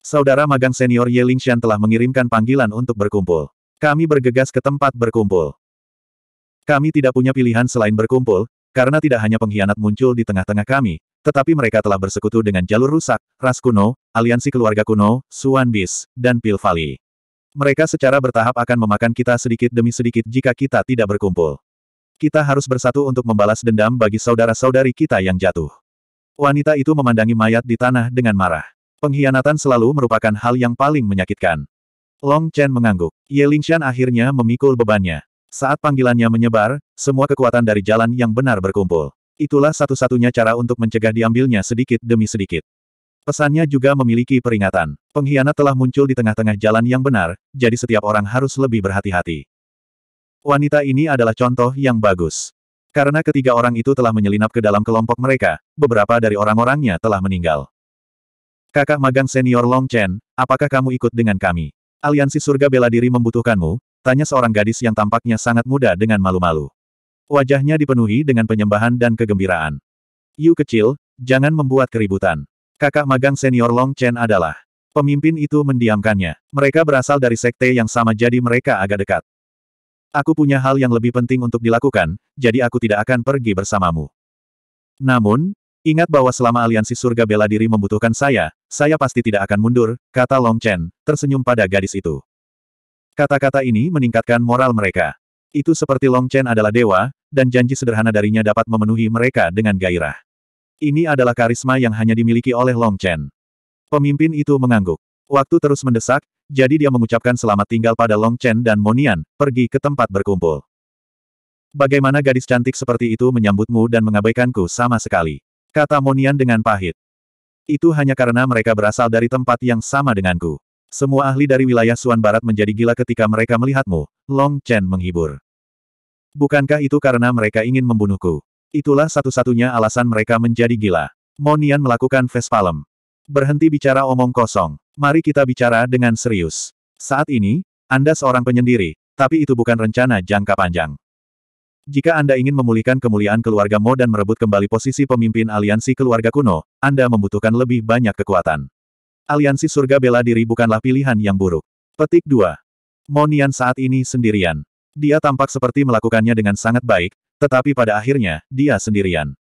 Saudara magang senior Ye Lingshan telah mengirimkan panggilan untuk berkumpul. Kami bergegas ke tempat berkumpul. Kami tidak punya pilihan selain berkumpul, karena tidak hanya pengkhianat muncul di tengah-tengah kami, tetapi mereka telah bersekutu dengan jalur rusak, ras kuno, aliansi keluarga kuno, Suan Bis, dan Pil Valley. Mereka secara bertahap akan memakan kita sedikit demi sedikit jika kita tidak berkumpul. Kita harus bersatu untuk membalas dendam bagi saudara-saudari kita yang jatuh. Wanita itu memandangi mayat di tanah dengan marah. Pengkhianatan selalu merupakan hal yang paling menyakitkan. Long Chen mengangguk. Ye Lingshan akhirnya memikul bebannya. Saat panggilannya menyebar, semua kekuatan dari jalan yang benar berkumpul. Itulah satu-satunya cara untuk mencegah diambilnya sedikit demi sedikit. Pesannya juga memiliki peringatan. Pengkhianat telah muncul di tengah-tengah jalan yang benar, jadi setiap orang harus lebih berhati-hati. Wanita ini adalah contoh yang bagus. Karena ketiga orang itu telah menyelinap ke dalam kelompok mereka, beberapa dari orang-orangnya telah meninggal. Kakak magang senior Long Chen, apakah kamu ikut dengan kami? Aliansi surga bela diri membutuhkanmu, tanya seorang gadis yang tampaknya sangat muda dengan malu-malu. Wajahnya dipenuhi dengan penyembahan dan kegembiraan. Yu kecil, jangan membuat keributan. Kakak magang senior Long Chen adalah Pemimpin itu mendiamkannya. Mereka berasal dari sekte yang sama jadi mereka agak dekat. Aku punya hal yang lebih penting untuk dilakukan, jadi aku tidak akan pergi bersamamu. Namun, Ingat bahwa selama aliansi surga bela diri membutuhkan saya, saya pasti tidak akan mundur, kata Long Chen, tersenyum pada gadis itu. Kata-kata ini meningkatkan moral mereka. Itu seperti Long Chen adalah dewa, dan janji sederhana darinya dapat memenuhi mereka dengan gairah. Ini adalah karisma yang hanya dimiliki oleh Long Chen. Pemimpin itu mengangguk. Waktu terus mendesak, jadi dia mengucapkan selamat tinggal pada Long Chen dan Monian, pergi ke tempat berkumpul. Bagaimana gadis cantik seperti itu menyambutmu dan mengabaikanku sama sekali. Kata Monian dengan pahit. Itu hanya karena mereka berasal dari tempat yang sama denganku. Semua ahli dari wilayah Suan Barat menjadi gila ketika mereka melihatmu, Long Chen menghibur. Bukankah itu karena mereka ingin membunuhku? Itulah satu-satunya alasan mereka menjadi gila. Monian melakukan face palm. Berhenti bicara omong kosong. Mari kita bicara dengan serius. Saat ini, Anda seorang penyendiri, tapi itu bukan rencana jangka panjang. Jika Anda ingin memulihkan kemuliaan keluarga Mo dan merebut kembali posisi pemimpin aliansi keluarga kuno, Anda membutuhkan lebih banyak kekuatan. Aliansi surga bela diri bukanlah pilihan yang buruk. Petik 2. Monian saat ini sendirian. Dia tampak seperti melakukannya dengan sangat baik, tetapi pada akhirnya, dia sendirian.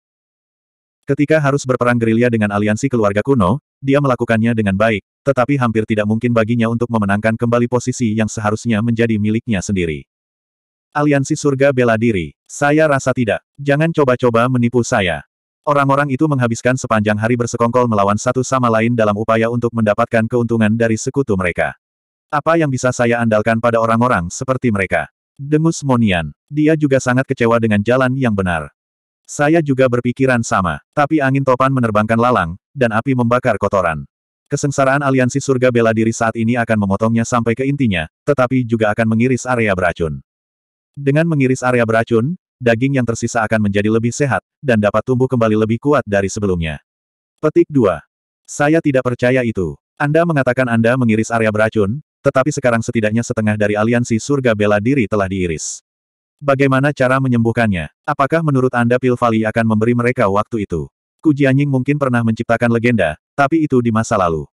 Ketika harus berperang gerilya dengan aliansi keluarga kuno, dia melakukannya dengan baik, tetapi hampir tidak mungkin baginya untuk memenangkan kembali posisi yang seharusnya menjadi miliknya sendiri. Aliansi surga bela diri. Saya rasa tidak. Jangan coba-coba menipu saya. Orang-orang itu menghabiskan sepanjang hari bersekongkol melawan satu sama lain dalam upaya untuk mendapatkan keuntungan dari sekutu mereka. Apa yang bisa saya andalkan pada orang-orang seperti mereka? Dengus Monian. Dia juga sangat kecewa dengan jalan yang benar. Saya juga berpikiran sama, tapi angin topan menerbangkan lalang, dan api membakar kotoran. Kesengsaraan aliansi surga bela diri saat ini akan memotongnya sampai ke intinya, tetapi juga akan mengiris area beracun. Dengan mengiris area beracun, daging yang tersisa akan menjadi lebih sehat, dan dapat tumbuh kembali lebih kuat dari sebelumnya. Petik 2. Saya tidak percaya itu. Anda mengatakan Anda mengiris area beracun, tetapi sekarang setidaknya setengah dari aliansi surga bela diri telah diiris. Bagaimana cara menyembuhkannya? Apakah menurut Anda Pil akan memberi mereka waktu itu? Kujianying mungkin pernah menciptakan legenda, tapi itu di masa lalu.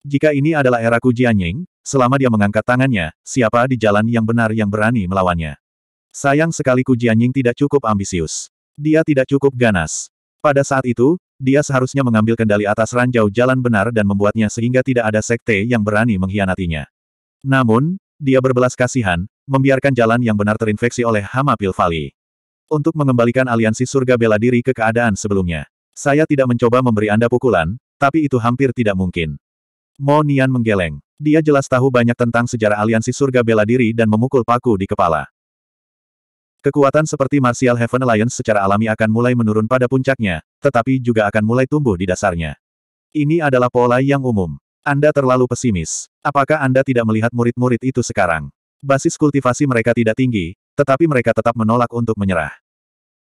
Jika ini adalah era Kujianying, selama dia mengangkat tangannya, siapa di jalan yang benar yang berani melawannya? Sayang sekali Kujianying tidak cukup ambisius. Dia tidak cukup ganas. Pada saat itu, dia seharusnya mengambil kendali atas ranjau jalan benar dan membuatnya sehingga tidak ada sekte yang berani mengkhianatinya. Namun, dia berbelas kasihan, membiarkan jalan yang benar terinfeksi oleh hama Pilvali. Untuk mengembalikan aliansi surga bela diri ke keadaan sebelumnya. Saya tidak mencoba memberi Anda pukulan, tapi itu hampir tidak mungkin. Mo Nian menggeleng. Dia jelas tahu banyak tentang sejarah aliansi surga bela diri dan memukul paku di kepala. Kekuatan seperti Martial Heaven Alliance secara alami akan mulai menurun pada puncaknya, tetapi juga akan mulai tumbuh di dasarnya. Ini adalah pola yang umum. Anda terlalu pesimis. Apakah Anda tidak melihat murid-murid itu sekarang? Basis kultivasi mereka tidak tinggi, tetapi mereka tetap menolak untuk menyerah.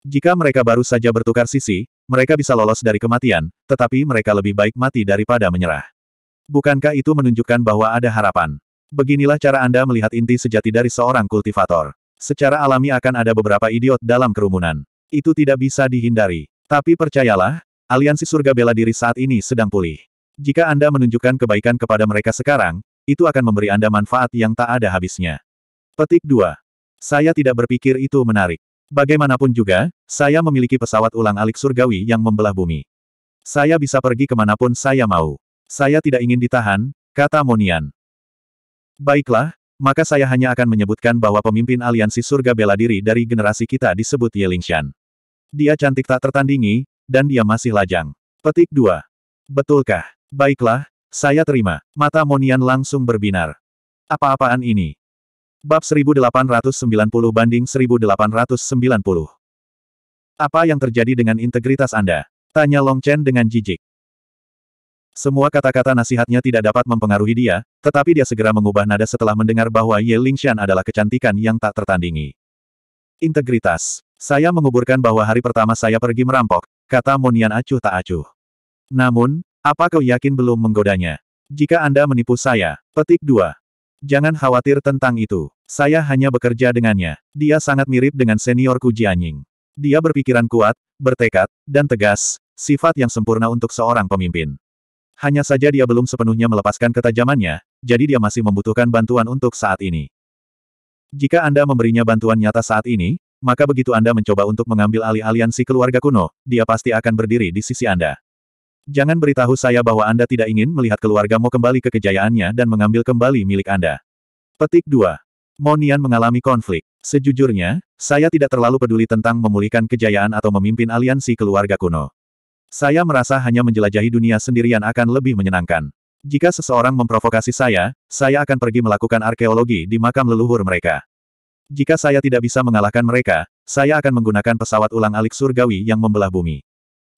Jika mereka baru saja bertukar sisi, mereka bisa lolos dari kematian, tetapi mereka lebih baik mati daripada menyerah. Bukankah itu menunjukkan bahwa ada harapan? Beginilah cara Anda melihat inti sejati dari seorang kultivator. Secara alami akan ada beberapa idiot dalam kerumunan. Itu tidak bisa dihindari. Tapi percayalah, aliansi surga bela diri saat ini sedang pulih. Jika Anda menunjukkan kebaikan kepada mereka sekarang, itu akan memberi Anda manfaat yang tak ada habisnya. Petik 2. Saya tidak berpikir itu menarik. Bagaimanapun juga, saya memiliki pesawat ulang alik surgawi yang membelah bumi. Saya bisa pergi kemanapun saya mau. Saya tidak ingin ditahan, kata Monian. Baiklah, maka saya hanya akan menyebutkan bahwa pemimpin aliansi surga bela diri dari generasi kita disebut Yelingshan. Dia cantik tak tertandingi, dan dia masih lajang. Petik 2. Betulkah? Baiklah, saya terima. Mata Monian langsung berbinar. Apa-apaan ini? Bab 1890 banding 1890. Apa yang terjadi dengan integritas Anda? Tanya Long Chen dengan jijik. Semua kata-kata nasihatnya tidak dapat mempengaruhi dia, tetapi dia segera mengubah nada setelah mendengar bahwa Ye Lingshan adalah kecantikan yang tak tertandingi. Integritas. Saya menguburkan bahwa hari pertama saya pergi merampok, kata Monian acuh tak acuh. Namun, apa kau yakin belum menggodanya? Jika Anda menipu saya, petik dua. Jangan khawatir tentang itu. Saya hanya bekerja dengannya. Dia sangat mirip dengan seniorku Jianying. Dia berpikiran kuat, bertekad, dan tegas, sifat yang sempurna untuk seorang pemimpin. Hanya saja dia belum sepenuhnya melepaskan ketajamannya, jadi dia masih membutuhkan bantuan untuk saat ini. Jika Anda memberinya bantuan nyata saat ini, maka begitu Anda mencoba untuk mengambil alih aliansi keluarga kuno, dia pasti akan berdiri di sisi Anda. Jangan beritahu saya bahwa Anda tidak ingin melihat keluargamu kembali ke kejayaannya dan mengambil kembali milik Anda. Petik 2. Monian mengalami konflik. Sejujurnya, saya tidak terlalu peduli tentang memulihkan kejayaan atau memimpin aliansi keluarga kuno. Saya merasa hanya menjelajahi dunia sendirian akan lebih menyenangkan. Jika seseorang memprovokasi saya, saya akan pergi melakukan arkeologi di makam leluhur mereka. Jika saya tidak bisa mengalahkan mereka, saya akan menggunakan pesawat ulang alik surgawi yang membelah bumi.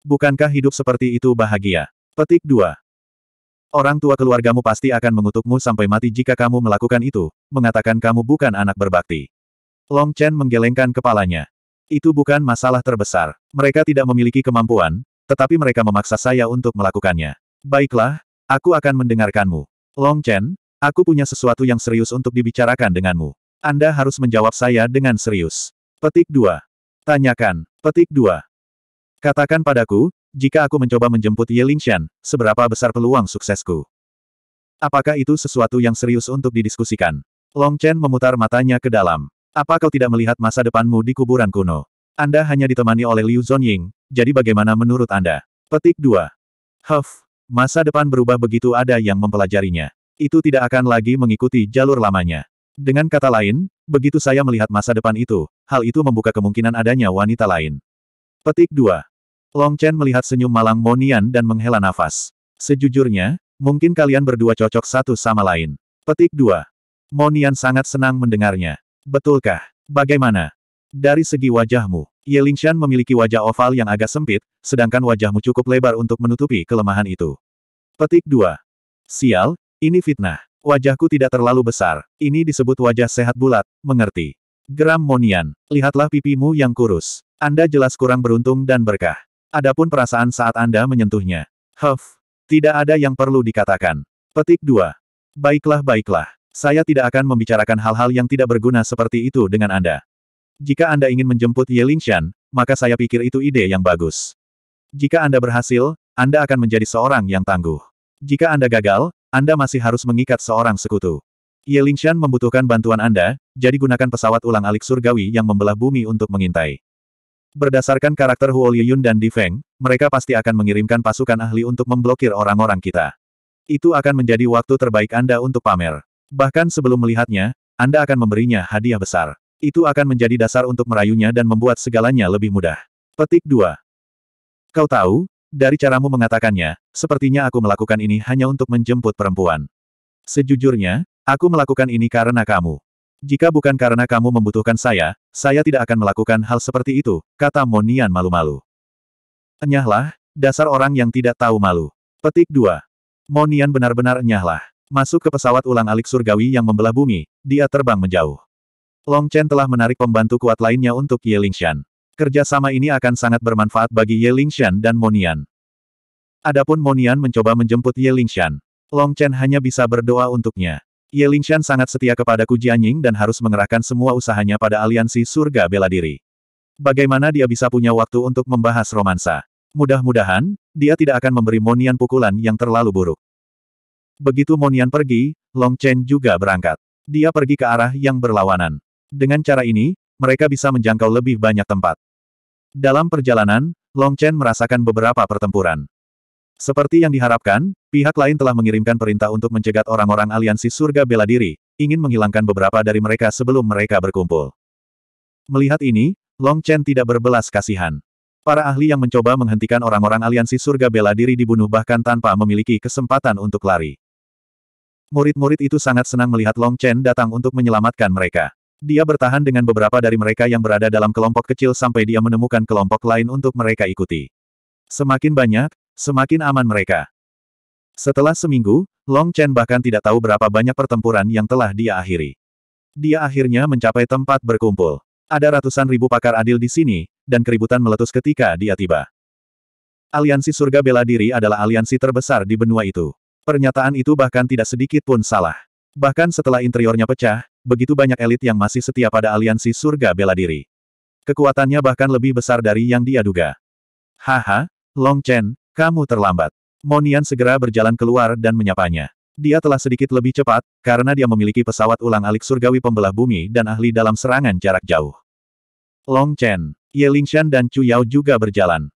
Bukankah hidup seperti itu bahagia? Petik 2. Orang tua keluargamu pasti akan mengutukmu sampai mati jika kamu melakukan itu, mengatakan kamu bukan anak berbakti. Long Chen menggelengkan kepalanya. Itu bukan masalah terbesar. Mereka tidak memiliki kemampuan, tetapi mereka memaksa saya untuk melakukannya. Baiklah, aku akan mendengarkanmu. Long Chen, aku punya sesuatu yang serius untuk dibicarakan denganmu. Anda harus menjawab saya dengan serius. Petik 2. Tanyakan. Petik 2. Katakan padaku, jika aku mencoba menjemput Ye Lingshan, seberapa besar peluang suksesku? Apakah itu sesuatu yang serius untuk didiskusikan? Long Chen memutar matanya ke dalam. Apa kau tidak melihat masa depanmu di kuburan kuno? Anda hanya ditemani oleh Liu Zhongying, jadi bagaimana menurut Anda? Petik 2. Huff. Masa depan berubah begitu ada yang mempelajarinya. Itu tidak akan lagi mengikuti jalur lamanya. Dengan kata lain, begitu saya melihat masa depan itu, hal itu membuka kemungkinan adanya wanita lain. Petik 2. Long Chen melihat senyum malang Monian dan menghela nafas. Sejujurnya, mungkin kalian berdua cocok satu sama lain. Petik 2. Monian sangat senang mendengarnya. Betulkah? Bagaimana? Dari segi wajahmu, Ye Lingshan memiliki wajah oval yang agak sempit, sedangkan wajahmu cukup lebar untuk menutupi kelemahan itu. Petik 2. Sial, ini fitnah. Wajahku tidak terlalu besar. Ini disebut wajah sehat bulat, mengerti. Geram Monian, lihatlah pipimu yang kurus. Anda jelas kurang beruntung dan berkah. Adapun perasaan saat Anda menyentuhnya. Huff, tidak ada yang perlu dikatakan. Petik 2. Baiklah baiklah, saya tidak akan membicarakan hal-hal yang tidak berguna seperti itu dengan Anda. Jika Anda ingin menjemput Ye Lingshan, maka saya pikir itu ide yang bagus. Jika Anda berhasil, Anda akan menjadi seorang yang tangguh. Jika Anda gagal, Anda masih harus mengikat seorang sekutu. Ye Lingshan membutuhkan bantuan Anda, jadi gunakan pesawat ulang-alik surgawi yang membelah bumi untuk mengintai. Berdasarkan karakter Huo Liyun dan Di Feng, mereka pasti akan mengirimkan pasukan ahli untuk memblokir orang-orang kita. Itu akan menjadi waktu terbaik Anda untuk pamer. Bahkan sebelum melihatnya, Anda akan memberinya hadiah besar. Itu akan menjadi dasar untuk merayunya dan membuat segalanya lebih mudah. Petik 2. Kau tahu, dari caramu mengatakannya, sepertinya aku melakukan ini hanya untuk menjemput perempuan. Sejujurnya, aku melakukan ini karena kamu. Jika bukan karena kamu membutuhkan saya, saya tidak akan melakukan hal seperti itu, kata Monian malu-malu. Enyahlah, dasar orang yang tidak tahu malu. Petik 2. Monian benar-benar enyahlah. Masuk ke pesawat ulang alik surgawi yang membelah bumi, dia terbang menjauh. Long Chen telah menarik pembantu kuat lainnya untuk Ye Lingshan. Kerjasama ini akan sangat bermanfaat bagi Ye Lingshan dan Monian. Adapun Monian mencoba menjemput Ye Lingshan. Long Chen hanya bisa berdoa untuknya. Ye Lingshan sangat setia kepada Ku Jianying dan harus mengerahkan semua usahanya pada aliansi surga bela diri. Bagaimana dia bisa punya waktu untuk membahas romansa? Mudah-mudahan, dia tidak akan memberi Monian pukulan yang terlalu buruk. Begitu Monian pergi, Long Chen juga berangkat. Dia pergi ke arah yang berlawanan. Dengan cara ini, mereka bisa menjangkau lebih banyak tempat. Dalam perjalanan, Long Chen merasakan beberapa pertempuran. Seperti yang diharapkan, pihak lain telah mengirimkan perintah untuk mencegat orang-orang aliansi surga bela diri, ingin menghilangkan beberapa dari mereka sebelum mereka berkumpul. Melihat ini, Long Chen tidak berbelas kasihan. Para ahli yang mencoba menghentikan orang-orang aliansi surga bela diri dibunuh bahkan tanpa memiliki kesempatan untuk lari. Murid-murid itu sangat senang melihat Long Chen datang untuk menyelamatkan mereka. Dia bertahan dengan beberapa dari mereka yang berada dalam kelompok kecil sampai dia menemukan kelompok lain untuk mereka ikuti. Semakin banyak, semakin aman mereka. Setelah seminggu, Long Chen bahkan tidak tahu berapa banyak pertempuran yang telah dia akhiri. Dia akhirnya mencapai tempat berkumpul. Ada ratusan ribu pakar adil di sini, dan keributan meletus ketika dia tiba. Aliansi Surga Bela Diri adalah aliansi terbesar di benua itu. Pernyataan itu bahkan tidak sedikit pun salah. Bahkan setelah interiornya pecah, begitu banyak elit yang masih setia pada aliansi surga bela diri. Kekuatannya bahkan lebih besar dari yang dia duga. Haha, Long Chen, kamu terlambat. Monian segera berjalan keluar dan menyapanya. Dia telah sedikit lebih cepat, karena dia memiliki pesawat ulang-alik surgawi pembelah bumi dan ahli dalam serangan jarak jauh. Long Chen, Ye Lingshan dan Chu Yao juga berjalan.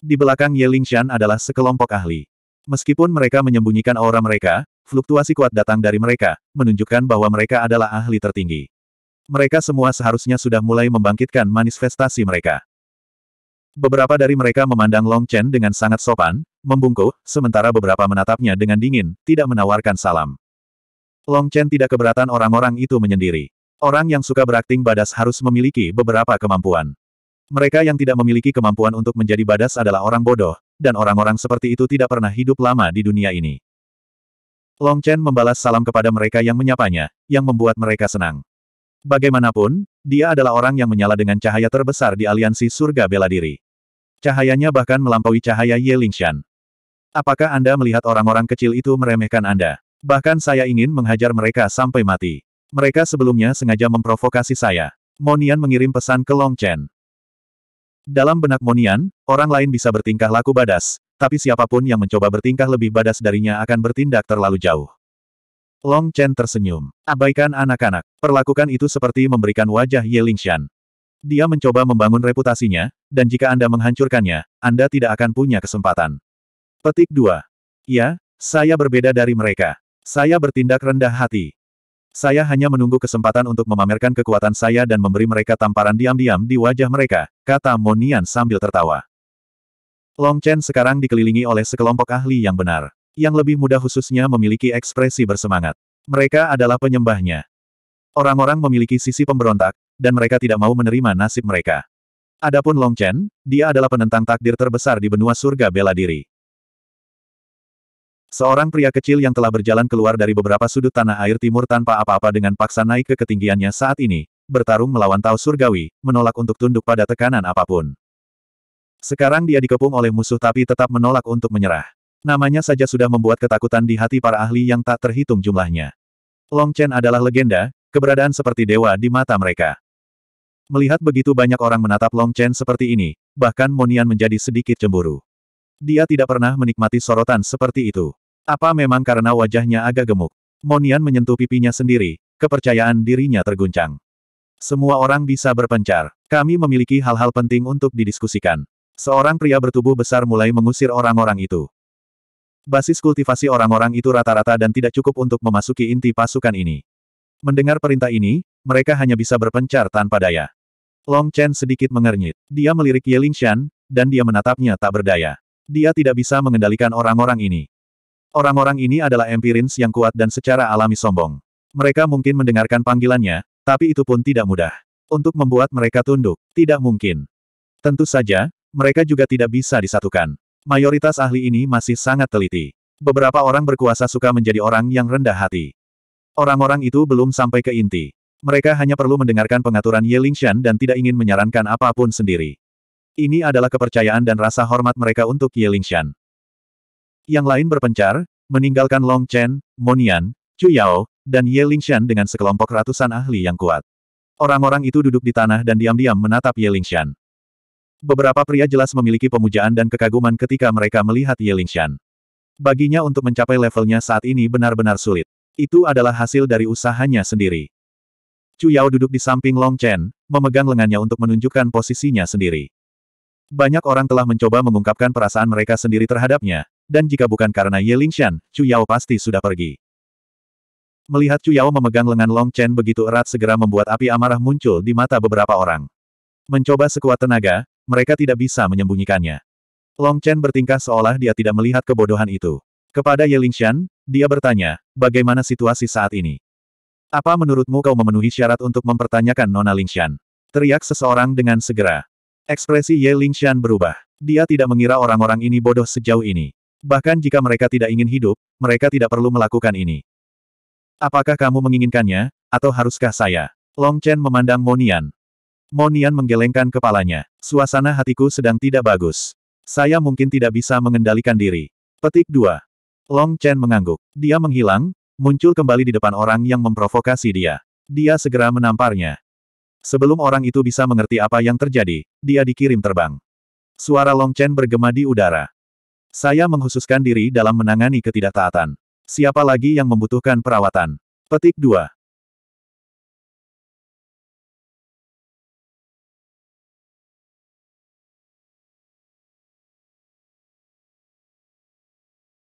Di belakang Ye Lingshan adalah sekelompok ahli. Meskipun mereka menyembunyikan aura mereka, Fluktuasi kuat datang dari mereka, menunjukkan bahwa mereka adalah ahli tertinggi. Mereka semua seharusnya sudah mulai membangkitkan manifestasi mereka. Beberapa dari mereka memandang Long Chen dengan sangat sopan, membungkuk, sementara beberapa menatapnya dengan dingin, tidak menawarkan salam. Long Chen tidak keberatan orang-orang itu menyendiri. Orang yang suka berakting badas harus memiliki beberapa kemampuan. Mereka yang tidak memiliki kemampuan untuk menjadi badas adalah orang bodoh, dan orang-orang seperti itu tidak pernah hidup lama di dunia ini. Long Chen membalas salam kepada mereka yang menyapanya, yang membuat mereka senang. Bagaimanapun, dia adalah orang yang menyala dengan cahaya terbesar di aliansi surga bela diri. Cahayanya bahkan melampaui cahaya Ye Lingshan. Apakah Anda melihat orang-orang kecil itu meremehkan Anda? Bahkan saya ingin menghajar mereka sampai mati. Mereka sebelumnya sengaja memprovokasi saya. Monian mengirim pesan ke Long Chen. Dalam benak Monian, orang lain bisa bertingkah laku badas, tapi siapapun yang mencoba bertingkah lebih badas darinya akan bertindak terlalu jauh. Long Chen tersenyum. Abaikan anak-anak. Perlakukan itu seperti memberikan wajah Ye Lingxian. Dia mencoba membangun reputasinya, dan jika Anda menghancurkannya, Anda tidak akan punya kesempatan. Petik 2. Ya, saya berbeda dari mereka. Saya bertindak rendah hati. Saya hanya menunggu kesempatan untuk memamerkan kekuatan saya dan memberi mereka tamparan diam-diam di wajah mereka, kata Monian sambil tertawa. Long Chen sekarang dikelilingi oleh sekelompok ahli yang benar. Yang lebih mudah khususnya memiliki ekspresi bersemangat. Mereka adalah penyembahnya. Orang-orang memiliki sisi pemberontak, dan mereka tidak mau menerima nasib mereka. Adapun Long Chen, dia adalah penentang takdir terbesar di benua surga bela diri. Seorang pria kecil yang telah berjalan keluar dari beberapa sudut tanah air timur tanpa apa-apa dengan paksa naik ke ketinggiannya saat ini, bertarung melawan Tao Surgawi, menolak untuk tunduk pada tekanan apapun. Sekarang dia dikepung oleh musuh tapi tetap menolak untuk menyerah. Namanya saja sudah membuat ketakutan di hati para ahli yang tak terhitung jumlahnya. Long Chen adalah legenda, keberadaan seperti dewa di mata mereka. Melihat begitu banyak orang menatap Long Chen seperti ini, bahkan Monian menjadi sedikit cemburu. Dia tidak pernah menikmati sorotan seperti itu. Apa memang karena wajahnya agak gemuk? Monian menyentuh pipinya sendiri, kepercayaan dirinya terguncang. Semua orang bisa berpencar. Kami memiliki hal-hal penting untuk didiskusikan. Seorang pria bertubuh besar mulai mengusir orang-orang itu. Basis kultivasi orang-orang itu rata-rata dan tidak cukup untuk memasuki inti pasukan ini. Mendengar perintah ini, mereka hanya bisa berpencar tanpa daya. Long Chen sedikit mengernyit. Dia melirik Ye Lingshan, dan dia menatapnya tak berdaya. Dia tidak bisa mengendalikan orang-orang ini. Orang-orang ini adalah empirins yang kuat dan secara alami sombong. Mereka mungkin mendengarkan panggilannya, tapi itu pun tidak mudah. Untuk membuat mereka tunduk, tidak mungkin. Tentu saja, mereka juga tidak bisa disatukan. Mayoritas ahli ini masih sangat teliti. Beberapa orang berkuasa suka menjadi orang yang rendah hati. Orang-orang itu belum sampai ke inti. Mereka hanya perlu mendengarkan pengaturan Ye Lingshan dan tidak ingin menyarankan apapun sendiri. Ini adalah kepercayaan dan rasa hormat mereka untuk Ye Lingshan. Yang lain berpencar, meninggalkan Long Chen, Monian, Chu Yao, dan Ye Lingshan dengan sekelompok ratusan ahli yang kuat. Orang-orang itu duduk di tanah dan diam-diam menatap Ye Lingshan. Beberapa pria jelas memiliki pemujaan dan kekaguman ketika mereka melihat Ye Yelingshan. Baginya untuk mencapai levelnya saat ini benar-benar sulit. Itu adalah hasil dari usahanya sendiri. Chu Yao duduk di samping Long Chen, memegang lengannya untuk menunjukkan posisinya sendiri. Banyak orang telah mencoba mengungkapkan perasaan mereka sendiri terhadapnya, dan jika bukan karena Ye Lingshan, Chu Yao pasti sudah pergi. Melihat Chu Yao memegang lengan Long Chen begitu erat segera membuat api amarah muncul di mata beberapa orang. Mencoba sekuat tenaga, mereka tidak bisa menyembunyikannya. Long Chen bertingkah seolah dia tidak melihat kebodohan itu. Kepada Ye Lingxian, dia bertanya, bagaimana situasi saat ini? Apa menurutmu kau memenuhi syarat untuk mempertanyakan Nona Lingshan? Teriak seseorang dengan segera. Ekspresi Ye Lingshan berubah. Dia tidak mengira orang-orang ini bodoh sejauh ini. Bahkan jika mereka tidak ingin hidup, mereka tidak perlu melakukan ini. Apakah kamu menginginkannya, atau haruskah saya? Long Chen memandang Monian. Monian menggelengkan kepalanya. Suasana hatiku sedang tidak bagus. Saya mungkin tidak bisa mengendalikan diri. Petik 2. Long Chen mengangguk. Dia menghilang, muncul kembali di depan orang yang memprovokasi dia. Dia segera menamparnya. Sebelum orang itu bisa mengerti apa yang terjadi, dia dikirim terbang. Suara Long Chen bergema di udara. Saya menghususkan diri dalam menangani ketidaktaatan. Siapa lagi yang membutuhkan perawatan? Petik 2.